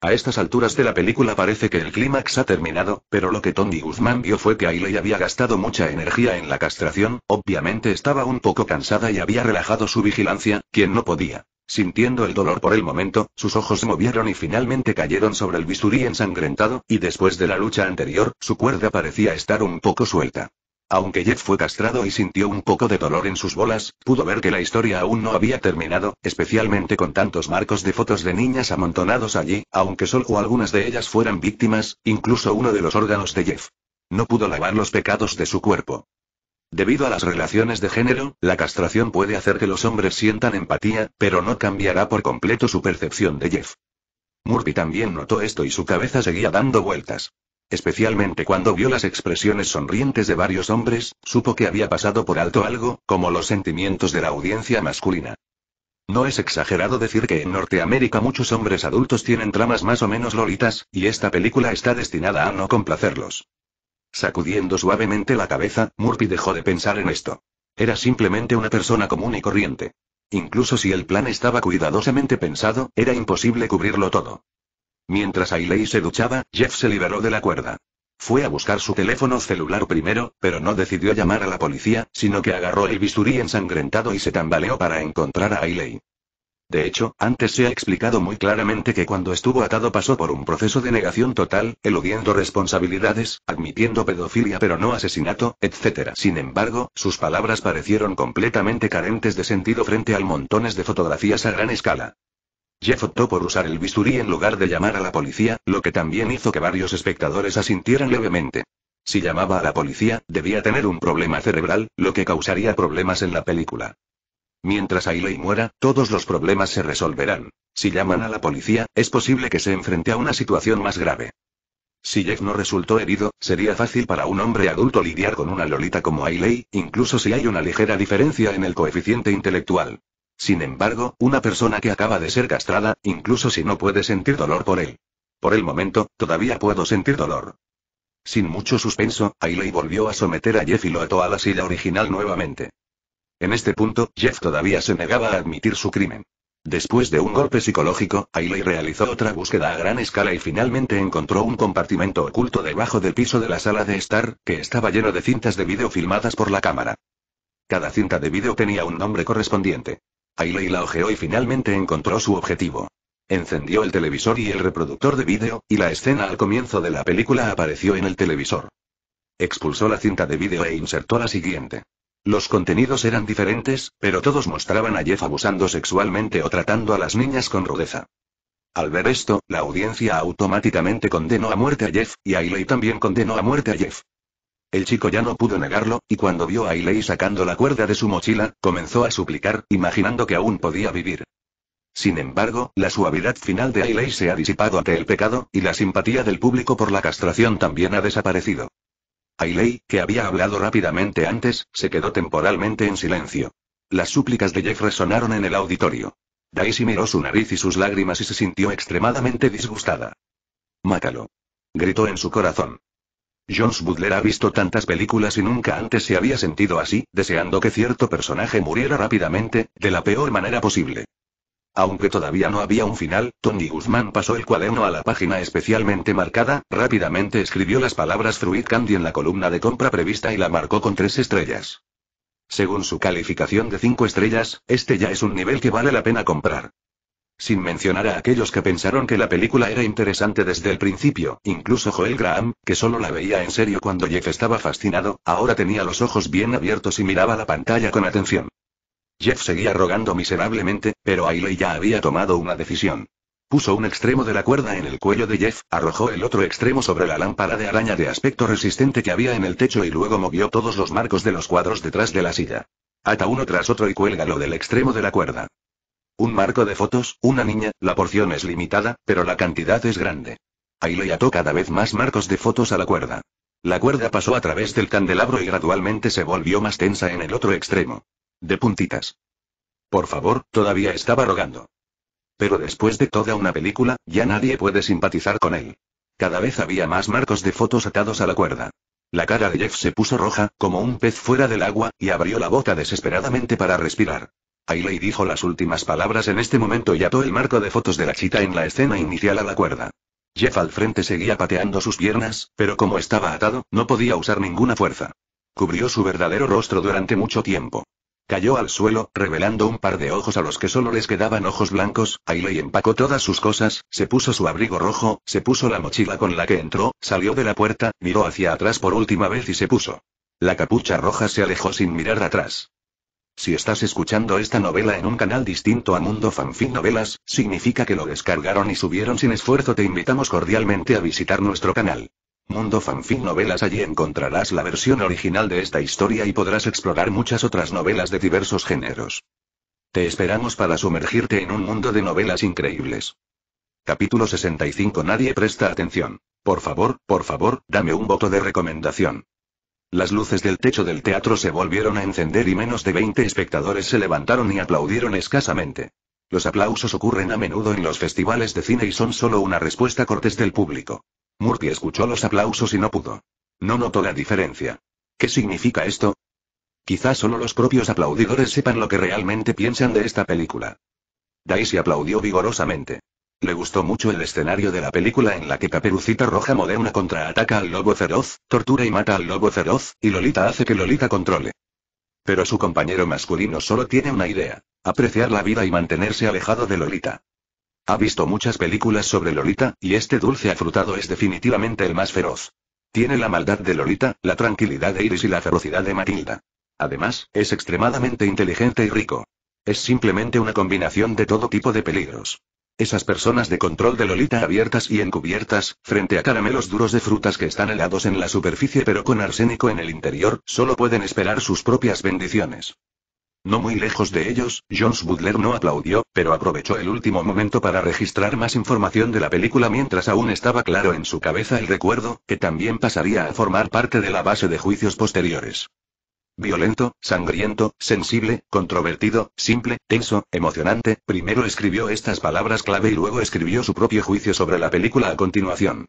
A estas alturas de la película parece que el clímax ha terminado, pero lo que Tony Guzmán vio fue que Ailey había gastado mucha energía en la castración, obviamente estaba un poco cansada y había relajado su vigilancia, quien no podía. Sintiendo el dolor por el momento, sus ojos se movieron y finalmente cayeron sobre el bisturí ensangrentado, y después de la lucha anterior, su cuerda parecía estar un poco suelta. Aunque Jeff fue castrado y sintió un poco de dolor en sus bolas, pudo ver que la historia aún no había terminado, especialmente con tantos marcos de fotos de niñas amontonados allí, aunque solo algunas de ellas fueran víctimas, incluso uno de los órganos de Jeff. No pudo lavar los pecados de su cuerpo. Debido a las relaciones de género, la castración puede hacer que los hombres sientan empatía, pero no cambiará por completo su percepción de Jeff. Murphy también notó esto y su cabeza seguía dando vueltas. Especialmente cuando vio las expresiones sonrientes de varios hombres, supo que había pasado por alto algo, como los sentimientos de la audiencia masculina. No es exagerado decir que en Norteamérica muchos hombres adultos tienen tramas más o menos lolitas, y esta película está destinada a no complacerlos. Sacudiendo suavemente la cabeza, Murphy dejó de pensar en esto. Era simplemente una persona común y corriente. Incluso si el plan estaba cuidadosamente pensado, era imposible cubrirlo todo. Mientras Ailey se duchaba, Jeff se liberó de la cuerda. Fue a buscar su teléfono celular primero, pero no decidió llamar a la policía, sino que agarró el bisturí ensangrentado y se tambaleó para encontrar a Ailey. De hecho, antes se ha explicado muy claramente que cuando estuvo atado pasó por un proceso de negación total, eludiendo responsabilidades, admitiendo pedofilia pero no asesinato, etc. Sin embargo, sus palabras parecieron completamente carentes de sentido frente al montones de fotografías a gran escala. Jeff optó por usar el bisturí en lugar de llamar a la policía, lo que también hizo que varios espectadores asintieran levemente. Si llamaba a la policía, debía tener un problema cerebral, lo que causaría problemas en la película. Mientras Ailey muera, todos los problemas se resolverán. Si llaman a la policía, es posible que se enfrente a una situación más grave. Si Jeff no resultó herido, sería fácil para un hombre adulto lidiar con una lolita como Ailey, incluso si hay una ligera diferencia en el coeficiente intelectual. Sin embargo, una persona que acaba de ser castrada, incluso si no puede sentir dolor por él. Por el momento, todavía puedo sentir dolor. Sin mucho suspenso, Ailey volvió a someter a Jeff y lo ató a la silla original nuevamente. En este punto, Jeff todavía se negaba a admitir su crimen. Después de un golpe psicológico, Ailey realizó otra búsqueda a gran escala y finalmente encontró un compartimento oculto debajo del piso de la sala de estar, que estaba lleno de cintas de vídeo filmadas por la cámara. Cada cinta de vídeo tenía un nombre correspondiente. Ailey la ojeó y finalmente encontró su objetivo. Encendió el televisor y el reproductor de vídeo, y la escena al comienzo de la película apareció en el televisor. Expulsó la cinta de vídeo e insertó la siguiente. Los contenidos eran diferentes, pero todos mostraban a Jeff abusando sexualmente o tratando a las niñas con rudeza. Al ver esto, la audiencia automáticamente condenó a muerte a Jeff, y Ailey también condenó a muerte a Jeff. El chico ya no pudo negarlo, y cuando vio a Ailey sacando la cuerda de su mochila, comenzó a suplicar, imaginando que aún podía vivir. Sin embargo, la suavidad final de Ailey se ha disipado ante el pecado, y la simpatía del público por la castración también ha desaparecido. Ailey, que había hablado rápidamente antes, se quedó temporalmente en silencio. Las súplicas de Jeff resonaron en el auditorio. Daisy miró su nariz y sus lágrimas y se sintió extremadamente disgustada. Mátalo. Gritó en su corazón. Jones Butler ha visto tantas películas y nunca antes se había sentido así, deseando que cierto personaje muriera rápidamente, de la peor manera posible. Aunque todavía no había un final, Tony Guzmán pasó el cuaderno a la página especialmente marcada, rápidamente escribió las palabras Fruit Candy en la columna de compra prevista y la marcó con tres estrellas. Según su calificación de cinco estrellas, este ya es un nivel que vale la pena comprar sin mencionar a aquellos que pensaron que la película era interesante desde el principio, incluso Joel Graham, que solo la veía en serio cuando Jeff estaba fascinado, ahora tenía los ojos bien abiertos y miraba la pantalla con atención. Jeff seguía rogando miserablemente, pero Ailey ya había tomado una decisión. Puso un extremo de la cuerda en el cuello de Jeff, arrojó el otro extremo sobre la lámpara de araña de aspecto resistente que había en el techo y luego movió todos los marcos de los cuadros detrás de la silla. Ata uno tras otro y cuélgalo del extremo de la cuerda. Un marco de fotos, una niña, la porción es limitada, pero la cantidad es grande. le ató cada vez más marcos de fotos a la cuerda. La cuerda pasó a través del candelabro y gradualmente se volvió más tensa en el otro extremo. De puntitas. Por favor, todavía estaba rogando. Pero después de toda una película, ya nadie puede simpatizar con él. Cada vez había más marcos de fotos atados a la cuerda. La cara de Jeff se puso roja, como un pez fuera del agua, y abrió la boca desesperadamente para respirar. Ailey dijo las últimas palabras en este momento y ató el marco de fotos de la chita en la escena inicial a la cuerda. Jeff al frente seguía pateando sus piernas, pero como estaba atado, no podía usar ninguna fuerza. Cubrió su verdadero rostro durante mucho tiempo. Cayó al suelo, revelando un par de ojos a los que solo les quedaban ojos blancos. Ailey empacó todas sus cosas, se puso su abrigo rojo, se puso la mochila con la que entró, salió de la puerta, miró hacia atrás por última vez y se puso. La capucha roja se alejó sin mirar atrás. Si estás escuchando esta novela en un canal distinto a Mundo Fanfic Novelas, significa que lo descargaron y subieron sin esfuerzo. Te invitamos cordialmente a visitar nuestro canal. Mundo Fanfic Novelas allí encontrarás la versión original de esta historia y podrás explorar muchas otras novelas de diversos géneros. Te esperamos para sumergirte en un mundo de novelas increíbles. Capítulo 65 Nadie presta atención. Por favor, por favor, dame un voto de recomendación. Las luces del techo del teatro se volvieron a encender y menos de 20 espectadores se levantaron y aplaudieron escasamente. Los aplausos ocurren a menudo en los festivales de cine y son solo una respuesta cortés del público. Murphy escuchó los aplausos y no pudo. No notó la diferencia. ¿Qué significa esto? Quizás solo los propios aplaudidores sepan lo que realmente piensan de esta película. Daisy aplaudió vigorosamente. Le gustó mucho el escenario de la película en la que Caperucita Roja moderna contraataca al lobo feroz, tortura y mata al lobo feroz, y Lolita hace que Lolita controle. Pero su compañero masculino solo tiene una idea, apreciar la vida y mantenerse alejado de Lolita. Ha visto muchas películas sobre Lolita, y este dulce afrutado es definitivamente el más feroz. Tiene la maldad de Lolita, la tranquilidad de Iris y la ferocidad de Matilda. Además, es extremadamente inteligente y rico. Es simplemente una combinación de todo tipo de peligros. Esas personas de control de Lolita abiertas y encubiertas, frente a caramelos duros de frutas que están helados en la superficie pero con arsénico en el interior, solo pueden esperar sus propias bendiciones. No muy lejos de ellos, Jones Butler no aplaudió, pero aprovechó el último momento para registrar más información de la película mientras aún estaba claro en su cabeza el recuerdo, que también pasaría a formar parte de la base de juicios posteriores. Violento, sangriento, sensible, controvertido, simple, tenso, emocionante, primero escribió estas palabras clave y luego escribió su propio juicio sobre la película a continuación.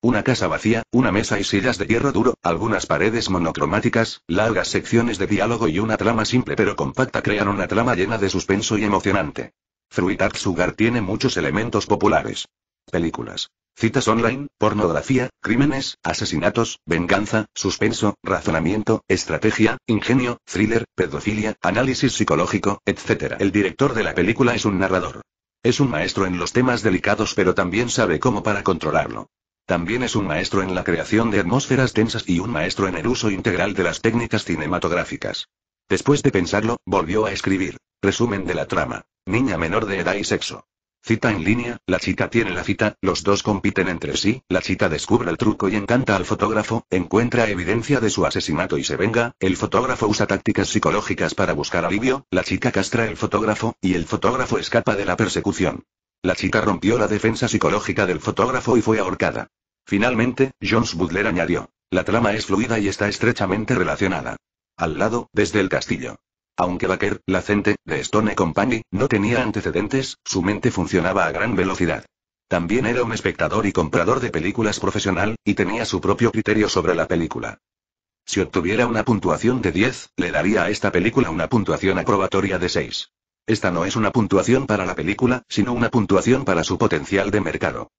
Una casa vacía, una mesa y sillas de hierro duro, algunas paredes monocromáticas, largas secciones de diálogo y una trama simple pero compacta crean una trama llena de suspenso y emocionante. Fruitat Sugar tiene muchos elementos populares. Películas. Citas online, pornografía, crímenes, asesinatos, venganza, suspenso, razonamiento, estrategia, ingenio, thriller, pedofilia, análisis psicológico, etc. El director de la película es un narrador. Es un maestro en los temas delicados pero también sabe cómo para controlarlo. También es un maestro en la creación de atmósferas tensas y un maestro en el uso integral de las técnicas cinematográficas. Después de pensarlo, volvió a escribir. Resumen de la trama. Niña menor de edad y sexo. Cita en línea, la chica tiene la cita, los dos compiten entre sí, la chica descubre el truco y encanta al fotógrafo, encuentra evidencia de su asesinato y se venga, el fotógrafo usa tácticas psicológicas para buscar alivio, la chica castra el fotógrafo, y el fotógrafo escapa de la persecución. La chica rompió la defensa psicológica del fotógrafo y fue ahorcada. Finalmente, Jones Butler añadió, la trama es fluida y está estrechamente relacionada. Al lado, desde el castillo. Aunque Baker, lacente de Stone Company, no tenía antecedentes, su mente funcionaba a gran velocidad. También era un espectador y comprador de películas profesional, y tenía su propio criterio sobre la película. Si obtuviera una puntuación de 10, le daría a esta película una puntuación aprobatoria de 6. Esta no es una puntuación para la película, sino una puntuación para su potencial de mercado.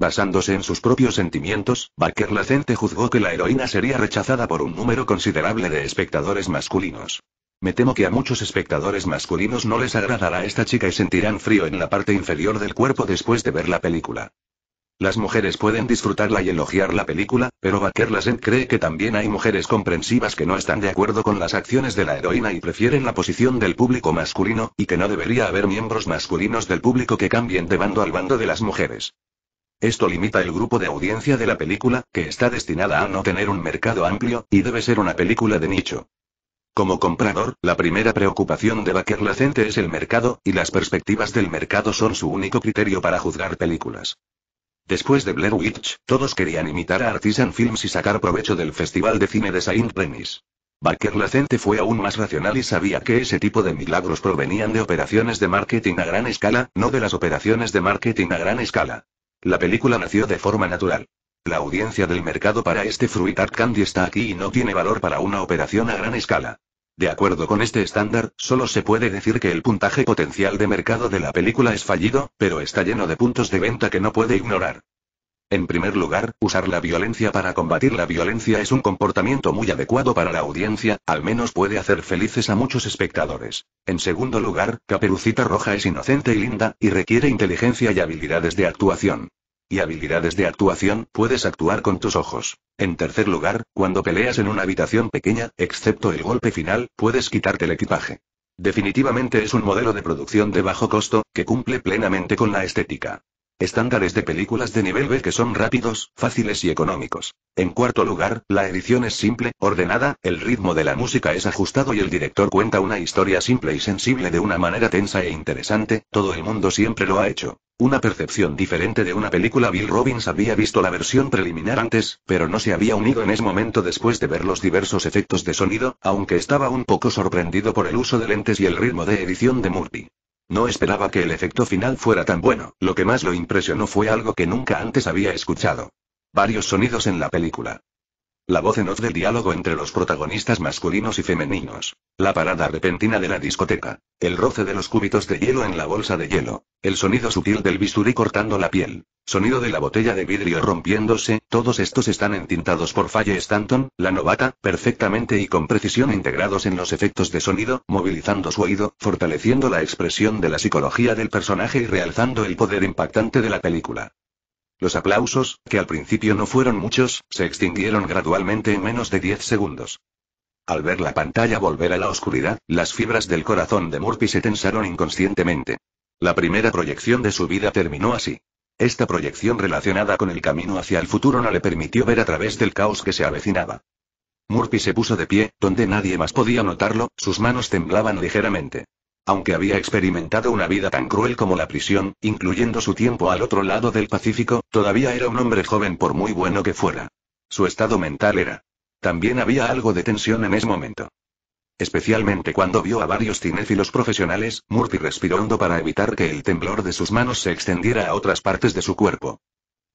Basándose en sus propios sentimientos, Baker Lacente juzgó que la heroína sería rechazada por un número considerable de espectadores masculinos. Me temo que a muchos espectadores masculinos no les agradará esta chica y sentirán frío en la parte inferior del cuerpo después de ver la película. Las mujeres pueden disfrutarla y elogiar la película, pero Lassen cree que también hay mujeres comprensivas que no están de acuerdo con las acciones de la heroína y prefieren la posición del público masculino, y que no debería haber miembros masculinos del público que cambien de bando al bando de las mujeres. Esto limita el grupo de audiencia de la película, que está destinada a no tener un mercado amplio, y debe ser una película de nicho. Como comprador, la primera preocupación de Baker Lacente es el mercado, y las perspectivas del mercado son su único criterio para juzgar películas. Después de Blair Witch, todos querían imitar a Artisan Films y sacar provecho del Festival de Cine de Saint Denis. Baker Lacente fue aún más racional y sabía que ese tipo de milagros provenían de operaciones de marketing a gran escala, no de las operaciones de marketing a gran escala. La película nació de forma natural. La audiencia del mercado para este Fruit Art Candy está aquí y no tiene valor para una operación a gran escala. De acuerdo con este estándar, solo se puede decir que el puntaje potencial de mercado de la película es fallido, pero está lleno de puntos de venta que no puede ignorar. En primer lugar, usar la violencia para combatir la violencia es un comportamiento muy adecuado para la audiencia, al menos puede hacer felices a muchos espectadores. En segundo lugar, Caperucita Roja es inocente y linda, y requiere inteligencia y habilidades de actuación y habilidades de actuación, puedes actuar con tus ojos. En tercer lugar, cuando peleas en una habitación pequeña, excepto el golpe final, puedes quitarte el equipaje. Definitivamente es un modelo de producción de bajo costo, que cumple plenamente con la estética. Estándares de películas de nivel B que son rápidos, fáciles y económicos. En cuarto lugar, la edición es simple, ordenada, el ritmo de la música es ajustado y el director cuenta una historia simple y sensible de una manera tensa e interesante, todo el mundo siempre lo ha hecho. Una percepción diferente de una película Bill Robbins había visto la versión preliminar antes, pero no se había unido en ese momento después de ver los diversos efectos de sonido, aunque estaba un poco sorprendido por el uso de lentes y el ritmo de edición de Murphy. No esperaba que el efecto final fuera tan bueno, lo que más lo impresionó fue algo que nunca antes había escuchado. Varios sonidos en la película. La voz en off del diálogo entre los protagonistas masculinos y femeninos. La parada repentina de la discoteca. El roce de los cúbitos de hielo en la bolsa de hielo. El sonido sutil del bisturí cortando la piel. Sonido de la botella de vidrio rompiéndose. Todos estos están entintados por Faye Stanton, la novata, perfectamente y con precisión integrados en los efectos de sonido, movilizando su oído, fortaleciendo la expresión de la psicología del personaje y realzando el poder impactante de la película. Los aplausos, que al principio no fueron muchos, se extinguieron gradualmente en menos de 10 segundos. Al ver la pantalla volver a la oscuridad, las fibras del corazón de Murphy se tensaron inconscientemente. La primera proyección de su vida terminó así. Esta proyección relacionada con el camino hacia el futuro no le permitió ver a través del caos que se avecinaba. Murphy se puso de pie, donde nadie más podía notarlo, sus manos temblaban ligeramente. Aunque había experimentado una vida tan cruel como la prisión, incluyendo su tiempo al otro lado del Pacífico, todavía era un hombre joven por muy bueno que fuera. Su estado mental era. También había algo de tensión en ese momento. Especialmente cuando vio a varios cinéfilos profesionales, Murphy respiró hondo para evitar que el temblor de sus manos se extendiera a otras partes de su cuerpo.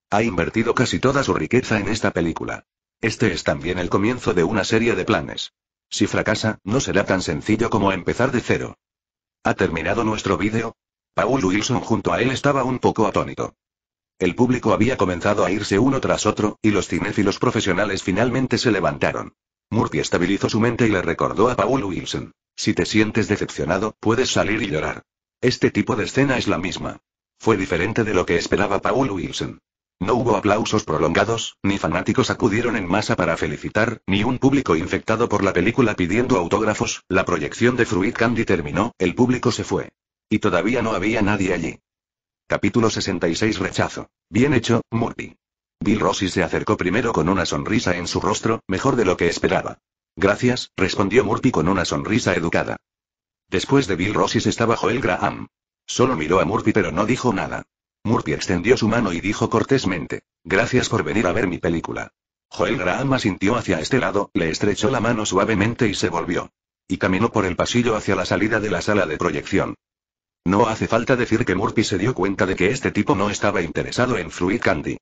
Ha invertido casi toda su riqueza en esta película. Este es también el comienzo de una serie de planes. Si fracasa, no será tan sencillo como empezar de cero. ¿Ha terminado nuestro vídeo? Paul Wilson junto a él estaba un poco atónito. El público había comenzado a irse uno tras otro, y los cinéfilos profesionales finalmente se levantaron. Murphy estabilizó su mente y le recordó a Paul Wilson. Si te sientes decepcionado, puedes salir y llorar. Este tipo de escena es la misma. Fue diferente de lo que esperaba Paul Wilson. No hubo aplausos prolongados, ni fanáticos acudieron en masa para felicitar, ni un público infectado por la película pidiendo autógrafos, la proyección de Fruit Candy terminó, el público se fue. Y todavía no había nadie allí. Capítulo 66 Rechazo. Bien hecho, Murphy. Bill Rossi se acercó primero con una sonrisa en su rostro, mejor de lo que esperaba. Gracias, respondió Murphy con una sonrisa educada. Después de Bill Rossi estaba Joel Graham. Solo miró a Murphy pero no dijo nada. Murphy extendió su mano y dijo cortésmente, gracias por venir a ver mi película. Joel Graham asintió hacia este lado, le estrechó la mano suavemente y se volvió. Y caminó por el pasillo hacia la salida de la sala de proyección. No hace falta decir que Murphy se dio cuenta de que este tipo no estaba interesado en Fluid Candy.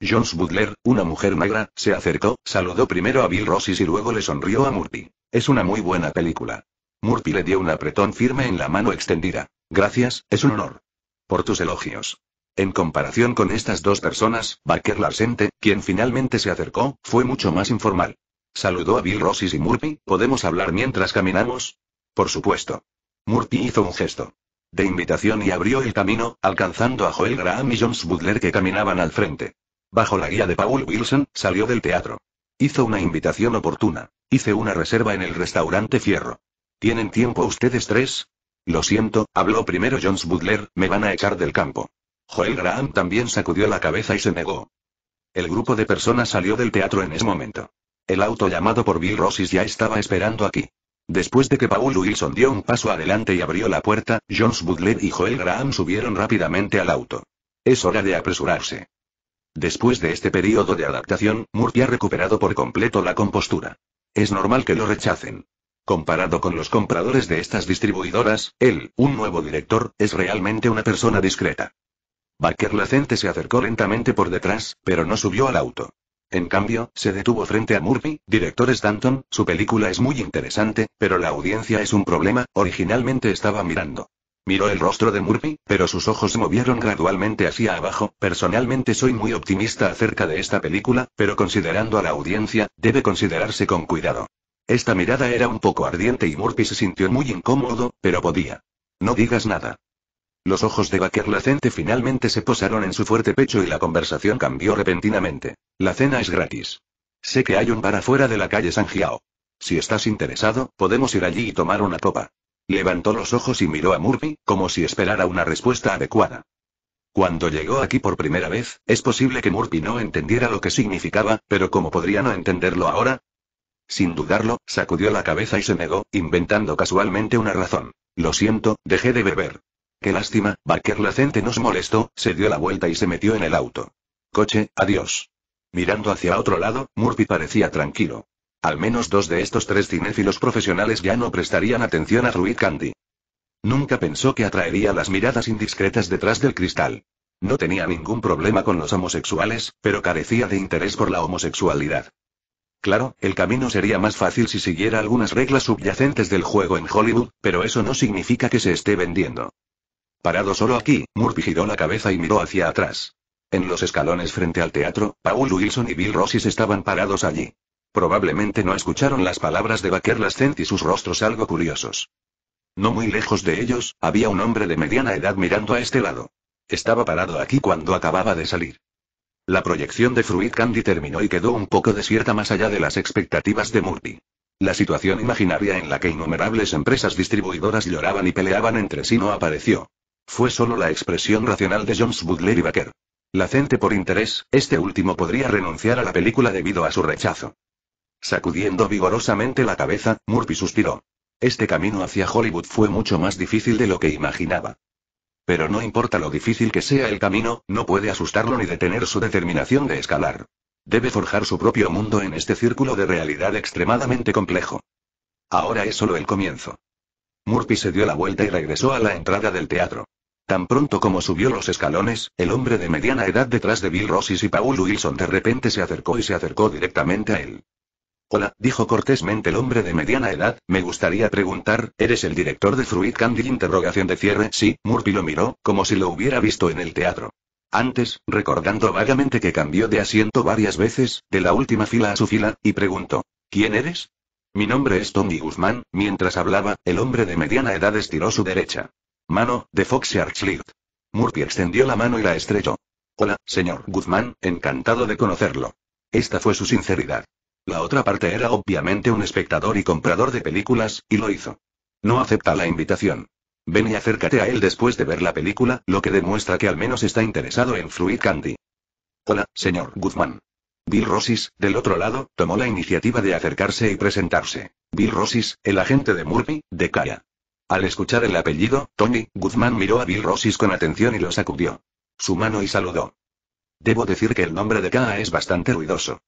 Jones Butler, una mujer negra, se acercó, saludó primero a Bill Rossis y luego le sonrió a Murphy. Es una muy buena película. Murphy le dio un apretón firme en la mano extendida. Gracias, es un honor. Por tus elogios. En comparación con estas dos personas, Baker Larsente, quien finalmente se acercó, fue mucho más informal. Saludó a Bill Rossis y Murphy, ¿podemos hablar mientras caminamos? Por supuesto. Murphy hizo un gesto de invitación y abrió el camino, alcanzando a Joel Graham y Jones Butler que caminaban al frente. Bajo la guía de Paul Wilson, salió del teatro. Hizo una invitación oportuna. Hice una reserva en el restaurante Fierro. ¿Tienen tiempo ustedes tres? Lo siento, habló primero Jones Butler, me van a echar del campo. Joel Graham también sacudió la cabeza y se negó. El grupo de personas salió del teatro en ese momento. El auto llamado por Bill Rossis ya estaba esperando aquí. Después de que Paul Wilson dio un paso adelante y abrió la puerta, Jones Butler y Joel Graham subieron rápidamente al auto. Es hora de apresurarse. Después de este periodo de adaptación, Murphy ha recuperado por completo la compostura. Es normal que lo rechacen. Comparado con los compradores de estas distribuidoras, él, un nuevo director, es realmente una persona discreta. Baker Lacente se acercó lentamente por detrás, pero no subió al auto. En cambio, se detuvo frente a Murphy, director Stanton, su película es muy interesante, pero la audiencia es un problema, originalmente estaba mirando. Miró el rostro de Murphy, pero sus ojos se movieron gradualmente hacia abajo, personalmente soy muy optimista acerca de esta película, pero considerando a la audiencia, debe considerarse con cuidado. Esta mirada era un poco ardiente y Murphy se sintió muy incómodo, pero podía. No digas nada. Los ojos de Baker Lacente finalmente se posaron en su fuerte pecho y la conversación cambió repentinamente. La cena es gratis. Sé que hay un bar afuera de la calle San Si estás interesado, podemos ir allí y tomar una copa. Levantó los ojos y miró a Murphy, como si esperara una respuesta adecuada. Cuando llegó aquí por primera vez, es posible que Murphy no entendiera lo que significaba, pero ¿cómo podría no entenderlo ahora? Sin dudarlo, sacudió la cabeza y se negó, inventando casualmente una razón. Lo siento, dejé de beber. Qué lástima, Baker Lacente nos molestó, se dio la vuelta y se metió en el auto. Coche, adiós. Mirando hacia otro lado, Murphy parecía tranquilo. Al menos dos de estos tres cinéfilos profesionales ya no prestarían atención a Ruiz Candy. Nunca pensó que atraería las miradas indiscretas detrás del cristal. No tenía ningún problema con los homosexuales, pero carecía de interés por la homosexualidad. Claro, el camino sería más fácil si siguiera algunas reglas subyacentes del juego en Hollywood, pero eso no significa que se esté vendiendo. Parado solo aquí, Murphy giró la cabeza y miró hacia atrás. En los escalones frente al teatro, Paul Wilson y Bill Rossis estaban parados allí. Probablemente no escucharon las palabras de Baker Lascent y sus rostros algo curiosos. No muy lejos de ellos, había un hombre de mediana edad mirando a este lado. Estaba parado aquí cuando acababa de salir. La proyección de Fruit Candy terminó y quedó un poco desierta más allá de las expectativas de Murphy. La situación imaginaria en la que innumerables empresas distribuidoras lloraban y peleaban entre sí no apareció. Fue solo la expresión racional de Jones Butler y Baker. Lacente por interés, este último podría renunciar a la película debido a su rechazo. Sacudiendo vigorosamente la cabeza, Murphy suspiró. Este camino hacia Hollywood fue mucho más difícil de lo que imaginaba. Pero no importa lo difícil que sea el camino, no puede asustarlo ni detener su determinación de escalar. Debe forjar su propio mundo en este círculo de realidad extremadamente complejo. Ahora es solo el comienzo. Murphy se dio la vuelta y regresó a la entrada del teatro. Tan pronto como subió los escalones, el hombre de mediana edad detrás de Bill Rossis y Paul Wilson de repente se acercó y se acercó directamente a él. Hola, dijo cortésmente el hombre de mediana edad, me gustaría preguntar, ¿eres el director de Fruit Candy? Interrogación de cierre. Sí, Murphy lo miró, como si lo hubiera visto en el teatro. Antes, recordando vagamente que cambió de asiento varias veces, de la última fila a su fila, y preguntó, ¿quién eres? Mi nombre es Tommy Guzmán, mientras hablaba, el hombre de mediana edad estiró su derecha. Mano, de Fox Archlid. Murphy extendió la mano y la estrelló. Hola, señor Guzmán, encantado de conocerlo. Esta fue su sinceridad. La otra parte era obviamente un espectador y comprador de películas, y lo hizo. No acepta la invitación. Ven y acércate a él después de ver la película, lo que demuestra que al menos está interesado en Fluid Candy. Hola, señor Guzmán. Bill Rossis, del otro lado, tomó la iniciativa de acercarse y presentarse. Bill Rossis, el agente de Murphy, de Kaya. Al escuchar el apellido, Tony, Guzmán miró a Bill Rossis con atención y lo sacudió. Su mano y saludó. Debo decir que el nombre de K.A. es bastante ruidoso.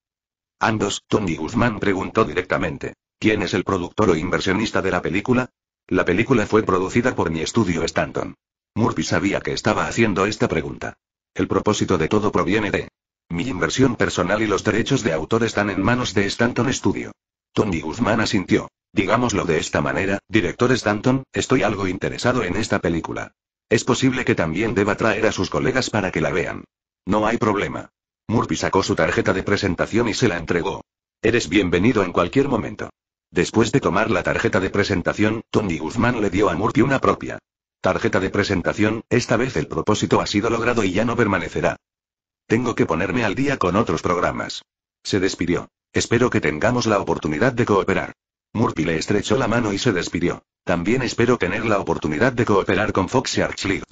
Ambos, Tony Guzmán preguntó directamente. ¿Quién es el productor o inversionista de la película? La película fue producida por mi estudio Stanton. Murphy sabía que estaba haciendo esta pregunta. El propósito de todo proviene de... Mi inversión personal y los derechos de autor están en manos de Stanton Studio. Tony Guzmán asintió. Digámoslo de esta manera, director Stanton, estoy algo interesado en esta película. Es posible que también deba traer a sus colegas para que la vean. No hay problema. Murphy sacó su tarjeta de presentación y se la entregó. Eres bienvenido en cualquier momento. Después de tomar la tarjeta de presentación, Tony Guzmán le dio a Murphy una propia. Tarjeta de presentación, esta vez el propósito ha sido logrado y ya no permanecerá. Tengo que ponerme al día con otros programas. Se despidió. Espero que tengamos la oportunidad de cooperar. Murphy le estrechó la mano y se despidió. También espero tener la oportunidad de cooperar con Fox y Archlight.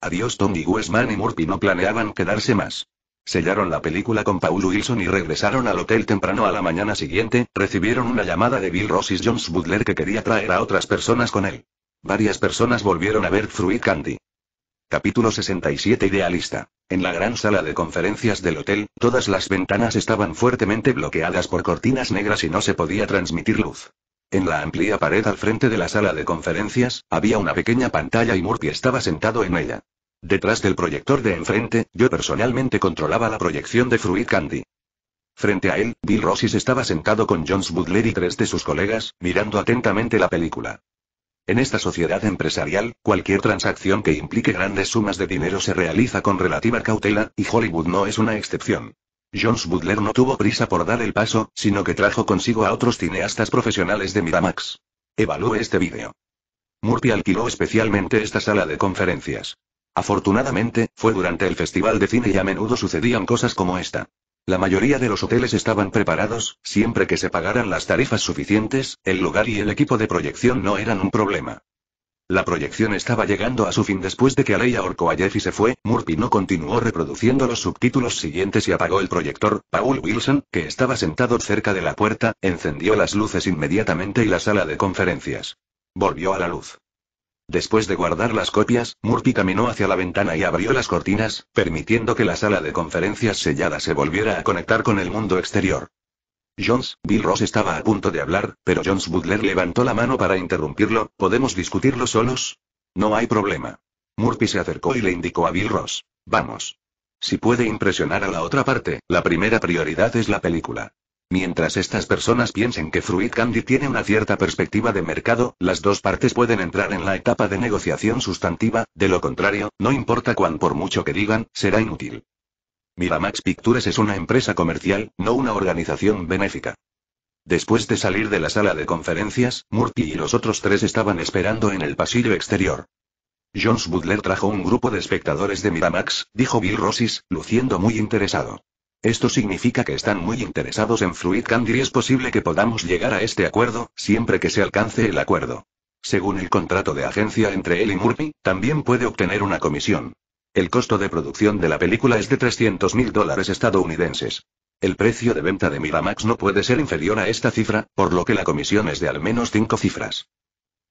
Adiós Tommy Westman y Murphy no planeaban quedarse más. Sellaron la película con Paul Wilson y regresaron al hotel temprano a la mañana siguiente, recibieron una llamada de Bill Ross y Jones Butler que quería traer a otras personas con él. Varias personas volvieron a ver Fruit Candy. Capítulo 67 Idealista. En la gran sala de conferencias del hotel, todas las ventanas estaban fuertemente bloqueadas por cortinas negras y no se podía transmitir luz. En la amplia pared al frente de la sala de conferencias, había una pequeña pantalla y Murphy estaba sentado en ella. Detrás del proyector de enfrente, yo personalmente controlaba la proyección de Fruit Candy. Frente a él, Bill Rossis estaba sentado con Jones Butler y tres de sus colegas, mirando atentamente la película. En esta sociedad empresarial, cualquier transacción que implique grandes sumas de dinero se realiza con relativa cautela, y Hollywood no es una excepción. Jones Butler no tuvo prisa por dar el paso, sino que trajo consigo a otros cineastas profesionales de Miramax. Evalúe este vídeo. Murphy alquiló especialmente esta sala de conferencias. Afortunadamente, fue durante el Festival de Cine y a menudo sucedían cosas como esta. La mayoría de los hoteles estaban preparados, siempre que se pagaran las tarifas suficientes, el lugar y el equipo de proyección no eran un problema. La proyección estaba llegando a su fin después de que Aleya ahorcó a y se fue, Murphy no continuó reproduciendo los subtítulos siguientes y apagó el proyector, Paul Wilson, que estaba sentado cerca de la puerta, encendió las luces inmediatamente y la sala de conferencias. Volvió a la luz. Después de guardar las copias, Murphy caminó hacia la ventana y abrió las cortinas, permitiendo que la sala de conferencias sellada se volviera a conectar con el mundo exterior. Jones, Bill Ross estaba a punto de hablar, pero Jones Butler levantó la mano para interrumpirlo, ¿podemos discutirlo solos? No hay problema. Murphy se acercó y le indicó a Bill Ross. Vamos. Si puede impresionar a la otra parte, la primera prioridad es la película. Mientras estas personas piensen que Fruit Candy tiene una cierta perspectiva de mercado, las dos partes pueden entrar en la etapa de negociación sustantiva, de lo contrario, no importa cuán por mucho que digan, será inútil. Miramax Pictures es una empresa comercial, no una organización benéfica. Después de salir de la sala de conferencias, Murphy y los otros tres estaban esperando en el pasillo exterior. Jones Butler trajo un grupo de espectadores de Miramax, dijo Bill Rossis, luciendo muy interesado. Esto significa que están muy interesados en Fluid Candy y es posible que podamos llegar a este acuerdo, siempre que se alcance el acuerdo. Según el contrato de agencia entre él y Murphy, también puede obtener una comisión. El costo de producción de la película es de 300 mil dólares estadounidenses. El precio de venta de Miramax no puede ser inferior a esta cifra, por lo que la comisión es de al menos cinco cifras.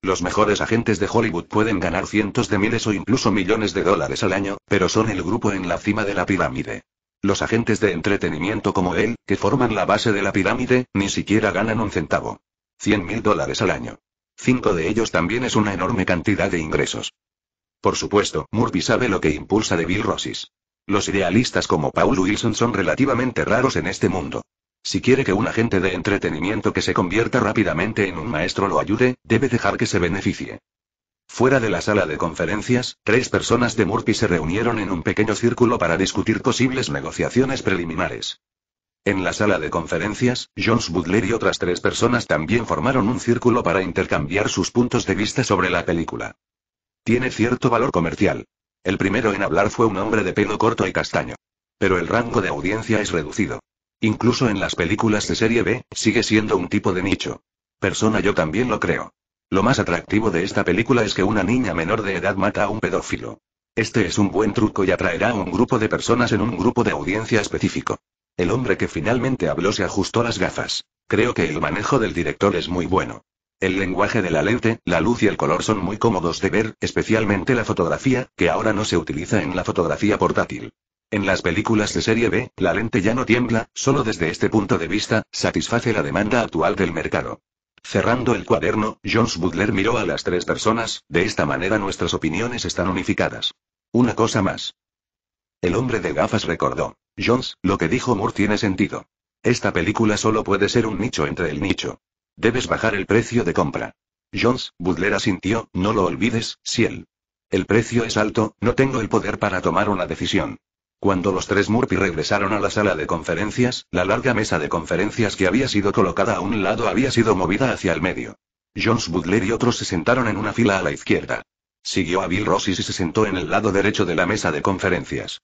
Los mejores agentes de Hollywood pueden ganar cientos de miles o incluso millones de dólares al año, pero son el grupo en la cima de la pirámide. Los agentes de entretenimiento como él, que forman la base de la pirámide, ni siquiera ganan un centavo. Cien mil dólares al año. Cinco de ellos también es una enorme cantidad de ingresos. Por supuesto, Murphy sabe lo que impulsa de Bill Rossis. Los idealistas como Paul Wilson son relativamente raros en este mundo. Si quiere que un agente de entretenimiento que se convierta rápidamente en un maestro lo ayude, debe dejar que se beneficie. Fuera de la sala de conferencias, tres personas de Murphy se reunieron en un pequeño círculo para discutir posibles negociaciones preliminares. En la sala de conferencias, Jones Butler y otras tres personas también formaron un círculo para intercambiar sus puntos de vista sobre la película. Tiene cierto valor comercial. El primero en hablar fue un hombre de pelo corto y castaño. Pero el rango de audiencia es reducido. Incluso en las películas de serie B, sigue siendo un tipo de nicho. Persona yo también lo creo. Lo más atractivo de esta película es que una niña menor de edad mata a un pedófilo. Este es un buen truco y atraerá a un grupo de personas en un grupo de audiencia específico. El hombre que finalmente habló se ajustó las gafas. Creo que el manejo del director es muy bueno. El lenguaje de la lente, la luz y el color son muy cómodos de ver, especialmente la fotografía, que ahora no se utiliza en la fotografía portátil. En las películas de serie B, la lente ya no tiembla, solo desde este punto de vista, satisface la demanda actual del mercado. Cerrando el cuaderno, Jones Butler miró a las tres personas, de esta manera nuestras opiniones están unificadas. Una cosa más. El hombre de gafas recordó. Jones, lo que dijo Moore tiene sentido. Esta película solo puede ser un nicho entre el nicho. Debes bajar el precio de compra. Jones, Butler asintió, no lo olvides, Ciel. El precio es alto, no tengo el poder para tomar una decisión. Cuando los tres Murphy regresaron a la sala de conferencias, la larga mesa de conferencias que había sido colocada a un lado había sido movida hacia el medio. Jones Butler y otros se sentaron en una fila a la izquierda. Siguió a Bill Rossis y se sentó en el lado derecho de la mesa de conferencias.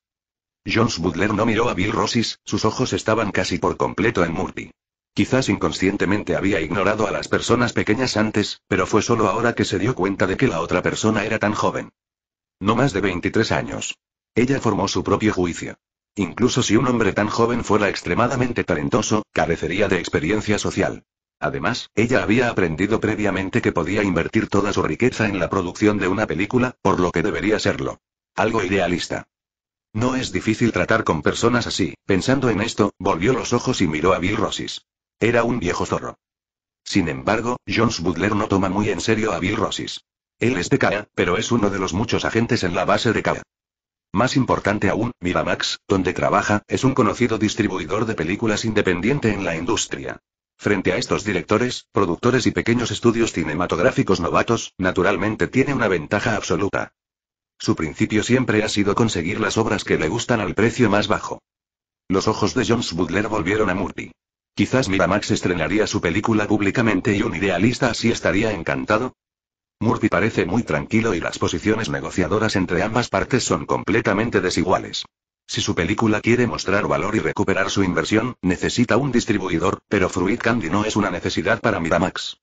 Jones Butler no miró a Bill Rossis, sus ojos estaban casi por completo en Murphy. Quizás inconscientemente había ignorado a las personas pequeñas antes, pero fue solo ahora que se dio cuenta de que la otra persona era tan joven. No más de 23 años. Ella formó su propio juicio. Incluso si un hombre tan joven fuera extremadamente talentoso, carecería de experiencia social. Además, ella había aprendido previamente que podía invertir toda su riqueza en la producción de una película, por lo que debería serlo. Algo idealista. No es difícil tratar con personas así. Pensando en esto, volvió los ojos y miró a Bill Rossis. Era un viejo zorro. Sin embargo, Jones Butler no toma muy en serio a Bill Rossis. Él es de CAA, pero es uno de los muchos agentes en la base de CAA. Más importante aún, Miramax, donde trabaja, es un conocido distribuidor de películas independiente en la industria. Frente a estos directores, productores y pequeños estudios cinematográficos novatos, naturalmente tiene una ventaja absoluta. Su principio siempre ha sido conseguir las obras que le gustan al precio más bajo. Los ojos de Jones Butler volvieron a Murphy. Quizás Miramax estrenaría su película públicamente y un idealista así estaría encantado, Murphy parece muy tranquilo y las posiciones negociadoras entre ambas partes son completamente desiguales. Si su película quiere mostrar valor y recuperar su inversión, necesita un distribuidor, pero Fruit Candy no es una necesidad para Miramax.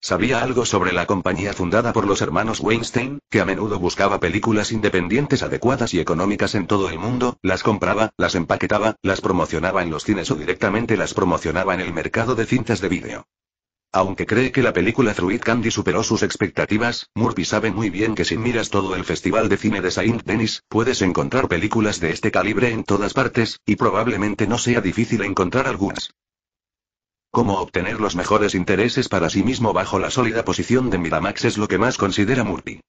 Sabía algo sobre la compañía fundada por los hermanos Weinstein, que a menudo buscaba películas independientes adecuadas y económicas en todo el mundo, las compraba, las empaquetaba, las promocionaba en los cines o directamente las promocionaba en el mercado de cintas de vídeo. Aunque cree que la película Fruit Candy superó sus expectativas, Murphy sabe muy bien que si miras todo el Festival de Cine de Saint Denis, puedes encontrar películas de este calibre en todas partes, y probablemente no sea difícil encontrar algunas. Cómo obtener los mejores intereses para sí mismo bajo la sólida posición de Miramax es lo que más considera Murphy.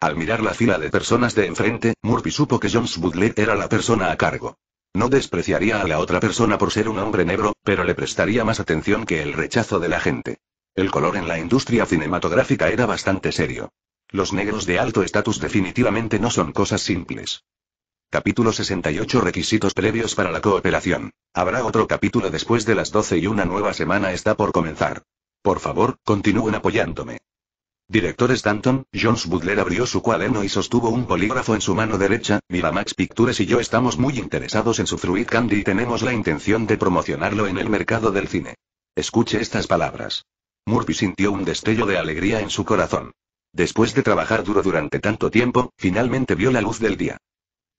Al mirar la fila de personas de enfrente, Murphy supo que Jones Woodley era la persona a cargo. No despreciaría a la otra persona por ser un hombre negro, pero le prestaría más atención que el rechazo de la gente. El color en la industria cinematográfica era bastante serio. Los negros de alto estatus definitivamente no son cosas simples. Capítulo 68 Requisitos previos para la cooperación. Habrá otro capítulo después de las 12 y una nueva semana está por comenzar. Por favor, continúen apoyándome. Director Stanton, Jones Butler abrió su cuaderno y sostuvo un polígrafo en su mano derecha, Mira Max Pictures y yo estamos muy interesados en su Fruit Candy y tenemos la intención de promocionarlo en el mercado del cine. Escuche estas palabras. Murphy sintió un destello de alegría en su corazón. Después de trabajar duro durante tanto tiempo, finalmente vio la luz del día.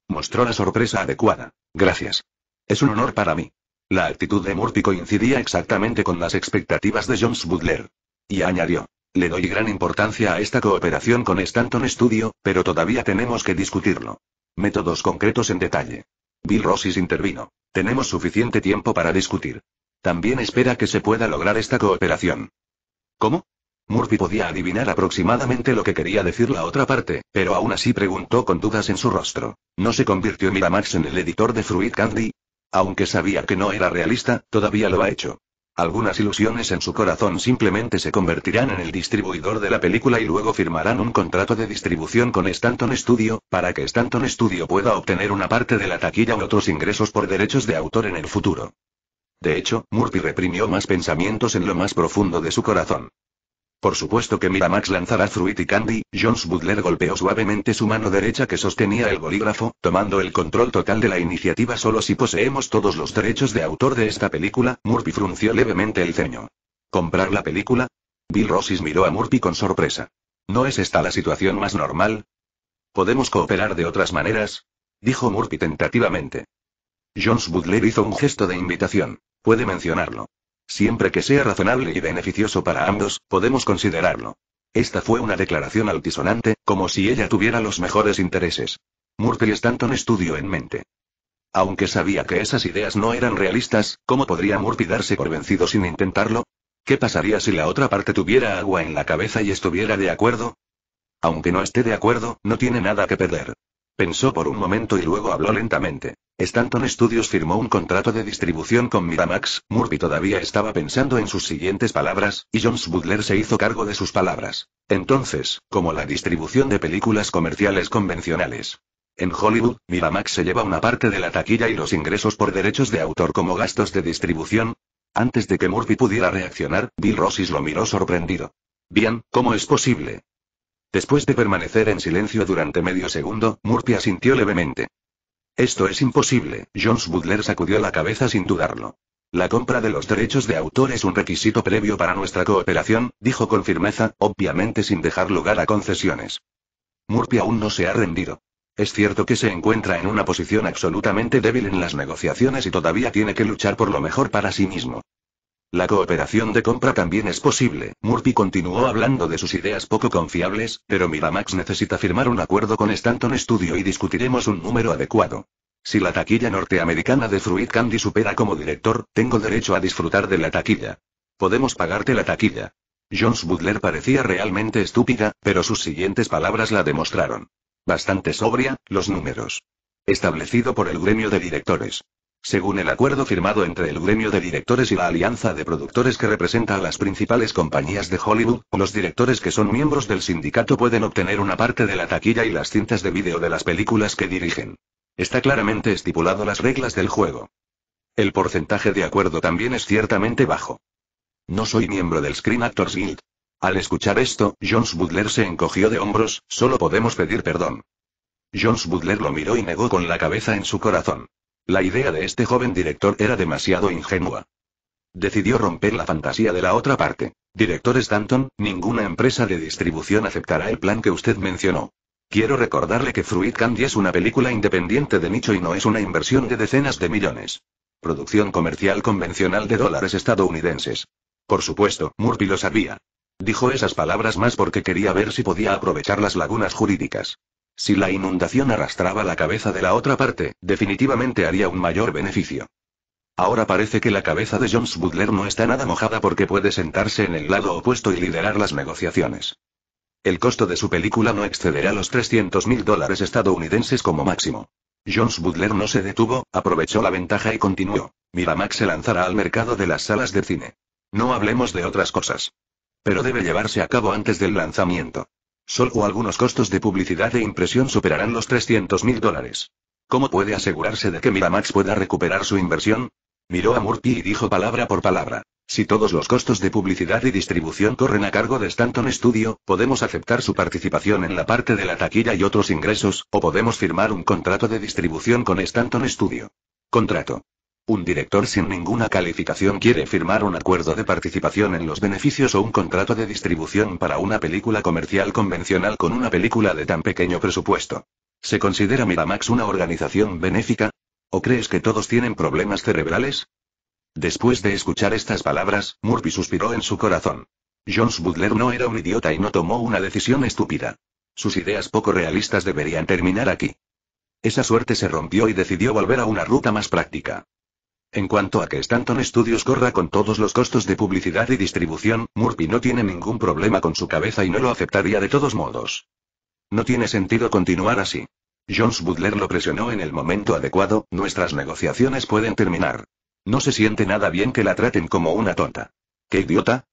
Mostró la sorpresa adecuada. Gracias. Es un honor para mí. La actitud de Murphy coincidía exactamente con las expectativas de Jones Butler. Y añadió. Le doy gran importancia a esta cooperación con Stanton Studio, pero todavía tenemos que discutirlo. Métodos concretos en detalle. Bill Rossis intervino. Tenemos suficiente tiempo para discutir. También espera que se pueda lograr esta cooperación. ¿Cómo? Murphy podía adivinar aproximadamente lo que quería decir la otra parte, pero aún así preguntó con dudas en su rostro. ¿No se convirtió Miramax en el editor de Fruit Candy? Aunque sabía que no era realista, todavía lo ha hecho. Algunas ilusiones en su corazón simplemente se convertirán en el distribuidor de la película y luego firmarán un contrato de distribución con Stanton Studio, para que Stanton Studio pueda obtener una parte de la taquilla u otros ingresos por derechos de autor en el futuro. De hecho, Murphy reprimió más pensamientos en lo más profundo de su corazón. Por supuesto que Miramax lanzará Fruit y Candy, Jones Butler golpeó suavemente su mano derecha que sostenía el bolígrafo, tomando el control total de la iniciativa solo si poseemos todos los derechos de autor de esta película, Murphy frunció levemente el ceño. ¿Comprar la película? Bill Rossis miró a Murphy con sorpresa. ¿No es esta la situación más normal? ¿Podemos cooperar de otras maneras? dijo Murphy tentativamente. Jones Butler hizo un gesto de invitación. Puede mencionarlo. Siempre que sea razonable y beneficioso para ambos, podemos considerarlo. Esta fue una declaración altisonante, como si ella tuviera los mejores intereses. Murphy Stanton estudió en mente. Aunque sabía que esas ideas no eran realistas, ¿cómo podría Murphy darse por vencido sin intentarlo? ¿Qué pasaría si la otra parte tuviera agua en la cabeza y estuviera de acuerdo? Aunque no esté de acuerdo, no tiene nada que perder. Pensó por un momento y luego habló lentamente. Stanton Studios firmó un contrato de distribución con Miramax, Murphy todavía estaba pensando en sus siguientes palabras, y Jones Butler se hizo cargo de sus palabras. Entonces, como la distribución de películas comerciales convencionales. En Hollywood, Miramax se lleva una parte de la taquilla y los ingresos por derechos de autor como gastos de distribución. Antes de que Murphy pudiera reaccionar, Bill Rossis lo miró sorprendido. Bien, ¿cómo es posible? Después de permanecer en silencio durante medio segundo, Murphy asintió levemente. Esto es imposible, Jones Butler sacudió la cabeza sin dudarlo. La compra de los derechos de autor es un requisito previo para nuestra cooperación, dijo con firmeza, obviamente sin dejar lugar a concesiones. Murphy aún no se ha rendido. Es cierto que se encuentra en una posición absolutamente débil en las negociaciones y todavía tiene que luchar por lo mejor para sí mismo. La cooperación de compra también es posible. Murphy continuó hablando de sus ideas poco confiables, pero Miramax necesita firmar un acuerdo con Stanton Studio y discutiremos un número adecuado. Si la taquilla norteamericana de Fruit Candy supera como director, tengo derecho a disfrutar de la taquilla. Podemos pagarte la taquilla. Jones Butler parecía realmente estúpida, pero sus siguientes palabras la demostraron. Bastante sobria, los números. Establecido por el gremio de directores. Según el acuerdo firmado entre el gremio de directores y la alianza de productores que representa a las principales compañías de Hollywood, los directores que son miembros del sindicato pueden obtener una parte de la taquilla y las cintas de vídeo de las películas que dirigen. Está claramente estipulado las reglas del juego. El porcentaje de acuerdo también es ciertamente bajo. No soy miembro del Screen Actors Guild. Al escuchar esto, Jones Butler se encogió de hombros, solo podemos pedir perdón. Jones Butler lo miró y negó con la cabeza en su corazón. La idea de este joven director era demasiado ingenua. Decidió romper la fantasía de la otra parte. Director Stanton, ninguna empresa de distribución aceptará el plan que usted mencionó. Quiero recordarle que Fruit Candy es una película independiente de nicho y no es una inversión de decenas de millones. Producción comercial convencional de dólares estadounidenses. Por supuesto, Murphy lo sabía. Dijo esas palabras más porque quería ver si podía aprovechar las lagunas jurídicas. Si la inundación arrastraba la cabeza de la otra parte, definitivamente haría un mayor beneficio. Ahora parece que la cabeza de Jones Butler no está nada mojada porque puede sentarse en el lado opuesto y liderar las negociaciones. El costo de su película no excederá los 300 mil dólares estadounidenses como máximo. Jones Butler no se detuvo, aprovechó la ventaja y continuó. Miramax se lanzará al mercado de las salas de cine. No hablemos de otras cosas. Pero debe llevarse a cabo antes del lanzamiento. Solo algunos costos de publicidad e impresión superarán los 300 mil dólares. ¿Cómo puede asegurarse de que Miramax pueda recuperar su inversión? Miró a Murphy y dijo palabra por palabra. Si todos los costos de publicidad y distribución corren a cargo de Stanton Studio, podemos aceptar su participación en la parte de la taquilla y otros ingresos, o podemos firmar un contrato de distribución con Stanton Studio. Contrato. Un director sin ninguna calificación quiere firmar un acuerdo de participación en los beneficios o un contrato de distribución para una película comercial convencional con una película de tan pequeño presupuesto. ¿Se considera Miramax una organización benéfica? ¿O crees que todos tienen problemas cerebrales? Después de escuchar estas palabras, Murphy suspiró en su corazón. Jones Butler no era un idiota y no tomó una decisión estúpida. Sus ideas poco realistas deberían terminar aquí. Esa suerte se rompió y decidió volver a una ruta más práctica. En cuanto a que Stanton Studios corra con todos los costos de publicidad y distribución, Murphy no tiene ningún problema con su cabeza y no lo aceptaría de todos modos. No tiene sentido continuar así. Jones Butler lo presionó en el momento adecuado, nuestras negociaciones pueden terminar. No se siente nada bien que la traten como una tonta. ¿Qué idiota?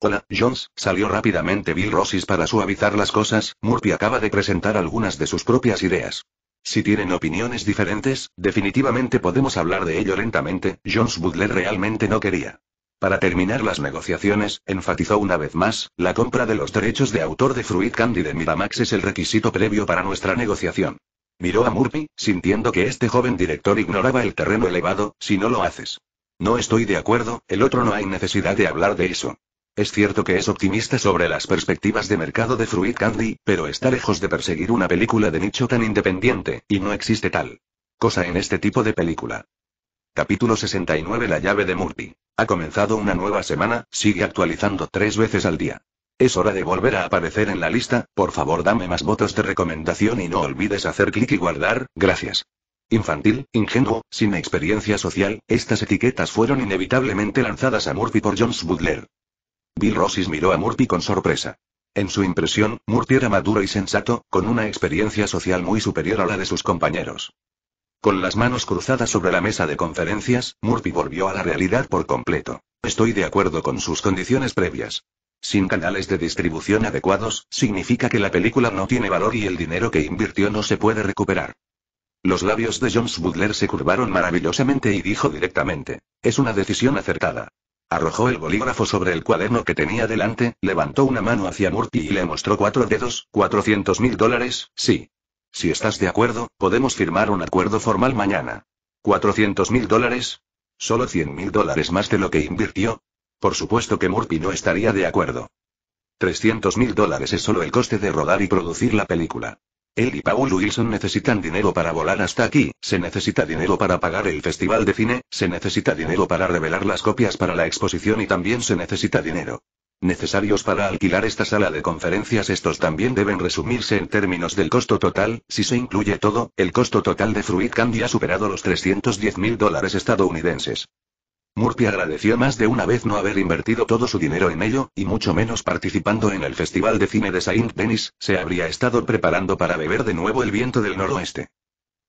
Hola, Jones, salió rápidamente Bill Rossis para suavizar las cosas, Murphy acaba de presentar algunas de sus propias ideas. Si tienen opiniones diferentes, definitivamente podemos hablar de ello lentamente, Jones Butler realmente no quería. Para terminar las negociaciones, enfatizó una vez más, la compra de los derechos de autor de Fruit Candy de Miramax es el requisito previo para nuestra negociación. Miró a Murphy, sintiendo que este joven director ignoraba el terreno elevado, si no lo haces. No estoy de acuerdo, el otro no hay necesidad de hablar de eso. Es cierto que es optimista sobre las perspectivas de mercado de Fruit Candy, pero está lejos de perseguir una película de nicho tan independiente, y no existe tal cosa en este tipo de película. Capítulo 69 La llave de Murphy. Ha comenzado una nueva semana, sigue actualizando tres veces al día. Es hora de volver a aparecer en la lista, por favor dame más votos de recomendación y no olvides hacer clic y guardar, gracias. Infantil, ingenuo, sin experiencia social, estas etiquetas fueron inevitablemente lanzadas a Murphy por Jones Butler. Bill Rossis miró a Murphy con sorpresa. En su impresión, Murphy era maduro y sensato, con una experiencia social muy superior a la de sus compañeros. Con las manos cruzadas sobre la mesa de conferencias, Murphy volvió a la realidad por completo. Estoy de acuerdo con sus condiciones previas. Sin canales de distribución adecuados, significa que la película no tiene valor y el dinero que invirtió no se puede recuperar. Los labios de Jones Butler se curvaron maravillosamente y dijo directamente, es una decisión acertada. Arrojó el bolígrafo sobre el cuaderno que tenía delante, levantó una mano hacia Murphy y le mostró cuatro dedos, 400 mil dólares, sí. Si estás de acuerdo, podemos firmar un acuerdo formal mañana. ¿400 mil dólares? ¿Solo 100 mil dólares más de lo que invirtió? Por supuesto que Murphy no estaría de acuerdo. 300 mil dólares es solo el coste de rodar y producir la película. Él y Paul Wilson necesitan dinero para volar hasta aquí, se necesita dinero para pagar el festival de cine, se necesita dinero para revelar las copias para la exposición y también se necesita dinero. Necesarios para alquilar esta sala de conferencias estos también deben resumirse en términos del costo total, si se incluye todo, el costo total de Fruit Candy ha superado los 310 mil dólares estadounidenses. Murphy agradeció más de una vez no haber invertido todo su dinero en ello, y mucho menos participando en el Festival de Cine de Saint Denis, se habría estado preparando para beber de nuevo el viento del noroeste.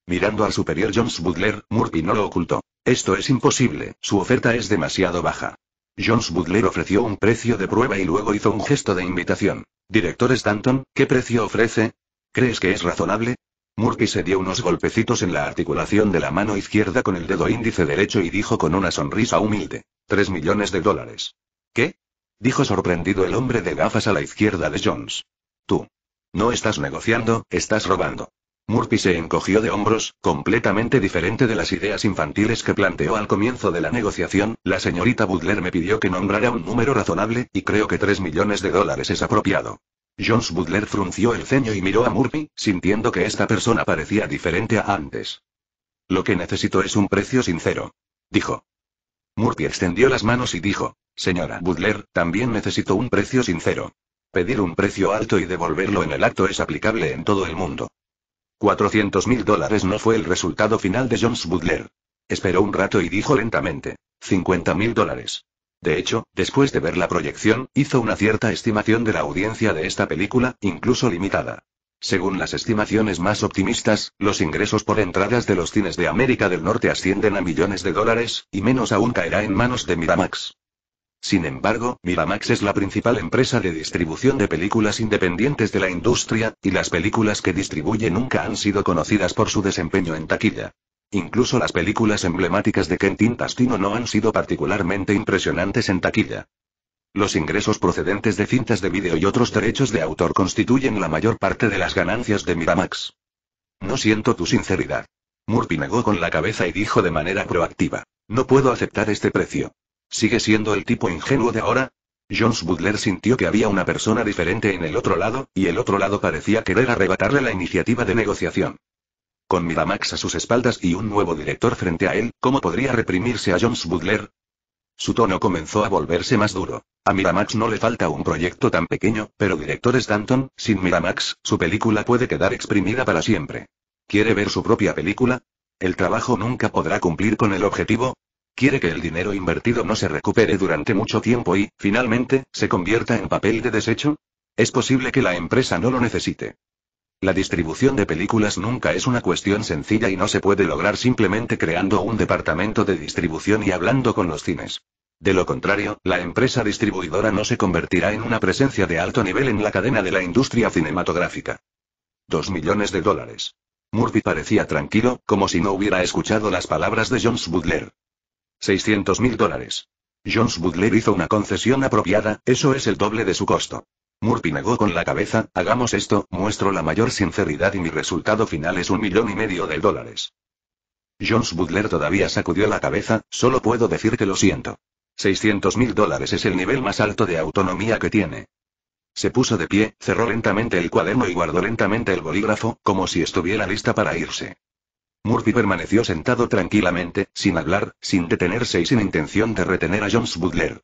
Mirando al superior Jones Butler, Murphy no lo ocultó. Esto es imposible, su oferta es demasiado baja. Jones Butler ofreció un precio de prueba y luego hizo un gesto de invitación. Director Stanton, ¿qué precio ofrece? ¿Crees que es razonable? Murphy se dio unos golpecitos en la articulación de la mano izquierda con el dedo índice derecho y dijo con una sonrisa humilde. Tres millones de dólares. ¿Qué? dijo sorprendido el hombre de gafas a la izquierda de Jones. Tú. No estás negociando, estás robando. Murphy se encogió de hombros, completamente diferente de las ideas infantiles que planteó al comienzo de la negociación, la señorita Butler me pidió que nombrara un número razonable, y creo que tres millones de dólares es apropiado. Jones Butler frunció el ceño y miró a Murphy, sintiendo que esta persona parecía diferente a antes. Lo que necesito es un precio sincero. Dijo. Murphy extendió las manos y dijo, Señora Butler, también necesito un precio sincero. Pedir un precio alto y devolverlo en el acto es aplicable en todo el mundo. 400 mil dólares no fue el resultado final de Jones Butler. Esperó un rato y dijo lentamente, 50 mil dólares. De hecho, después de ver la proyección, hizo una cierta estimación de la audiencia de esta película, incluso limitada. Según las estimaciones más optimistas, los ingresos por entradas de los cines de América del Norte ascienden a millones de dólares, y menos aún caerá en manos de Miramax. Sin embargo, Miramax es la principal empresa de distribución de películas independientes de la industria, y las películas que distribuye nunca han sido conocidas por su desempeño en taquilla. Incluso las películas emblemáticas de Quentin Tastino no han sido particularmente impresionantes en taquilla. Los ingresos procedentes de cintas de vídeo y otros derechos de autor constituyen la mayor parte de las ganancias de Miramax. No siento tu sinceridad. Murphy negó con la cabeza y dijo de manera proactiva. No puedo aceptar este precio. ¿Sigue siendo el tipo ingenuo de ahora? Jones Butler sintió que había una persona diferente en el otro lado, y el otro lado parecía querer arrebatarle la iniciativa de negociación. Con Miramax a sus espaldas y un nuevo director frente a él, ¿cómo podría reprimirse a Jones Butler? Su tono comenzó a volverse más duro. A Miramax no le falta un proyecto tan pequeño, pero director Stanton, sin Miramax, su película puede quedar exprimida para siempre. ¿Quiere ver su propia película? ¿El trabajo nunca podrá cumplir con el objetivo? Quiere que el dinero invertido no se recupere durante mucho tiempo y, finalmente, se convierta en papel de desecho? Es posible que la empresa no lo necesite. La distribución de películas nunca es una cuestión sencilla y no se puede lograr simplemente creando un departamento de distribución y hablando con los cines. De lo contrario, la empresa distribuidora no se convertirá en una presencia de alto nivel en la cadena de la industria cinematográfica. Dos millones de dólares. Murphy parecía tranquilo, como si no hubiera escuchado las palabras de Jones Butler. 600 mil dólares. Jones Butler hizo una concesión apropiada, eso es el doble de su costo. Murphy negó con la cabeza, hagamos esto, muestro la mayor sinceridad y mi resultado final es un millón y medio de dólares. Jones Butler todavía sacudió la cabeza, solo puedo decir que lo siento. 600 mil dólares es el nivel más alto de autonomía que tiene. Se puso de pie, cerró lentamente el cuaderno y guardó lentamente el bolígrafo, como si estuviera lista para irse. Murphy permaneció sentado tranquilamente, sin hablar, sin detenerse y sin intención de retener a Jones Butler.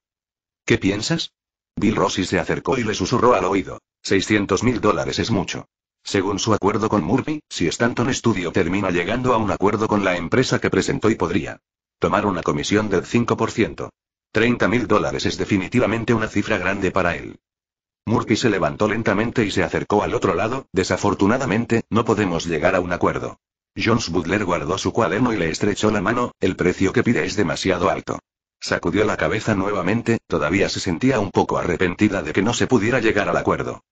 ¿Qué piensas? Bill Rossi se acercó y le susurró al oído. 600 mil dólares es mucho. Según su acuerdo con Murphy, si Stanton Studio termina llegando a un acuerdo con la empresa que presentó y podría tomar una comisión del 5%. 30 mil dólares es definitivamente una cifra grande para él. Murphy se levantó lentamente y se acercó al otro lado, desafortunadamente, no podemos llegar a un acuerdo. Jones Butler guardó su cuaderno y le estrechó la mano, el precio que pide es demasiado alto. Sacudió la cabeza nuevamente, todavía se sentía un poco arrepentida de que no se pudiera llegar al acuerdo.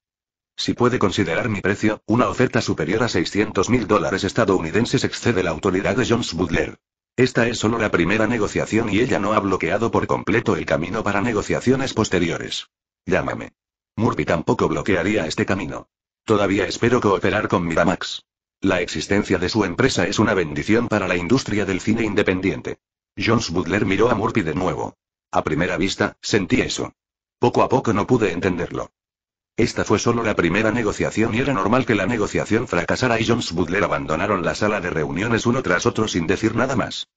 Si puede considerar mi precio, una oferta superior a 600 mil dólares estadounidenses excede la autoridad de Jones Butler. Esta es solo la primera negociación y ella no ha bloqueado por completo el camino para negociaciones posteriores. Llámame. Murphy tampoco bloquearía este camino. Todavía espero cooperar con Miramax. La existencia de su empresa es una bendición para la industria del cine independiente. Jones Butler miró a Murphy de nuevo. A primera vista, sentí eso. Poco a poco no pude entenderlo. Esta fue solo la primera negociación y era normal que la negociación fracasara y Jones Butler abandonaron la sala de reuniones uno tras otro sin decir nada más.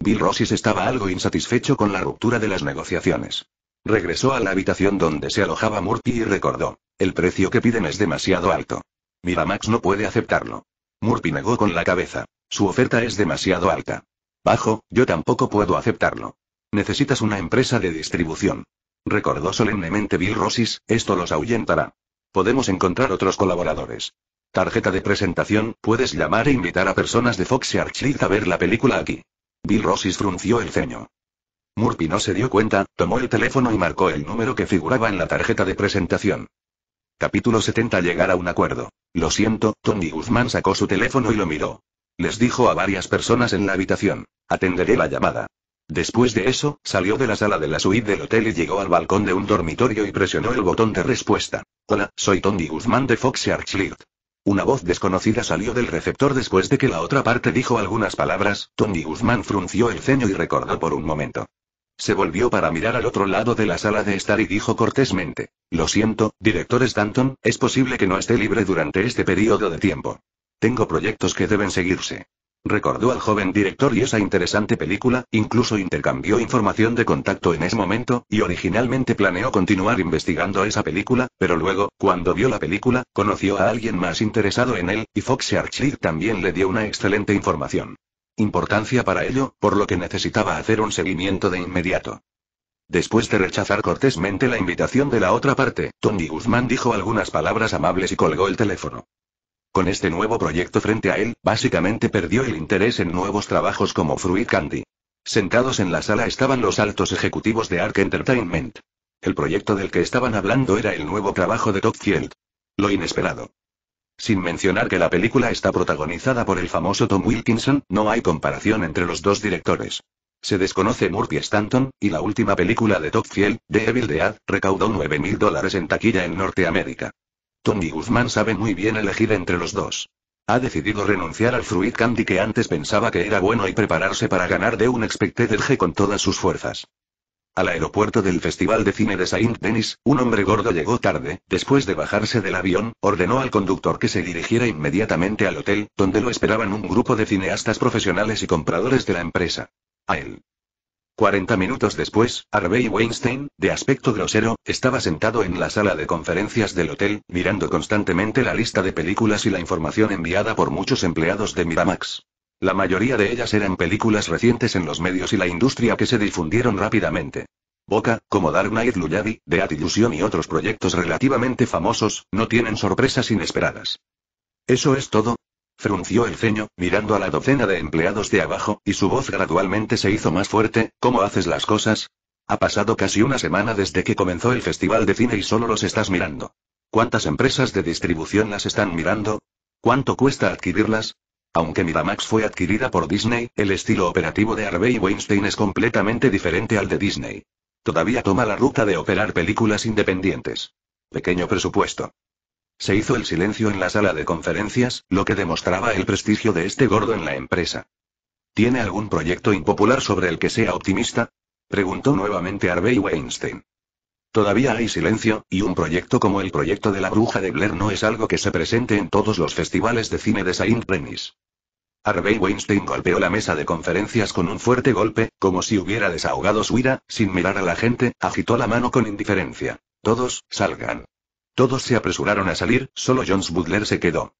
Bill Rossis estaba algo insatisfecho con la ruptura de las negociaciones. Regresó a la habitación donde se alojaba Murphy y recordó. El precio que piden es demasiado alto. Miramax no puede aceptarlo. Murphy negó con la cabeza. Su oferta es demasiado alta. Bajo, yo tampoco puedo aceptarlo. Necesitas una empresa de distribución. Recordó solemnemente Bill Rossis, esto los ahuyentará. Podemos encontrar otros colaboradores. Tarjeta de presentación, puedes llamar e invitar a personas de Fox y a ver la película aquí. Bill Rossis frunció el ceño. Murphy no se dio cuenta, tomó el teléfono y marcó el número que figuraba en la tarjeta de presentación. Capítulo 70 Llegar a un acuerdo. Lo siento, Tony Guzmán sacó su teléfono y lo miró. Les dijo a varias personas en la habitación. Atenderé la llamada. Después de eso, salió de la sala de la suite del hotel y llegó al balcón de un dormitorio y presionó el botón de respuesta. Hola, soy Tony Guzmán de Fox Searchlight. Una voz desconocida salió del receptor después de que la otra parte dijo algunas palabras, Tony Guzmán frunció el ceño y recordó por un momento. Se volvió para mirar al otro lado de la sala de estar y dijo cortésmente, Lo siento, director Stanton, es posible que no esté libre durante este periodo de tiempo. Tengo proyectos que deben seguirse. Recordó al joven director y esa interesante película, incluso intercambió información de contacto en ese momento, y originalmente planeó continuar investigando esa película, pero luego, cuando vio la película, conoció a alguien más interesado en él, y Fox Archie también le dio una excelente información. Importancia para ello, por lo que necesitaba hacer un seguimiento de inmediato. Después de rechazar cortésmente la invitación de la otra parte, Tony Guzmán dijo algunas palabras amables y colgó el teléfono. Con este nuevo proyecto frente a él, básicamente perdió el interés en nuevos trabajos como Fruit Candy. Sentados en la sala estaban los altos ejecutivos de Ark Entertainment. El proyecto del que estaban hablando era el nuevo trabajo de Top Lo inesperado. Sin mencionar que la película está protagonizada por el famoso Tom Wilkinson, no hay comparación entre los dos directores. Se desconoce Murphy Stanton, y la última película de Top Field, The Evil Dead, recaudó 9.000 dólares en taquilla en Norteamérica. Tony Guzmán sabe muy bien elegir entre los dos. Ha decidido renunciar al fruit candy que antes pensaba que era bueno y prepararse para ganar de un expected G con todas sus fuerzas. Al aeropuerto del Festival de Cine de Saint Denis, un hombre gordo llegó tarde, después de bajarse del avión, ordenó al conductor que se dirigiera inmediatamente al hotel, donde lo esperaban un grupo de cineastas profesionales y compradores de la empresa. A él. 40 minutos después, Harvey Weinstein, de aspecto grosero, estaba sentado en la sala de conferencias del hotel, mirando constantemente la lista de películas y la información enviada por muchos empleados de Miramax. La mayoría de ellas eran películas recientes en los medios y la industria que se difundieron rápidamente. Boca, como Dark Knight Luyadi, The At Illusion y otros proyectos relativamente famosos, no tienen sorpresas inesperadas. Eso es todo, Frunció el ceño, mirando a la docena de empleados de abajo, y su voz gradualmente se hizo más fuerte, ¿cómo haces las cosas? Ha pasado casi una semana desde que comenzó el festival de cine y solo los estás mirando. ¿Cuántas empresas de distribución las están mirando? ¿Cuánto cuesta adquirirlas? Aunque Miramax fue adquirida por Disney, el estilo operativo de Harvey Weinstein es completamente diferente al de Disney. Todavía toma la ruta de operar películas independientes. Pequeño presupuesto. Se hizo el silencio en la sala de conferencias, lo que demostraba el prestigio de este gordo en la empresa. ¿Tiene algún proyecto impopular sobre el que sea optimista? Preguntó nuevamente Harvey Weinstein. Todavía hay silencio, y un proyecto como el proyecto de la bruja de Blair no es algo que se presente en todos los festivales de cine de Saint Denis. Harvey Weinstein golpeó la mesa de conferencias con un fuerte golpe, como si hubiera desahogado su ira, sin mirar a la gente, agitó la mano con indiferencia. Todos, salgan. Todos se apresuraron a salir, solo Jones Butler se quedó.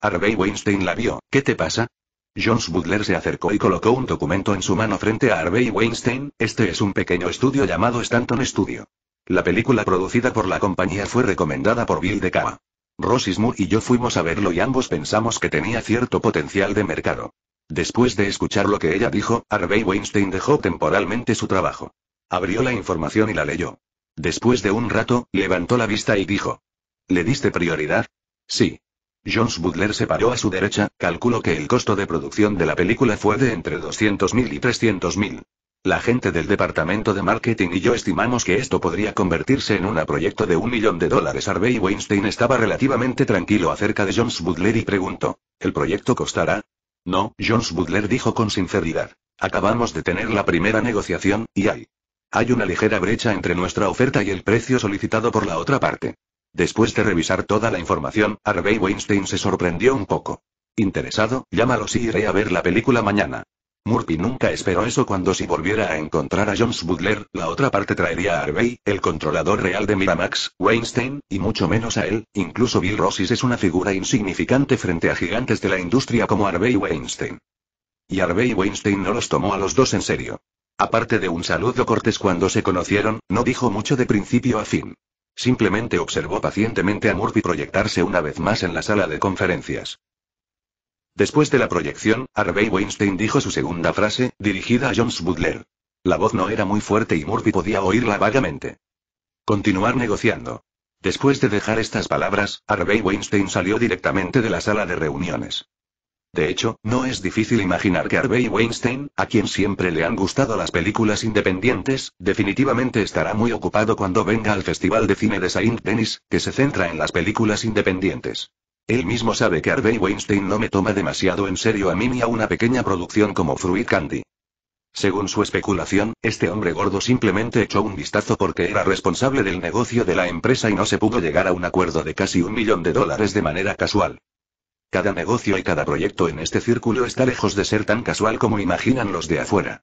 Harvey Weinstein la vio. ¿Qué te pasa? Jones Butler se acercó y colocó un documento en su mano frente a Harvey Weinstein. Este es un pequeño estudio llamado Stanton Studio. La película producida por la compañía fue recomendada por Bill de Cava. Moore y yo fuimos a verlo y ambos pensamos que tenía cierto potencial de mercado. Después de escuchar lo que ella dijo, Harvey Weinstein dejó temporalmente su trabajo. Abrió la información y la leyó. Después de un rato, levantó la vista y dijo. ¿Le diste prioridad? Sí. Jones Butler se paró a su derecha, calculó que el costo de producción de la película fue de entre 200.000 y 300.000. La gente del departamento de marketing y yo estimamos que esto podría convertirse en un proyecto de un millón de dólares. Harvey Weinstein estaba relativamente tranquilo acerca de Jones Butler y preguntó, ¿el proyecto costará? No, Jones Butler dijo con sinceridad. Acabamos de tener la primera negociación, y hay hay una ligera brecha entre nuestra oferta y el precio solicitado por la otra parte. Después de revisar toda la información, Harvey Weinstein se sorprendió un poco. Interesado, llámalo y iré a ver la película mañana. Murphy nunca esperó eso cuando si volviera a encontrar a Jones Butler, la otra parte traería a Harvey, el controlador real de Miramax, Weinstein, y mucho menos a él, incluso Bill Rossis es una figura insignificante frente a gigantes de la industria como Harvey Weinstein. Y Harvey Weinstein no los tomó a los dos en serio. Aparte de un saludo cortés cuando se conocieron, no dijo mucho de principio a fin. Simplemente observó pacientemente a Murphy proyectarse una vez más en la sala de conferencias. Después de la proyección, Harvey Weinstein dijo su segunda frase, dirigida a Jones Butler. La voz no era muy fuerte y Murphy podía oírla vagamente. Continuar negociando. Después de dejar estas palabras, Harvey Weinstein salió directamente de la sala de reuniones. De hecho, no es difícil imaginar que Harvey Weinstein, a quien siempre le han gustado las películas independientes, definitivamente estará muy ocupado cuando venga al Festival de Cine de Saint Denis, que se centra en las películas independientes. Él mismo sabe que Harvey Weinstein no me toma demasiado en serio a mí ni a una pequeña producción como Fruit Candy. Según su especulación, este hombre gordo simplemente echó un vistazo porque era responsable del negocio de la empresa y no se pudo llegar a un acuerdo de casi un millón de dólares de manera casual. Cada negocio y cada proyecto en este círculo está lejos de ser tan casual como imaginan los de afuera.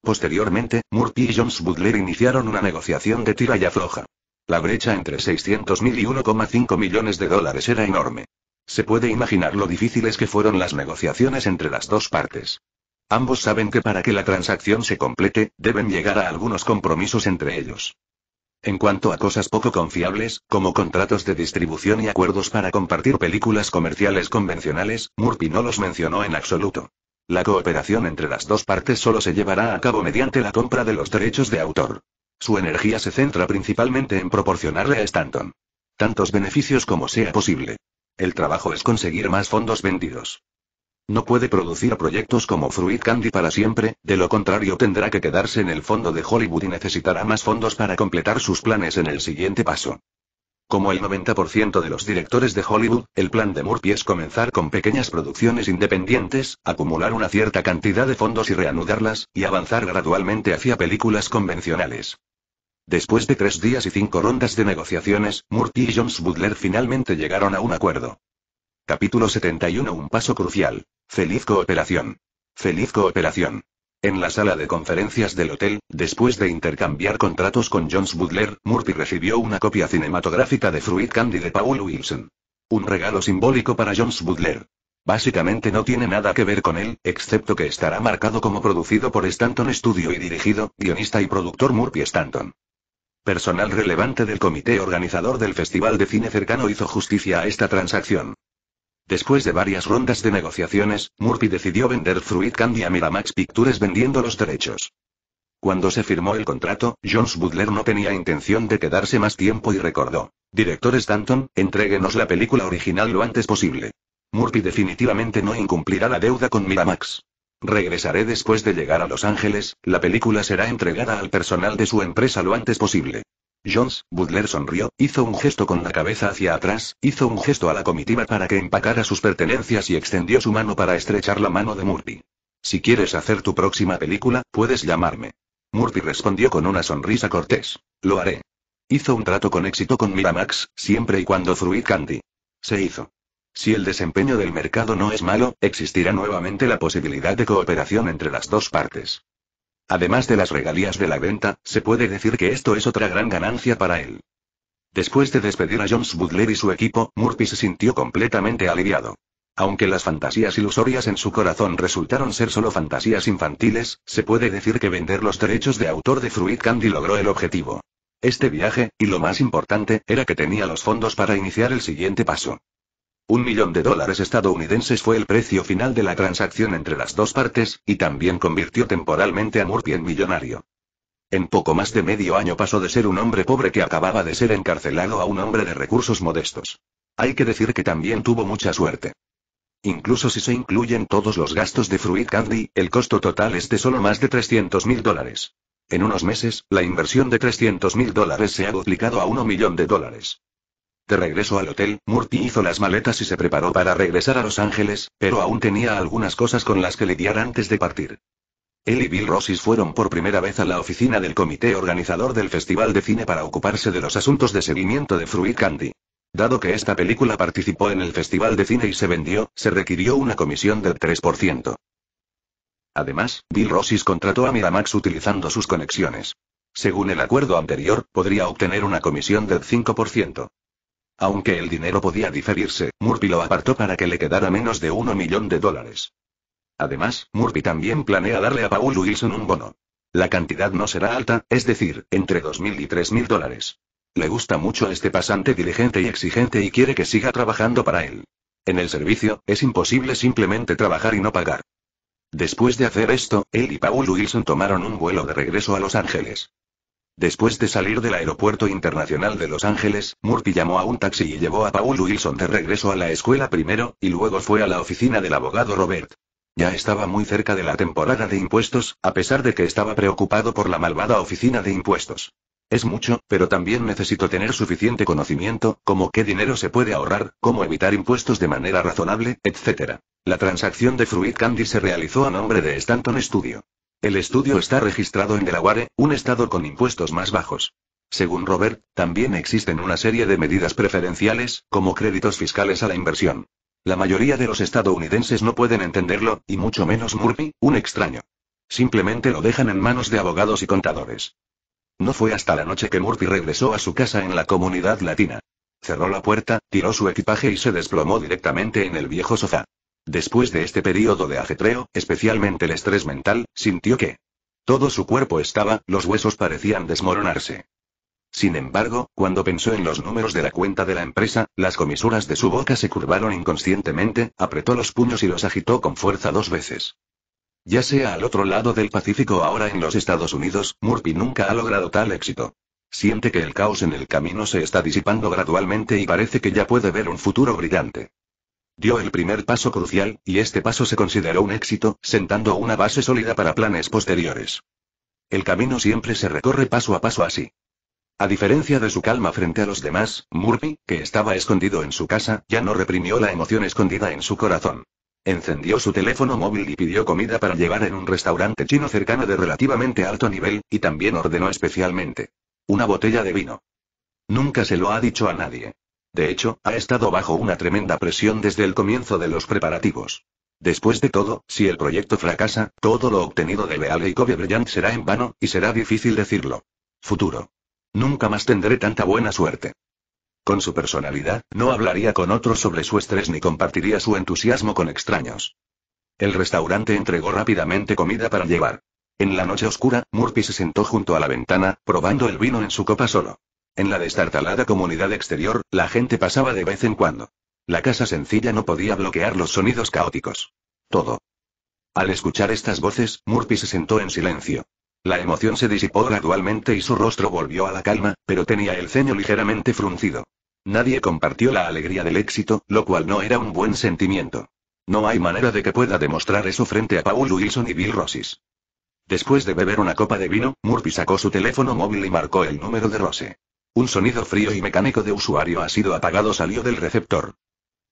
Posteriormente, Murphy y Jones Butler iniciaron una negociación de tira y afloja. La brecha entre 600.000 y 1,5 millones de dólares era enorme. Se puede imaginar lo difíciles que fueron las negociaciones entre las dos partes. Ambos saben que para que la transacción se complete, deben llegar a algunos compromisos entre ellos. En cuanto a cosas poco confiables, como contratos de distribución y acuerdos para compartir películas comerciales convencionales, Murphy no los mencionó en absoluto. La cooperación entre las dos partes solo se llevará a cabo mediante la compra de los derechos de autor. Su energía se centra principalmente en proporcionarle a Stanton tantos beneficios como sea posible. El trabajo es conseguir más fondos vendidos. No puede producir proyectos como Fruit Candy para siempre, de lo contrario tendrá que quedarse en el fondo de Hollywood y necesitará más fondos para completar sus planes en el siguiente paso. Como el 90% de los directores de Hollywood, el plan de Murphy es comenzar con pequeñas producciones independientes, acumular una cierta cantidad de fondos y reanudarlas, y avanzar gradualmente hacia películas convencionales. Después de tres días y cinco rondas de negociaciones, Murphy y Jones Butler finalmente llegaron a un acuerdo. Capítulo 71 Un paso crucial. Feliz cooperación. Feliz cooperación. En la sala de conferencias del hotel, después de intercambiar contratos con Jones Butler, Murphy recibió una copia cinematográfica de Fruit Candy de Paul Wilson. Un regalo simbólico para Jones Butler. Básicamente no tiene nada que ver con él, excepto que estará marcado como producido por Stanton Studio y dirigido, guionista y productor Murphy Stanton. Personal relevante del comité organizador del Festival de Cine Cercano hizo justicia a esta transacción. Después de varias rondas de negociaciones, Murphy decidió vender Fruit Candy a Miramax Pictures vendiendo los derechos. Cuando se firmó el contrato, Jones Butler no tenía intención de quedarse más tiempo y recordó. Director Stanton, entréguenos la película original lo antes posible. Murphy definitivamente no incumplirá la deuda con Miramax. Regresaré después de llegar a Los Ángeles, la película será entregada al personal de su empresa lo antes posible. Jones, Butler sonrió, hizo un gesto con la cabeza hacia atrás, hizo un gesto a la comitiva para que empacara sus pertenencias y extendió su mano para estrechar la mano de Murphy. Si quieres hacer tu próxima película, puedes llamarme. Murphy respondió con una sonrisa cortés. Lo haré. Hizo un trato con éxito con Miramax, siempre y cuando Fruit Candy. Se hizo. Si el desempeño del mercado no es malo, existirá nuevamente la posibilidad de cooperación entre las dos partes. Además de las regalías de la venta, se puede decir que esto es otra gran ganancia para él. Después de despedir a Jones Butler y su equipo, Murphy se sintió completamente aliviado. Aunque las fantasías ilusorias en su corazón resultaron ser solo fantasías infantiles, se puede decir que vender los derechos de autor de Fruit Candy logró el objetivo. Este viaje, y lo más importante, era que tenía los fondos para iniciar el siguiente paso. Un millón de dólares estadounidenses fue el precio final de la transacción entre las dos partes, y también convirtió temporalmente a Murphy en millonario. En poco más de medio año pasó de ser un hombre pobre que acababa de ser encarcelado a un hombre de recursos modestos. Hay que decir que también tuvo mucha suerte. Incluso si se incluyen todos los gastos de Fruit Candy, el costo total es de solo más de 300 mil dólares. En unos meses, la inversión de 300 mil dólares se ha duplicado a 1 millón de dólares. De regreso al hotel, Murphy hizo las maletas y se preparó para regresar a Los Ángeles, pero aún tenía algunas cosas con las que lidiar antes de partir. Él y Bill Rossis fueron por primera vez a la oficina del comité organizador del Festival de Cine para ocuparse de los asuntos de seguimiento de Fruit Candy. Dado que esta película participó en el Festival de Cine y se vendió, se requirió una comisión del 3%. Además, Bill Rossis contrató a Miramax utilizando sus conexiones. Según el acuerdo anterior, podría obtener una comisión del 5%. Aunque el dinero podía diferirse, Murphy lo apartó para que le quedara menos de uno millón de dólares. Además, Murphy también planea darle a Paul Wilson un bono. La cantidad no será alta, es decir, entre 2.000 y 3.000 dólares. Le gusta mucho a este pasante diligente y exigente y quiere que siga trabajando para él. En el servicio, es imposible simplemente trabajar y no pagar. Después de hacer esto, él y Paul Wilson tomaron un vuelo de regreso a Los Ángeles. Después de salir del Aeropuerto Internacional de Los Ángeles, Murphy llamó a un taxi y llevó a Paul Wilson de regreso a la escuela primero, y luego fue a la oficina del abogado Robert. Ya estaba muy cerca de la temporada de impuestos, a pesar de que estaba preocupado por la malvada oficina de impuestos. Es mucho, pero también necesito tener suficiente conocimiento, como qué dinero se puede ahorrar, cómo evitar impuestos de manera razonable, etc. La transacción de Fruit Candy se realizó a nombre de Stanton Studio. El estudio está registrado en Delaware, un estado con impuestos más bajos. Según Robert, también existen una serie de medidas preferenciales, como créditos fiscales a la inversión. La mayoría de los estadounidenses no pueden entenderlo, y mucho menos Murphy, un extraño. Simplemente lo dejan en manos de abogados y contadores. No fue hasta la noche que Murphy regresó a su casa en la comunidad latina. Cerró la puerta, tiró su equipaje y se desplomó directamente en el viejo sofá. Después de este periodo de ajetreo, especialmente el estrés mental, sintió que todo su cuerpo estaba, los huesos parecían desmoronarse. Sin embargo, cuando pensó en los números de la cuenta de la empresa, las comisuras de su boca se curvaron inconscientemente, apretó los puños y los agitó con fuerza dos veces. Ya sea al otro lado del Pacífico o ahora en los Estados Unidos, Murphy nunca ha logrado tal éxito. Siente que el caos en el camino se está disipando gradualmente y parece que ya puede ver un futuro brillante. Dio el primer paso crucial, y este paso se consideró un éxito, sentando una base sólida para planes posteriores. El camino siempre se recorre paso a paso así. A diferencia de su calma frente a los demás, Murphy, que estaba escondido en su casa, ya no reprimió la emoción escondida en su corazón. Encendió su teléfono móvil y pidió comida para llevar en un restaurante chino cercano de relativamente alto nivel, y también ordenó especialmente una botella de vino. Nunca se lo ha dicho a nadie. De hecho, ha estado bajo una tremenda presión desde el comienzo de los preparativos. Después de todo, si el proyecto fracasa, todo lo obtenido de Beale y Kobe Brillant será en vano, y será difícil decirlo. Futuro. Nunca más tendré tanta buena suerte. Con su personalidad, no hablaría con otros sobre su estrés ni compartiría su entusiasmo con extraños. El restaurante entregó rápidamente comida para llevar. En la noche oscura, Murphy se sentó junto a la ventana, probando el vino en su copa solo. En la destartalada comunidad exterior, la gente pasaba de vez en cuando. La casa sencilla no podía bloquear los sonidos caóticos. Todo. Al escuchar estas voces, Murphy se sentó en silencio. La emoción se disipó gradualmente y su rostro volvió a la calma, pero tenía el ceño ligeramente fruncido. Nadie compartió la alegría del éxito, lo cual no era un buen sentimiento. No hay manera de que pueda demostrar eso frente a Paul Wilson y Bill Rossis. Después de beber una copa de vino, Murphy sacó su teléfono móvil y marcó el número de Rose. Un sonido frío y mecánico de usuario ha sido apagado salió del receptor.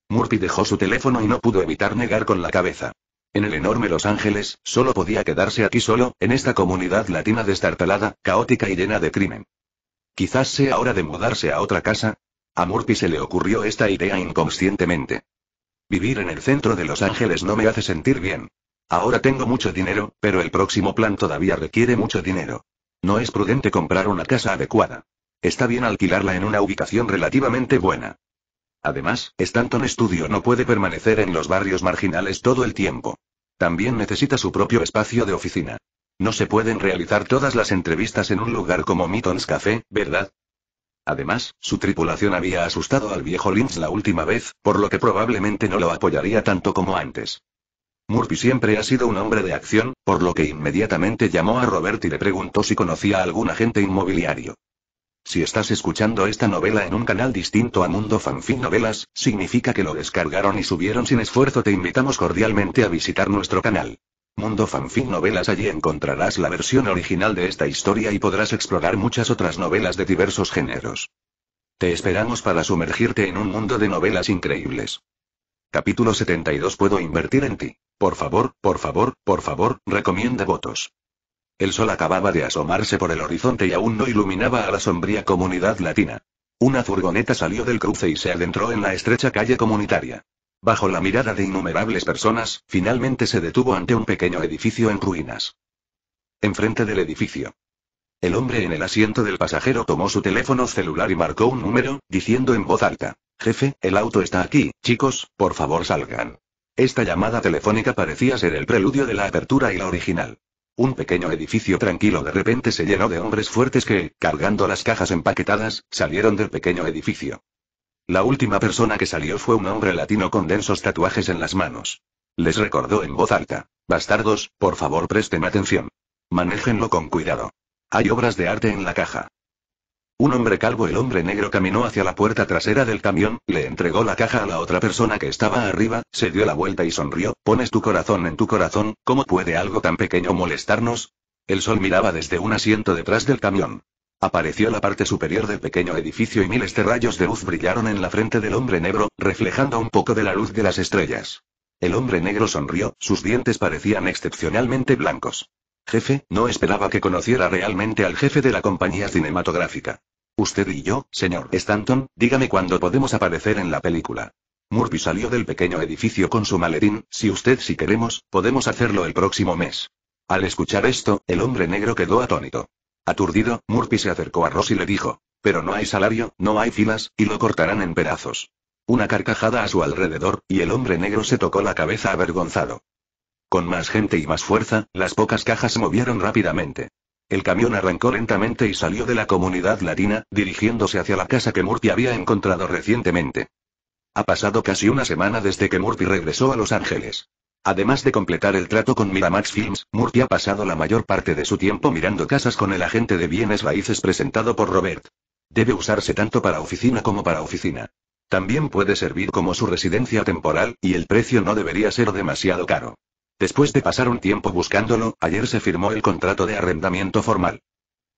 Murphy dejó su teléfono y no pudo evitar negar con la cabeza. En el enorme Los Ángeles, solo podía quedarse aquí solo, en esta comunidad latina destartalada, caótica y llena de crimen. Quizás sea hora de mudarse a otra casa. A Murphy se le ocurrió esta idea inconscientemente. Vivir en el centro de Los Ángeles no me hace sentir bien. Ahora tengo mucho dinero, pero el próximo plan todavía requiere mucho dinero. No es prudente comprar una casa adecuada. Está bien alquilarla en una ubicación relativamente buena. Además, Stanton Studio no puede permanecer en los barrios marginales todo el tiempo. También necesita su propio espacio de oficina. No se pueden realizar todas las entrevistas en un lugar como Mitton's Café, ¿verdad? Además, su tripulación había asustado al viejo Lynch la última vez, por lo que probablemente no lo apoyaría tanto como antes. Murphy siempre ha sido un hombre de acción, por lo que inmediatamente llamó a Robert y le preguntó si conocía a algún agente inmobiliario. Si estás escuchando esta novela en un canal distinto a Mundo Fanfic Novelas, significa que lo descargaron y subieron sin esfuerzo. Te invitamos cordialmente a visitar nuestro canal. Mundo Fanfic Novelas allí encontrarás la versión original de esta historia y podrás explorar muchas otras novelas de diversos géneros. Te esperamos para sumergirte en un mundo de novelas increíbles. Capítulo 72 Puedo invertir en ti. Por favor, por favor, por favor, recomienda votos. El sol acababa de asomarse por el horizonte y aún no iluminaba a la sombría comunidad latina. Una furgoneta salió del cruce y se adentró en la estrecha calle comunitaria. Bajo la mirada de innumerables personas, finalmente se detuvo ante un pequeño edificio en ruinas. Enfrente del edificio. El hombre en el asiento del pasajero tomó su teléfono celular y marcó un número, diciendo en voz alta, Jefe, el auto está aquí, chicos, por favor salgan. Esta llamada telefónica parecía ser el preludio de la apertura y la original. Un pequeño edificio tranquilo de repente se llenó de hombres fuertes que, cargando las cajas empaquetadas, salieron del pequeño edificio. La última persona que salió fue un hombre latino con densos tatuajes en las manos. Les recordó en voz alta. Bastardos, por favor presten atención. Manéjenlo con cuidado. Hay obras de arte en la caja. Un hombre calvo, el hombre negro caminó hacia la puerta trasera del camión, le entregó la caja a la otra persona que estaba arriba, se dio la vuelta y sonrió, pones tu corazón en tu corazón, ¿cómo puede algo tan pequeño molestarnos? El sol miraba desde un asiento detrás del camión. Apareció la parte superior del pequeño edificio y miles de rayos de luz brillaron en la frente del hombre negro, reflejando un poco de la luz de las estrellas. El hombre negro sonrió, sus dientes parecían excepcionalmente blancos. Jefe, no esperaba que conociera realmente al jefe de la compañía cinematográfica. Usted y yo, señor Stanton, dígame cuándo podemos aparecer en la película. Murphy salió del pequeño edificio con su maletín, si usted si queremos, podemos hacerlo el próximo mes. Al escuchar esto, el hombre negro quedó atónito. Aturdido, Murphy se acercó a Ross y le dijo, pero no hay salario, no hay filas, y lo cortarán en pedazos. Una carcajada a su alrededor, y el hombre negro se tocó la cabeza avergonzado. Con más gente y más fuerza, las pocas cajas se movieron rápidamente. El camión arrancó lentamente y salió de la comunidad latina, dirigiéndose hacia la casa que Murphy había encontrado recientemente. Ha pasado casi una semana desde que Murphy regresó a Los Ángeles. Además de completar el trato con Miramax Films, Murphy ha pasado la mayor parte de su tiempo mirando casas con el agente de bienes raíces presentado por Robert. Debe usarse tanto para oficina como para oficina. También puede servir como su residencia temporal, y el precio no debería ser demasiado caro. Después de pasar un tiempo buscándolo, ayer se firmó el contrato de arrendamiento formal.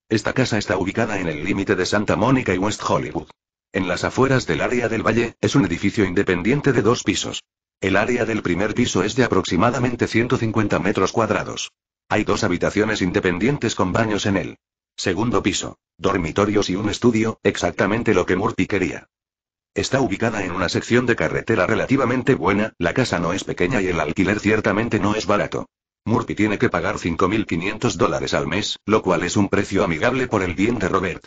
Esta casa está ubicada en el límite de Santa Mónica y West Hollywood. En las afueras del área del valle, es un edificio independiente de dos pisos. El área del primer piso es de aproximadamente 150 metros cuadrados. Hay dos habitaciones independientes con baños en él. Segundo piso. Dormitorios y un estudio, exactamente lo que Murphy quería. Está ubicada en una sección de carretera relativamente buena, la casa no es pequeña y el alquiler ciertamente no es barato. Murphy tiene que pagar 5.500 dólares al mes, lo cual es un precio amigable por el bien de Robert.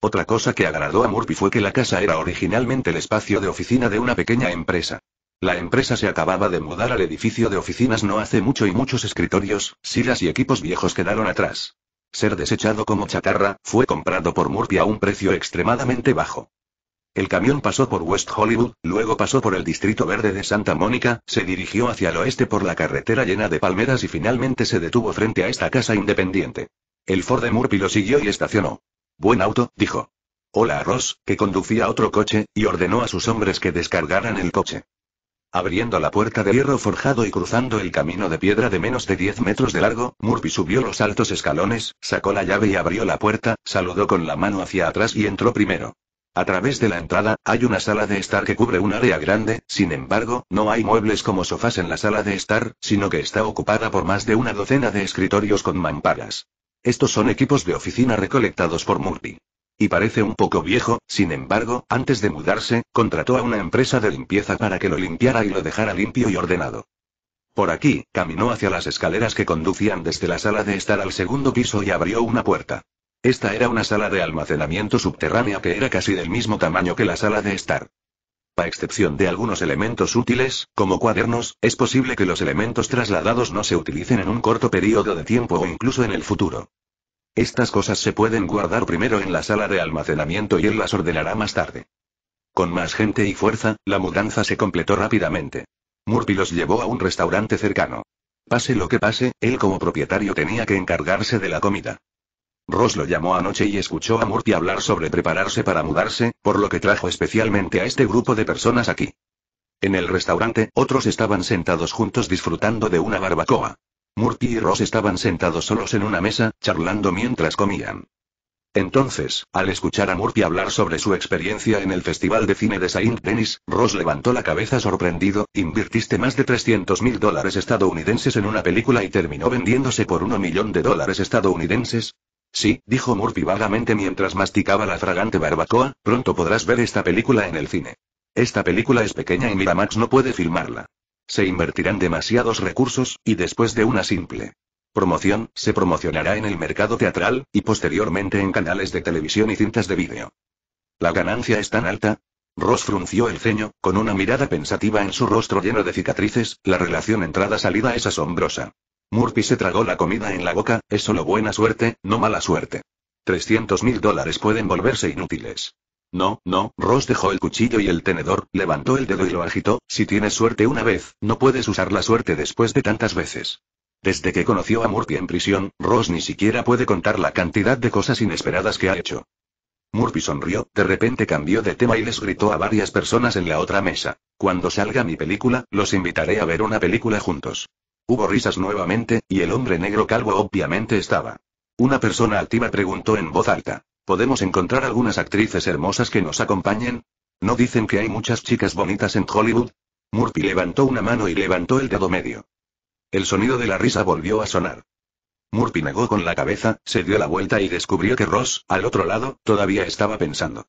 Otra cosa que agradó a Murphy fue que la casa era originalmente el espacio de oficina de una pequeña empresa. La empresa se acababa de mudar al edificio de oficinas no hace mucho y muchos escritorios, sillas y equipos viejos quedaron atrás. Ser desechado como chatarra, fue comprado por Murphy a un precio extremadamente bajo. El camión pasó por West Hollywood, luego pasó por el Distrito Verde de Santa Mónica, se dirigió hacia el oeste por la carretera llena de palmeras y finalmente se detuvo frente a esta casa independiente. El Ford de Murphy lo siguió y estacionó. Buen auto, dijo. Hola a Ross, que conducía otro coche, y ordenó a sus hombres que descargaran el coche. Abriendo la puerta de hierro forjado y cruzando el camino de piedra de menos de 10 metros de largo, Murphy subió los altos escalones, sacó la llave y abrió la puerta, saludó con la mano hacia atrás y entró primero. A través de la entrada, hay una sala de estar que cubre un área grande, sin embargo, no hay muebles como sofás en la sala de estar, sino que está ocupada por más de una docena de escritorios con mamparas. Estos son equipos de oficina recolectados por Murphy. Y parece un poco viejo, sin embargo, antes de mudarse, contrató a una empresa de limpieza para que lo limpiara y lo dejara limpio y ordenado. Por aquí, caminó hacia las escaleras que conducían desde la sala de estar al segundo piso y abrió una puerta. Esta era una sala de almacenamiento subterránea que era casi del mismo tamaño que la sala de estar. A excepción de algunos elementos útiles, como cuadernos, es posible que los elementos trasladados no se utilicen en un corto periodo de tiempo o incluso en el futuro. Estas cosas se pueden guardar primero en la sala de almacenamiento y él las ordenará más tarde. Con más gente y fuerza, la mudanza se completó rápidamente. Murphy los llevó a un restaurante cercano. Pase lo que pase, él como propietario tenía que encargarse de la comida. Ross lo llamó anoche y escuchó a Murphy hablar sobre prepararse para mudarse, por lo que trajo especialmente a este grupo de personas aquí. En el restaurante, otros estaban sentados juntos disfrutando de una barbacoa. Murphy y Ross estaban sentados solos en una mesa, charlando mientras comían. Entonces, al escuchar a Murphy hablar sobre su experiencia en el Festival de Cine de Saint Denis, Ross levantó la cabeza sorprendido, invirtiste más de 300 mil dólares estadounidenses en una película y terminó vendiéndose por 1 millón de dólares estadounidenses. Sí, dijo Murphy vagamente mientras masticaba la fragante barbacoa, pronto podrás ver esta película en el cine. Esta película es pequeña y Miramax no puede filmarla. Se invertirán demasiados recursos, y después de una simple promoción, se promocionará en el mercado teatral, y posteriormente en canales de televisión y cintas de vídeo. La ganancia es tan alta. Ross frunció el ceño, con una mirada pensativa en su rostro lleno de cicatrices, la relación entrada-salida es asombrosa. Murphy se tragó la comida en la boca, es solo buena suerte, no mala suerte. 300 mil dólares pueden volverse inútiles. No, no, Ross dejó el cuchillo y el tenedor, levantó el dedo y lo agitó, si tienes suerte una vez, no puedes usar la suerte después de tantas veces. Desde que conoció a Murphy en prisión, Ross ni siquiera puede contar la cantidad de cosas inesperadas que ha hecho. Murphy sonrió, de repente cambió de tema y les gritó a varias personas en la otra mesa. Cuando salga mi película, los invitaré a ver una película juntos. Hubo risas nuevamente, y el hombre negro calvo obviamente estaba. Una persona activa preguntó en voz alta. ¿Podemos encontrar algunas actrices hermosas que nos acompañen? ¿No dicen que hay muchas chicas bonitas en Hollywood? Murphy levantó una mano y levantó el dedo medio. El sonido de la risa volvió a sonar. Murphy negó con la cabeza, se dio la vuelta y descubrió que Ross, al otro lado, todavía estaba pensando.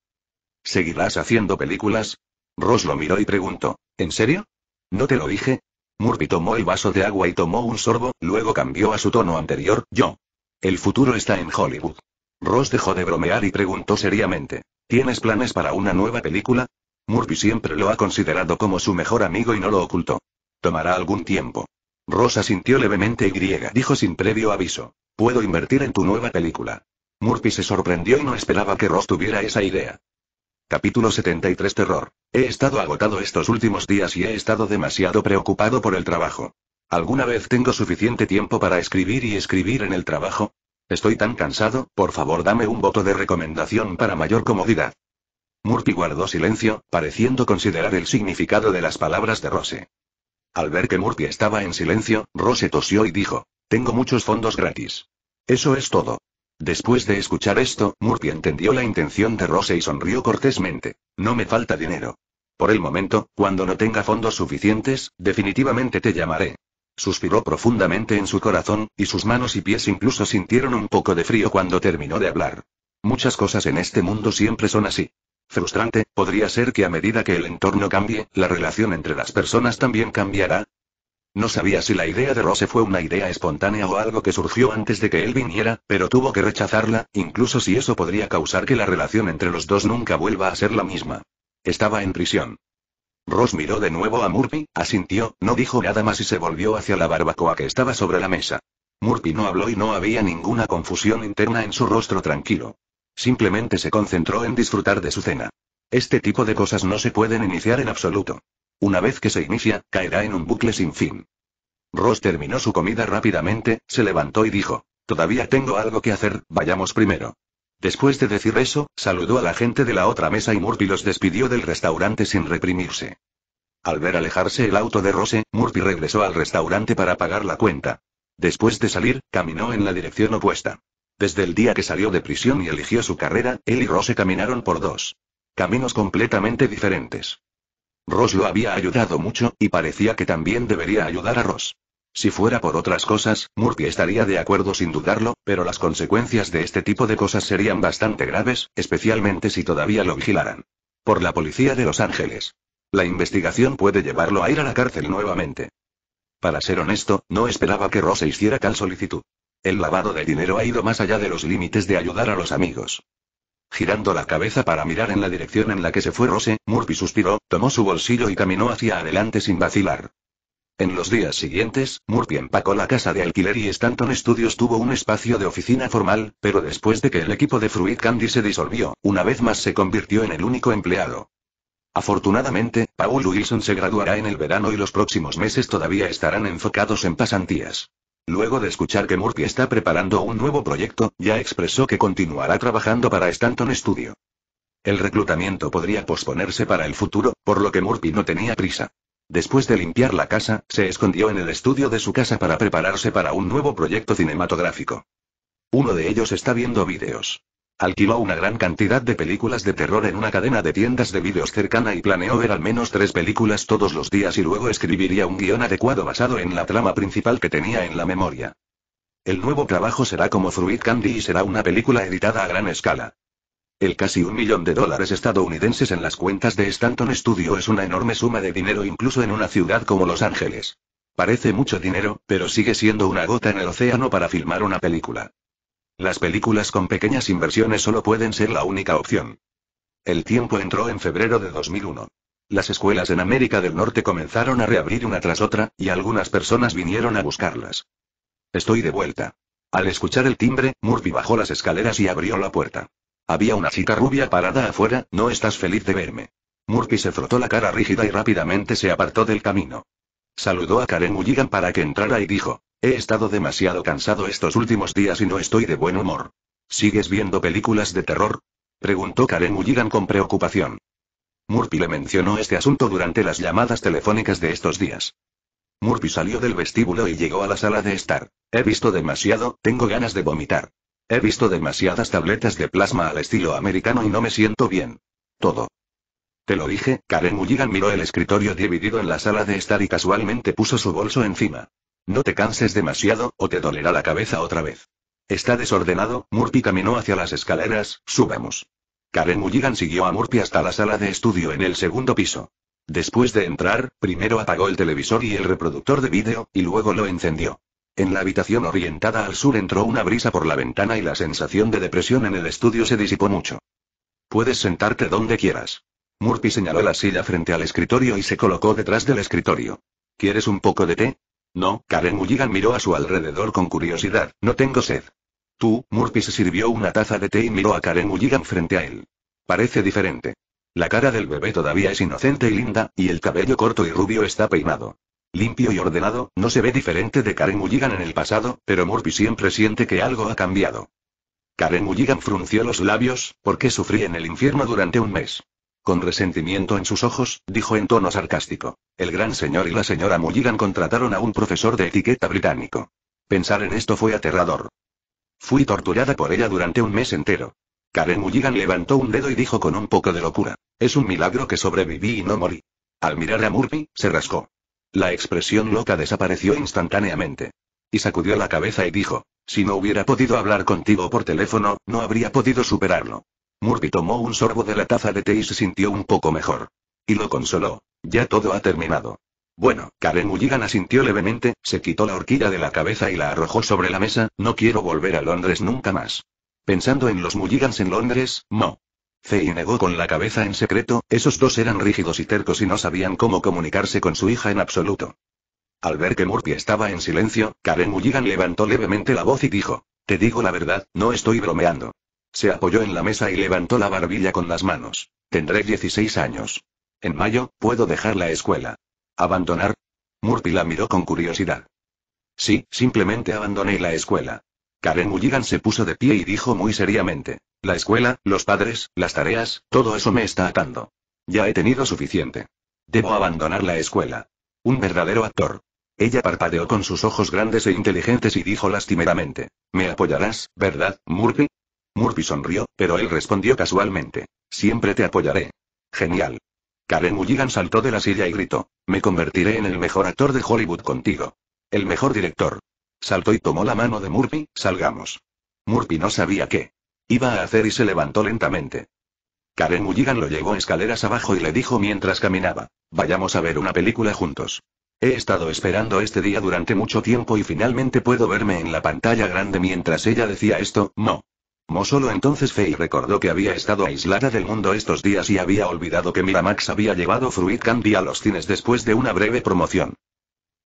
¿Seguirás haciendo películas? Ross lo miró y preguntó. ¿En serio? ¿No te lo dije? Murphy tomó el vaso de agua y tomó un sorbo, luego cambió a su tono anterior, yo. El futuro está en Hollywood. Ross dejó de bromear y preguntó seriamente. ¿Tienes planes para una nueva película? Murphy siempre lo ha considerado como su mejor amigo y no lo ocultó. Tomará algún tiempo. Rosa sintió levemente y Dijo sin previo aviso. Puedo invertir en tu nueva película. Murphy se sorprendió y no esperaba que Ross tuviera esa idea. Capítulo 73 Terror. He estado agotado estos últimos días y he estado demasiado preocupado por el trabajo. ¿Alguna vez tengo suficiente tiempo para escribir y escribir en el trabajo? Estoy tan cansado, por favor dame un voto de recomendación para mayor comodidad. Murphy guardó silencio, pareciendo considerar el significado de las palabras de Rose. Al ver que Murphy estaba en silencio, Rose tosió y dijo, Tengo muchos fondos gratis. Eso es todo. Después de escuchar esto, Murphy entendió la intención de Rose y sonrió cortésmente. No me falta dinero. Por el momento, cuando no tenga fondos suficientes, definitivamente te llamaré. Suspiró profundamente en su corazón, y sus manos y pies incluso sintieron un poco de frío cuando terminó de hablar. Muchas cosas en este mundo siempre son así. Frustrante, podría ser que a medida que el entorno cambie, la relación entre las personas también cambiará, no sabía si la idea de Rose fue una idea espontánea o algo que surgió antes de que él viniera, pero tuvo que rechazarla, incluso si eso podría causar que la relación entre los dos nunca vuelva a ser la misma. Estaba en prisión. Ross miró de nuevo a Murphy, asintió, no dijo nada más y se volvió hacia la barbacoa que estaba sobre la mesa. Murphy no habló y no había ninguna confusión interna en su rostro tranquilo. Simplemente se concentró en disfrutar de su cena. Este tipo de cosas no se pueden iniciar en absoluto. Una vez que se inicia, caerá en un bucle sin fin. Ross terminó su comida rápidamente, se levantó y dijo, Todavía tengo algo que hacer, vayamos primero. Después de decir eso, saludó a la gente de la otra mesa y Murphy los despidió del restaurante sin reprimirse. Al ver alejarse el auto de Rose, Murphy regresó al restaurante para pagar la cuenta. Después de salir, caminó en la dirección opuesta. Desde el día que salió de prisión y eligió su carrera, él y Rose caminaron por dos caminos completamente diferentes. Ross lo había ayudado mucho, y parecía que también debería ayudar a Ross. Si fuera por otras cosas, Murphy estaría de acuerdo sin dudarlo, pero las consecuencias de este tipo de cosas serían bastante graves, especialmente si todavía lo vigilaran. Por la policía de Los Ángeles. La investigación puede llevarlo a ir a la cárcel nuevamente. Para ser honesto, no esperaba que Ross hiciera tal solicitud. El lavado de dinero ha ido más allá de los límites de ayudar a los amigos. Girando la cabeza para mirar en la dirección en la que se fue Rose, Murphy suspiró, tomó su bolsillo y caminó hacia adelante sin vacilar. En los días siguientes, Murphy empacó la casa de alquiler y Stanton Studios tuvo un espacio de oficina formal, pero después de que el equipo de Fruit Candy se disolvió, una vez más se convirtió en el único empleado. Afortunadamente, Paul Wilson se graduará en el verano y los próximos meses todavía estarán enfocados en pasantías. Luego de escuchar que Murphy está preparando un nuevo proyecto, ya expresó que continuará trabajando para Stanton Studio. El reclutamiento podría posponerse para el futuro, por lo que Murphy no tenía prisa. Después de limpiar la casa, se escondió en el estudio de su casa para prepararse para un nuevo proyecto cinematográfico. Uno de ellos está viendo vídeos. Alquiló una gran cantidad de películas de terror en una cadena de tiendas de vídeos cercana y planeó ver al menos tres películas todos los días y luego escribiría un guión adecuado basado en la trama principal que tenía en la memoria. El nuevo trabajo será como Fruit Candy y será una película editada a gran escala. El casi un millón de dólares estadounidenses en las cuentas de Stanton Studio es una enorme suma de dinero incluso en una ciudad como Los Ángeles. Parece mucho dinero, pero sigue siendo una gota en el océano para filmar una película. Las películas con pequeñas inversiones solo pueden ser la única opción. El tiempo entró en febrero de 2001. Las escuelas en América del Norte comenzaron a reabrir una tras otra, y algunas personas vinieron a buscarlas. Estoy de vuelta. Al escuchar el timbre, Murphy bajó las escaleras y abrió la puerta. Había una chica rubia parada afuera, no estás feliz de verme. Murphy se frotó la cara rígida y rápidamente se apartó del camino. Saludó a Karen Mulligan para que entrara y dijo, He estado demasiado cansado estos últimos días y no estoy de buen humor. ¿Sigues viendo películas de terror? Preguntó Karen Mulligan con preocupación. Murphy le mencionó este asunto durante las llamadas telefónicas de estos días. Murphy salió del vestíbulo y llegó a la sala de estar. He visto demasiado, tengo ganas de vomitar. He visto demasiadas tabletas de plasma al estilo americano y no me siento bien. Todo. Te lo dije, Karen Mulligan miró el escritorio dividido en la sala de estar y casualmente puso su bolso encima. No te canses demasiado, o te dolerá la cabeza otra vez. Está desordenado, Murphy caminó hacia las escaleras, subamos. Karen Mulligan siguió a Murphy hasta la sala de estudio en el segundo piso. Después de entrar, primero apagó el televisor y el reproductor de vídeo, y luego lo encendió. En la habitación orientada al sur entró una brisa por la ventana y la sensación de depresión en el estudio se disipó mucho. Puedes sentarte donde quieras. Murphy señaló la silla frente al escritorio y se colocó detrás del escritorio. ¿Quieres un poco de té? No, Karen Mulligan miró a su alrededor con curiosidad, no tengo sed. Tú, Murphy se sirvió una taza de té y miró a Karen Mulligan frente a él. Parece diferente. La cara del bebé todavía es inocente y linda, y el cabello corto y rubio está peinado. Limpio y ordenado, no se ve diferente de Karen Mulligan en el pasado, pero Murphy siempre siente que algo ha cambiado. Karen Mulligan frunció los labios, porque sufrí en el infierno durante un mes. Con resentimiento en sus ojos, dijo en tono sarcástico. El gran señor y la señora Mulligan contrataron a un profesor de etiqueta británico. Pensar en esto fue aterrador. Fui torturada por ella durante un mes entero. Karen Mulligan levantó un dedo y dijo con un poco de locura. Es un milagro que sobreviví y no morí. Al mirar a Murphy, se rascó. La expresión loca desapareció instantáneamente. Y sacudió la cabeza y dijo, si no hubiera podido hablar contigo por teléfono, no habría podido superarlo. Murphy tomó un sorbo de la taza de té y se sintió un poco mejor. Y lo consoló. Ya todo ha terminado. Bueno, Karen Mulligan asintió levemente, se quitó la horquilla de la cabeza y la arrojó sobre la mesa, no quiero volver a Londres nunca más. Pensando en los Mulligans en Londres, no. y negó con la cabeza en secreto, esos dos eran rígidos y tercos y no sabían cómo comunicarse con su hija en absoluto. Al ver que Murphy estaba en silencio, Karen Mulligan levantó levemente la voz y dijo, Te digo la verdad, no estoy bromeando. Se apoyó en la mesa y levantó la barbilla con las manos. Tendré 16 años. En mayo, puedo dejar la escuela. ¿Abandonar? Murphy la miró con curiosidad. Sí, simplemente abandoné la escuela. Karen Mulligan se puso de pie y dijo muy seriamente. La escuela, los padres, las tareas, todo eso me está atando. Ya he tenido suficiente. Debo abandonar la escuela. Un verdadero actor. Ella parpadeó con sus ojos grandes e inteligentes y dijo lastimeramente. Me apoyarás, ¿verdad, Murphy? Murphy sonrió, pero él respondió casualmente. Siempre te apoyaré. Genial. Karen Mulligan saltó de la silla y gritó. Me convertiré en el mejor actor de Hollywood contigo. El mejor director. Saltó y tomó la mano de Murphy, salgamos. Murphy no sabía qué iba a hacer y se levantó lentamente. Karen Mulligan lo llevó escaleras abajo y le dijo mientras caminaba, vayamos a ver una película juntos. He estado esperando este día durante mucho tiempo y finalmente puedo verme en la pantalla grande mientras ella decía esto, no, Mo solo entonces Faye recordó que había estado aislada del mundo estos días y había olvidado que Miramax había llevado Fruit Candy a los cines después de una breve promoción.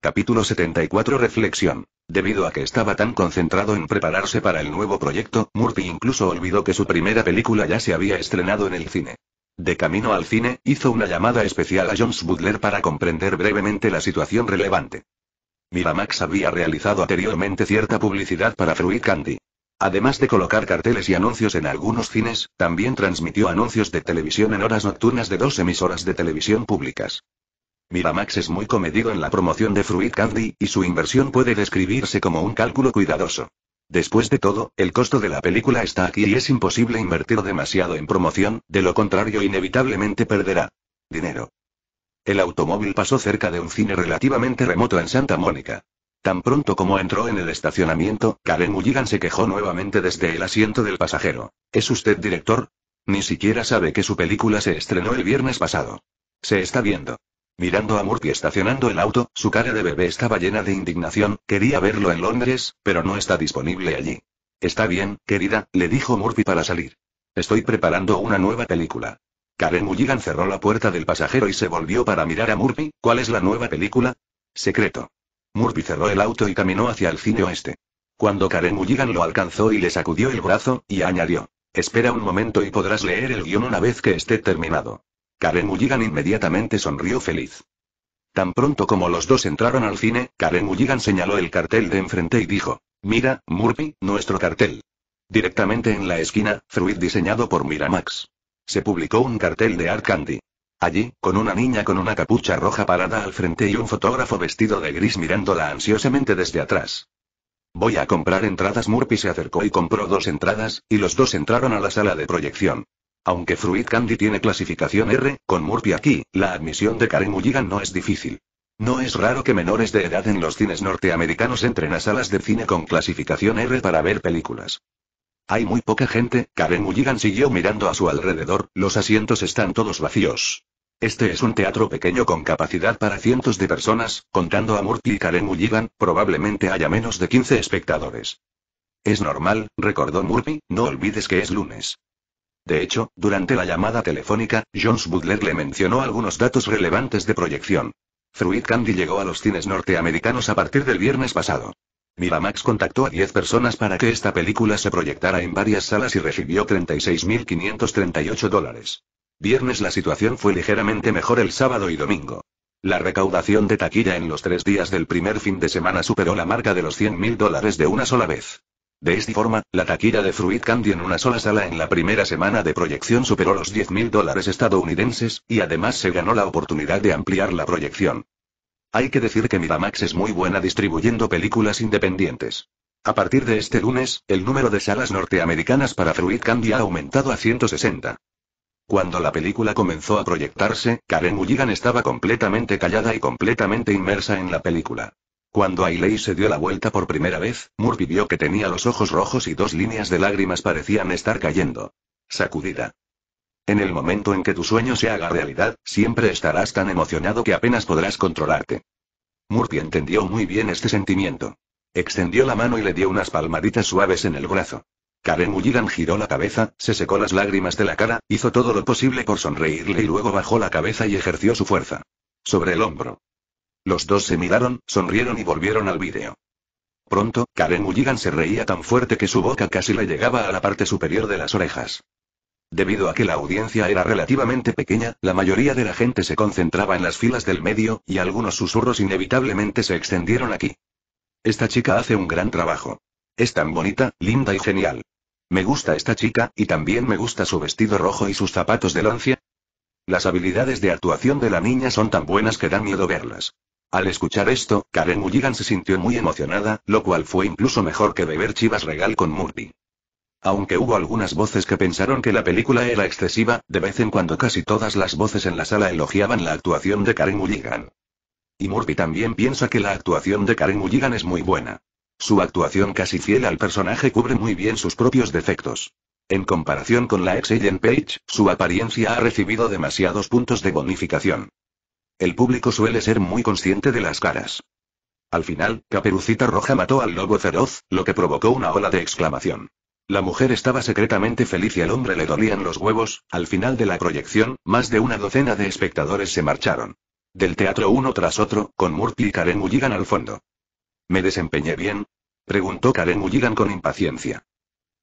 Capítulo 74 Reflexión. Debido a que estaba tan concentrado en prepararse para el nuevo proyecto, Murphy incluso olvidó que su primera película ya se había estrenado en el cine. De camino al cine, hizo una llamada especial a Jones Butler para comprender brevemente la situación relevante. Miramax había realizado anteriormente cierta publicidad para Fruit Candy. Además de colocar carteles y anuncios en algunos cines, también transmitió anuncios de televisión en horas nocturnas de dos emisoras de televisión públicas. Miramax es muy comedido en la promoción de Fruit Candy, y su inversión puede describirse como un cálculo cuidadoso. Después de todo, el costo de la película está aquí y es imposible invertir demasiado en promoción, de lo contrario inevitablemente perderá dinero. El automóvil pasó cerca de un cine relativamente remoto en Santa Mónica. Tan pronto como entró en el estacionamiento, Karen Mulligan se quejó nuevamente desde el asiento del pasajero. ¿Es usted director? Ni siquiera sabe que su película se estrenó el viernes pasado. Se está viendo. Mirando a Murphy estacionando el auto, su cara de bebé estaba llena de indignación, quería verlo en Londres, pero no está disponible allí. Está bien, querida, le dijo Murphy para salir. Estoy preparando una nueva película. Karen Mulligan cerró la puerta del pasajero y se volvió para mirar a Murphy, ¿cuál es la nueva película? Secreto. Murphy cerró el auto y caminó hacia el cine oeste. Cuando Karen Mulligan lo alcanzó y le sacudió el brazo, y añadió. Espera un momento y podrás leer el guión una vez que esté terminado. Karen Mulligan inmediatamente sonrió feliz. Tan pronto como los dos entraron al cine, Karen Mulligan señaló el cartel de enfrente y dijo. Mira, Murphy, nuestro cartel. Directamente en la esquina, Fruit diseñado por Miramax. Se publicó un cartel de Art Allí, con una niña con una capucha roja parada al frente y un fotógrafo vestido de gris mirándola ansiosamente desde atrás. Voy a comprar entradas. Murphy se acercó y compró dos entradas, y los dos entraron a la sala de proyección. Aunque Fruit Candy tiene clasificación R, con Murphy aquí, la admisión de Karen Mulligan no es difícil. No es raro que menores de edad en los cines norteamericanos entren a salas de cine con clasificación R para ver películas. Hay muy poca gente, Karen Mulligan siguió mirando a su alrededor, los asientos están todos vacíos. Este es un teatro pequeño con capacidad para cientos de personas, contando a Murphy y Karen Mulligan, probablemente haya menos de 15 espectadores. Es normal, recordó Murphy, no olvides que es lunes. De hecho, durante la llamada telefónica, Jones Butler le mencionó algunos datos relevantes de proyección. Fruit Candy llegó a los cines norteamericanos a partir del viernes pasado. Miramax contactó a 10 personas para que esta película se proyectara en varias salas y recibió 36.538 dólares. Viernes la situación fue ligeramente mejor el sábado y domingo. La recaudación de taquilla en los tres días del primer fin de semana superó la marca de los 100.000 dólares de una sola vez. De esta forma, la taquilla de Fruit Candy en una sola sala en la primera semana de proyección superó los 10.000 dólares estadounidenses, y además se ganó la oportunidad de ampliar la proyección. Hay que decir que Miramax es muy buena distribuyendo películas independientes. A partir de este lunes, el número de salas norteamericanas para Fruit Candy ha aumentado a 160. Cuando la película comenzó a proyectarse, Karen Mulligan estaba completamente callada y completamente inmersa en la película. Cuando Ailey se dio la vuelta por primera vez, Murphy vio que tenía los ojos rojos y dos líneas de lágrimas parecían estar cayendo. Sacudida. En el momento en que tu sueño se haga realidad, siempre estarás tan emocionado que apenas podrás controlarte. Murphy entendió muy bien este sentimiento. Extendió la mano y le dio unas palmaditas suaves en el brazo. Karen Mulligan giró la cabeza, se secó las lágrimas de la cara, hizo todo lo posible por sonreírle y luego bajó la cabeza y ejerció su fuerza. Sobre el hombro. Los dos se miraron, sonrieron y volvieron al vídeo. Pronto, Karen Mulligan se reía tan fuerte que su boca casi le llegaba a la parte superior de las orejas. Debido a que la audiencia era relativamente pequeña, la mayoría de la gente se concentraba en las filas del medio, y algunos susurros inevitablemente se extendieron aquí. Esta chica hace un gran trabajo. Es tan bonita, linda y genial. Me gusta esta chica, y también me gusta su vestido rojo y sus zapatos de lancia. Las habilidades de actuación de la niña son tan buenas que da miedo verlas. Al escuchar esto, Karen Mulligan se sintió muy emocionada, lo cual fue incluso mejor que beber chivas regal con Murphy. Aunque hubo algunas voces que pensaron que la película era excesiva, de vez en cuando casi todas las voces en la sala elogiaban la actuación de Karen Mulligan. Y Murphy también piensa que la actuación de Karen Mulligan es muy buena. Su actuación casi fiel al personaje cubre muy bien sus propios defectos. En comparación con la ex Ellen Page, su apariencia ha recibido demasiados puntos de bonificación. El público suele ser muy consciente de las caras. Al final, Caperucita Roja mató al lobo feroz, lo que provocó una ola de exclamación. La mujer estaba secretamente feliz y al hombre le dolían los huevos, al final de la proyección, más de una docena de espectadores se marcharon. Del teatro uno tras otro, con Murphy y Karen Mulligan al fondo. ¿Me desempeñé bien? Preguntó Karen Mulligan con impaciencia.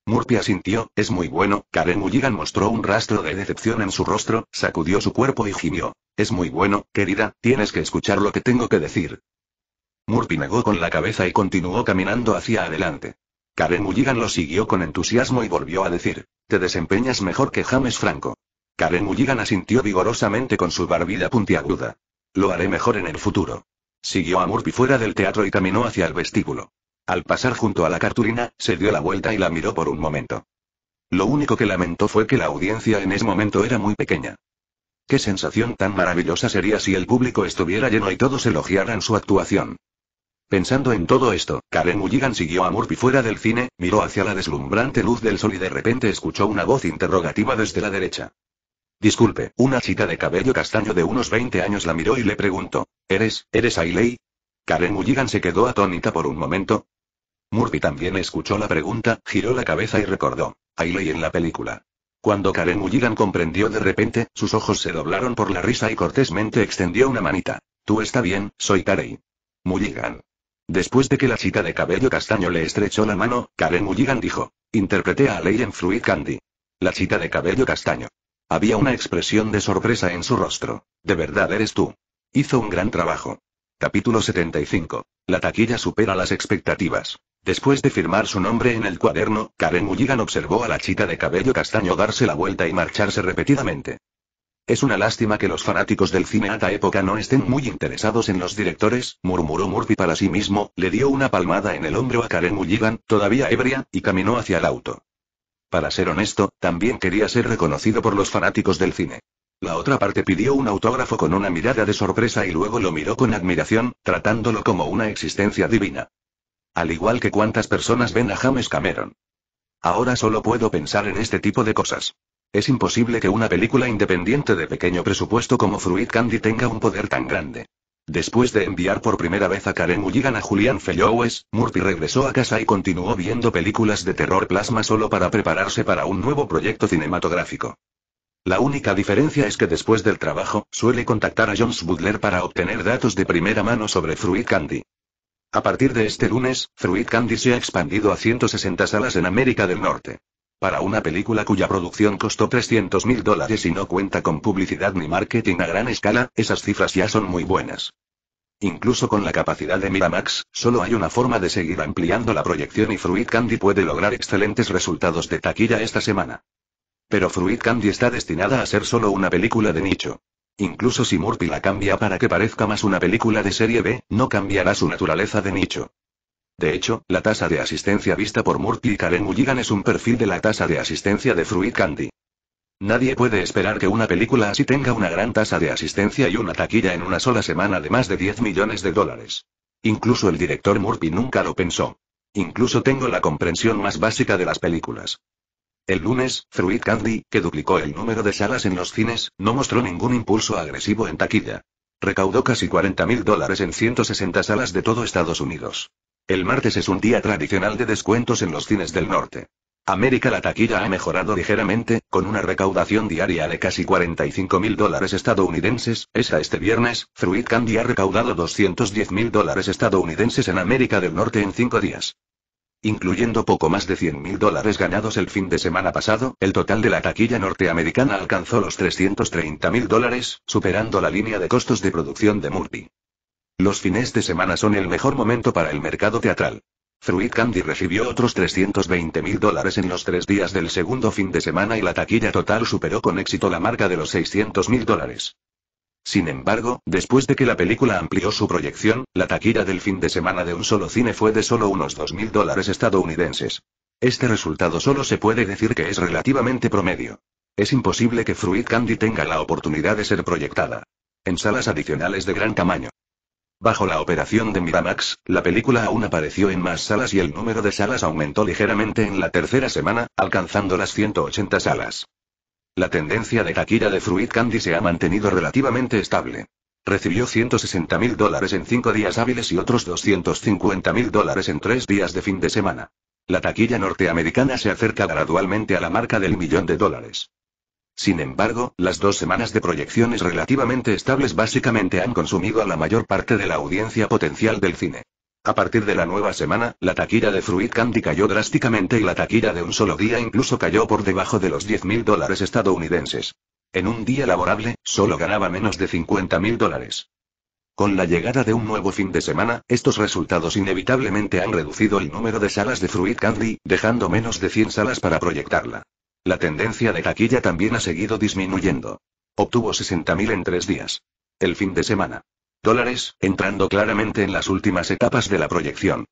Murphy asintió, es muy bueno, Karen Mulligan mostró un rastro de decepción en su rostro, sacudió su cuerpo y gimió. Es muy bueno, querida, tienes que escuchar lo que tengo que decir. Murphy negó con la cabeza y continuó caminando hacia adelante. Karen Mulligan lo siguió con entusiasmo y volvió a decir, te desempeñas mejor que James Franco. Karen Mulligan asintió vigorosamente con su barbilla puntiaguda. Lo haré mejor en el futuro. Siguió a Murphy fuera del teatro y caminó hacia el vestíbulo. Al pasar junto a la cartulina, se dio la vuelta y la miró por un momento. Lo único que lamentó fue que la audiencia en ese momento era muy pequeña. Qué sensación tan maravillosa sería si el público estuviera lleno y todos elogiaran su actuación. Pensando en todo esto, Karen Mulligan siguió a Murphy fuera del cine, miró hacia la deslumbrante luz del sol y de repente escuchó una voz interrogativa desde la derecha. Disculpe, una chica de cabello castaño de unos 20 años la miró y le preguntó, ¿eres, eres Ailey? Karen Mulligan se quedó atónita por un momento. Murphy también escuchó la pregunta, giró la cabeza y recordó, Ailey en la película. Cuando Karen Mulligan comprendió de repente, sus ojos se doblaron por la risa y cortésmente extendió una manita. Tú está bien, soy Karen. Mulligan. Después de que la chica de cabello castaño le estrechó la mano, Karen Mulligan dijo. Interpreté a Ley en Fluid Candy. La chica de cabello castaño. Había una expresión de sorpresa en su rostro. De verdad eres tú. Hizo un gran trabajo. Capítulo 75. La taquilla supera las expectativas. Después de firmar su nombre en el cuaderno, Karen Mulligan observó a la chica de cabello castaño darse la vuelta y marcharse repetidamente. Es una lástima que los fanáticos del cine a ta época no estén muy interesados en los directores, murmuró Murphy para sí mismo, le dio una palmada en el hombro a Karen Mulligan, todavía ebria, y caminó hacia el auto. Para ser honesto, también quería ser reconocido por los fanáticos del cine. La otra parte pidió un autógrafo con una mirada de sorpresa y luego lo miró con admiración, tratándolo como una existencia divina. Al igual que cuantas personas ven a James Cameron. Ahora solo puedo pensar en este tipo de cosas. Es imposible que una película independiente de pequeño presupuesto como Fruit Candy tenga un poder tan grande. Después de enviar por primera vez a Karen Mulligan a Julian Fellowes, Murphy regresó a casa y continuó viendo películas de terror plasma solo para prepararse para un nuevo proyecto cinematográfico. La única diferencia es que después del trabajo, suele contactar a Jones Butler para obtener datos de primera mano sobre Fruit Candy. A partir de este lunes, Fruit Candy se ha expandido a 160 salas en América del Norte. Para una película cuya producción costó 300 mil dólares y no cuenta con publicidad ni marketing a gran escala, esas cifras ya son muy buenas. Incluso con la capacidad de Miramax, solo hay una forma de seguir ampliando la proyección y Fruit Candy puede lograr excelentes resultados de taquilla esta semana. Pero Fruit Candy está destinada a ser solo una película de nicho. Incluso si Murphy la cambia para que parezca más una película de serie B, no cambiará su naturaleza de nicho. De hecho, la tasa de asistencia vista por Murphy y Karen Mulligan es un perfil de la tasa de asistencia de Fruit Candy. Nadie puede esperar que una película así tenga una gran tasa de asistencia y una taquilla en una sola semana de más de 10 millones de dólares. Incluso el director Murphy nunca lo pensó. Incluso tengo la comprensión más básica de las películas. El lunes, Fruit Candy, que duplicó el número de salas en los cines, no mostró ningún impulso agresivo en taquilla. Recaudó casi 40 mil dólares en 160 salas de todo Estados Unidos. El martes es un día tradicional de descuentos en los cines del norte. América la taquilla ha mejorado ligeramente, con una recaudación diaria de casi 45 mil dólares estadounidenses, esa este viernes, Fruit Candy ha recaudado 210 mil dólares estadounidenses en América del Norte en cinco días. Incluyendo poco más de 100 mil dólares ganados el fin de semana pasado, el total de la taquilla norteamericana alcanzó los 330 mil dólares, superando la línea de costos de producción de Murphy. Los fines de semana son el mejor momento para el mercado teatral. Fruit Candy recibió otros 320 mil dólares en los tres días del segundo fin de semana y la taquilla total superó con éxito la marca de los 600 mil dólares. Sin embargo, después de que la película amplió su proyección, la taquilla del fin de semana de un solo cine fue de solo unos 2 mil dólares estadounidenses. Este resultado solo se puede decir que es relativamente promedio. Es imposible que Fruit Candy tenga la oportunidad de ser proyectada en salas adicionales de gran tamaño. Bajo la operación de Miramax, la película aún apareció en más salas y el número de salas aumentó ligeramente en la tercera semana, alcanzando las 180 salas. La tendencia de taquilla de Fruit Candy se ha mantenido relativamente estable. Recibió 160 mil dólares en cinco días hábiles y otros 250 mil dólares en tres días de fin de semana. La taquilla norteamericana se acerca gradualmente a la marca del millón de dólares. Sin embargo, las dos semanas de proyecciones relativamente estables básicamente han consumido a la mayor parte de la audiencia potencial del cine. A partir de la nueva semana, la taquilla de Fruit Candy cayó drásticamente y la taquilla de un solo día incluso cayó por debajo de los 10.000 mil dólares estadounidenses. En un día laborable, solo ganaba menos de 50.000 mil dólares. Con la llegada de un nuevo fin de semana, estos resultados inevitablemente han reducido el número de salas de Fruit Candy, dejando menos de 100 salas para proyectarla. La tendencia de taquilla también ha seguido disminuyendo. Obtuvo 60.000 en tres días. El fin de semana. Dólares, entrando claramente en las últimas etapas de la proyección.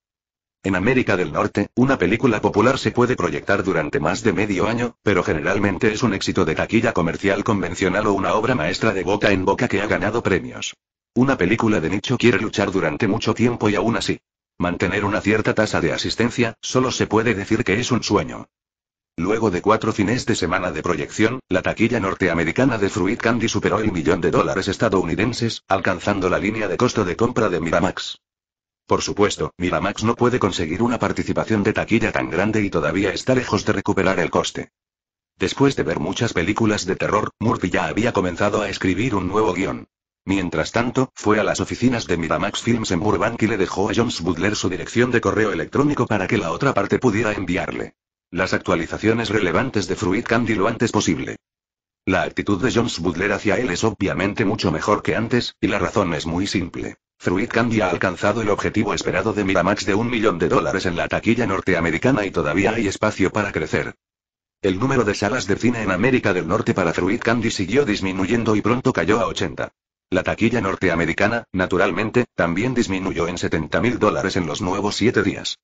En América del Norte, una película popular se puede proyectar durante más de medio año, pero generalmente es un éxito de taquilla comercial convencional o una obra maestra de boca en boca que ha ganado premios. Una película de nicho quiere luchar durante mucho tiempo y aún así. Mantener una cierta tasa de asistencia, solo se puede decir que es un sueño. Luego de cuatro fines de semana de proyección, la taquilla norteamericana de Fruit Candy superó el millón de dólares estadounidenses, alcanzando la línea de costo de compra de Miramax. Por supuesto, Miramax no puede conseguir una participación de taquilla tan grande y todavía está lejos de recuperar el coste. Después de ver muchas películas de terror, Murphy ya había comenzado a escribir un nuevo guión. Mientras tanto, fue a las oficinas de Miramax Films en Burbank y le dejó a Jones Butler su dirección de correo electrónico para que la otra parte pudiera enviarle. Las actualizaciones relevantes de Fruit Candy lo antes posible. La actitud de Jones Butler hacia él es obviamente mucho mejor que antes, y la razón es muy simple. Fruit Candy ha alcanzado el objetivo esperado de Miramax de un millón de dólares en la taquilla norteamericana y todavía hay espacio para crecer. El número de salas de cine en América del Norte para Fruit Candy siguió disminuyendo y pronto cayó a 80. La taquilla norteamericana, naturalmente, también disminuyó en 70 mil dólares en los nuevos siete días.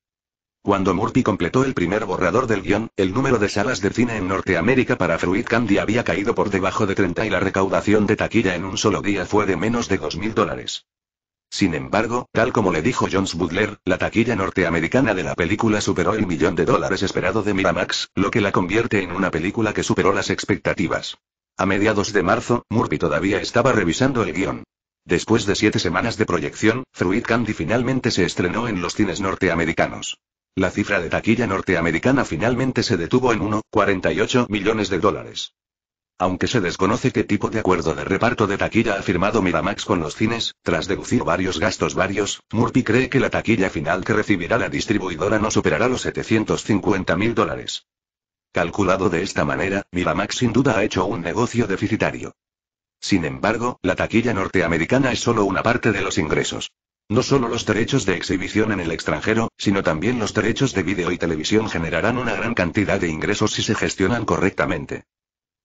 Cuando Murphy completó el primer borrador del guión, el número de salas de cine en Norteamérica para Fruit Candy había caído por debajo de 30 y la recaudación de taquilla en un solo día fue de menos de 2.000 dólares. Sin embargo, tal como le dijo Jones Butler, la taquilla norteamericana de la película superó el millón de dólares esperado de Miramax, lo que la convierte en una película que superó las expectativas. A mediados de marzo, Murphy todavía estaba revisando el guion. Después de siete semanas de proyección, Fruit Candy finalmente se estrenó en los cines norteamericanos. La cifra de taquilla norteamericana finalmente se detuvo en 1,48 millones de dólares. Aunque se desconoce qué tipo de acuerdo de reparto de taquilla ha firmado Miramax con los cines, tras deducir varios gastos varios, Murphy cree que la taquilla final que recibirá la distribuidora no superará los 750 mil dólares. Calculado de esta manera, Miramax sin duda ha hecho un negocio deficitario. Sin embargo, la taquilla norteamericana es solo una parte de los ingresos. No solo los derechos de exhibición en el extranjero, sino también los derechos de vídeo y televisión generarán una gran cantidad de ingresos si se gestionan correctamente.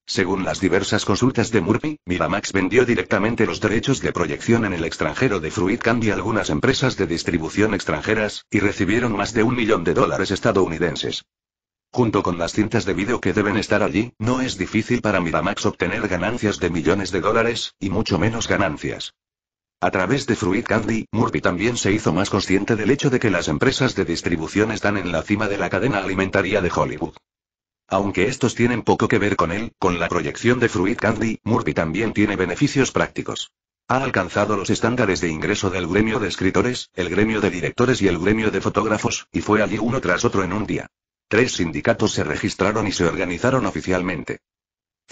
Según las diversas consultas de Murphy, Miramax vendió directamente los derechos de proyección en el extranjero de Fruit Candy a algunas empresas de distribución extranjeras, y recibieron más de un millón de dólares estadounidenses. Junto con las cintas de vídeo que deben estar allí, no es difícil para Miramax obtener ganancias de millones de dólares, y mucho menos ganancias. A través de Fruit Candy, Murphy también se hizo más consciente del hecho de que las empresas de distribución están en la cima de la cadena alimentaria de Hollywood. Aunque estos tienen poco que ver con él, con la proyección de Fruit Candy, Murphy también tiene beneficios prácticos. Ha alcanzado los estándares de ingreso del gremio de escritores, el gremio de directores y el gremio de fotógrafos, y fue allí uno tras otro en un día. Tres sindicatos se registraron y se organizaron oficialmente.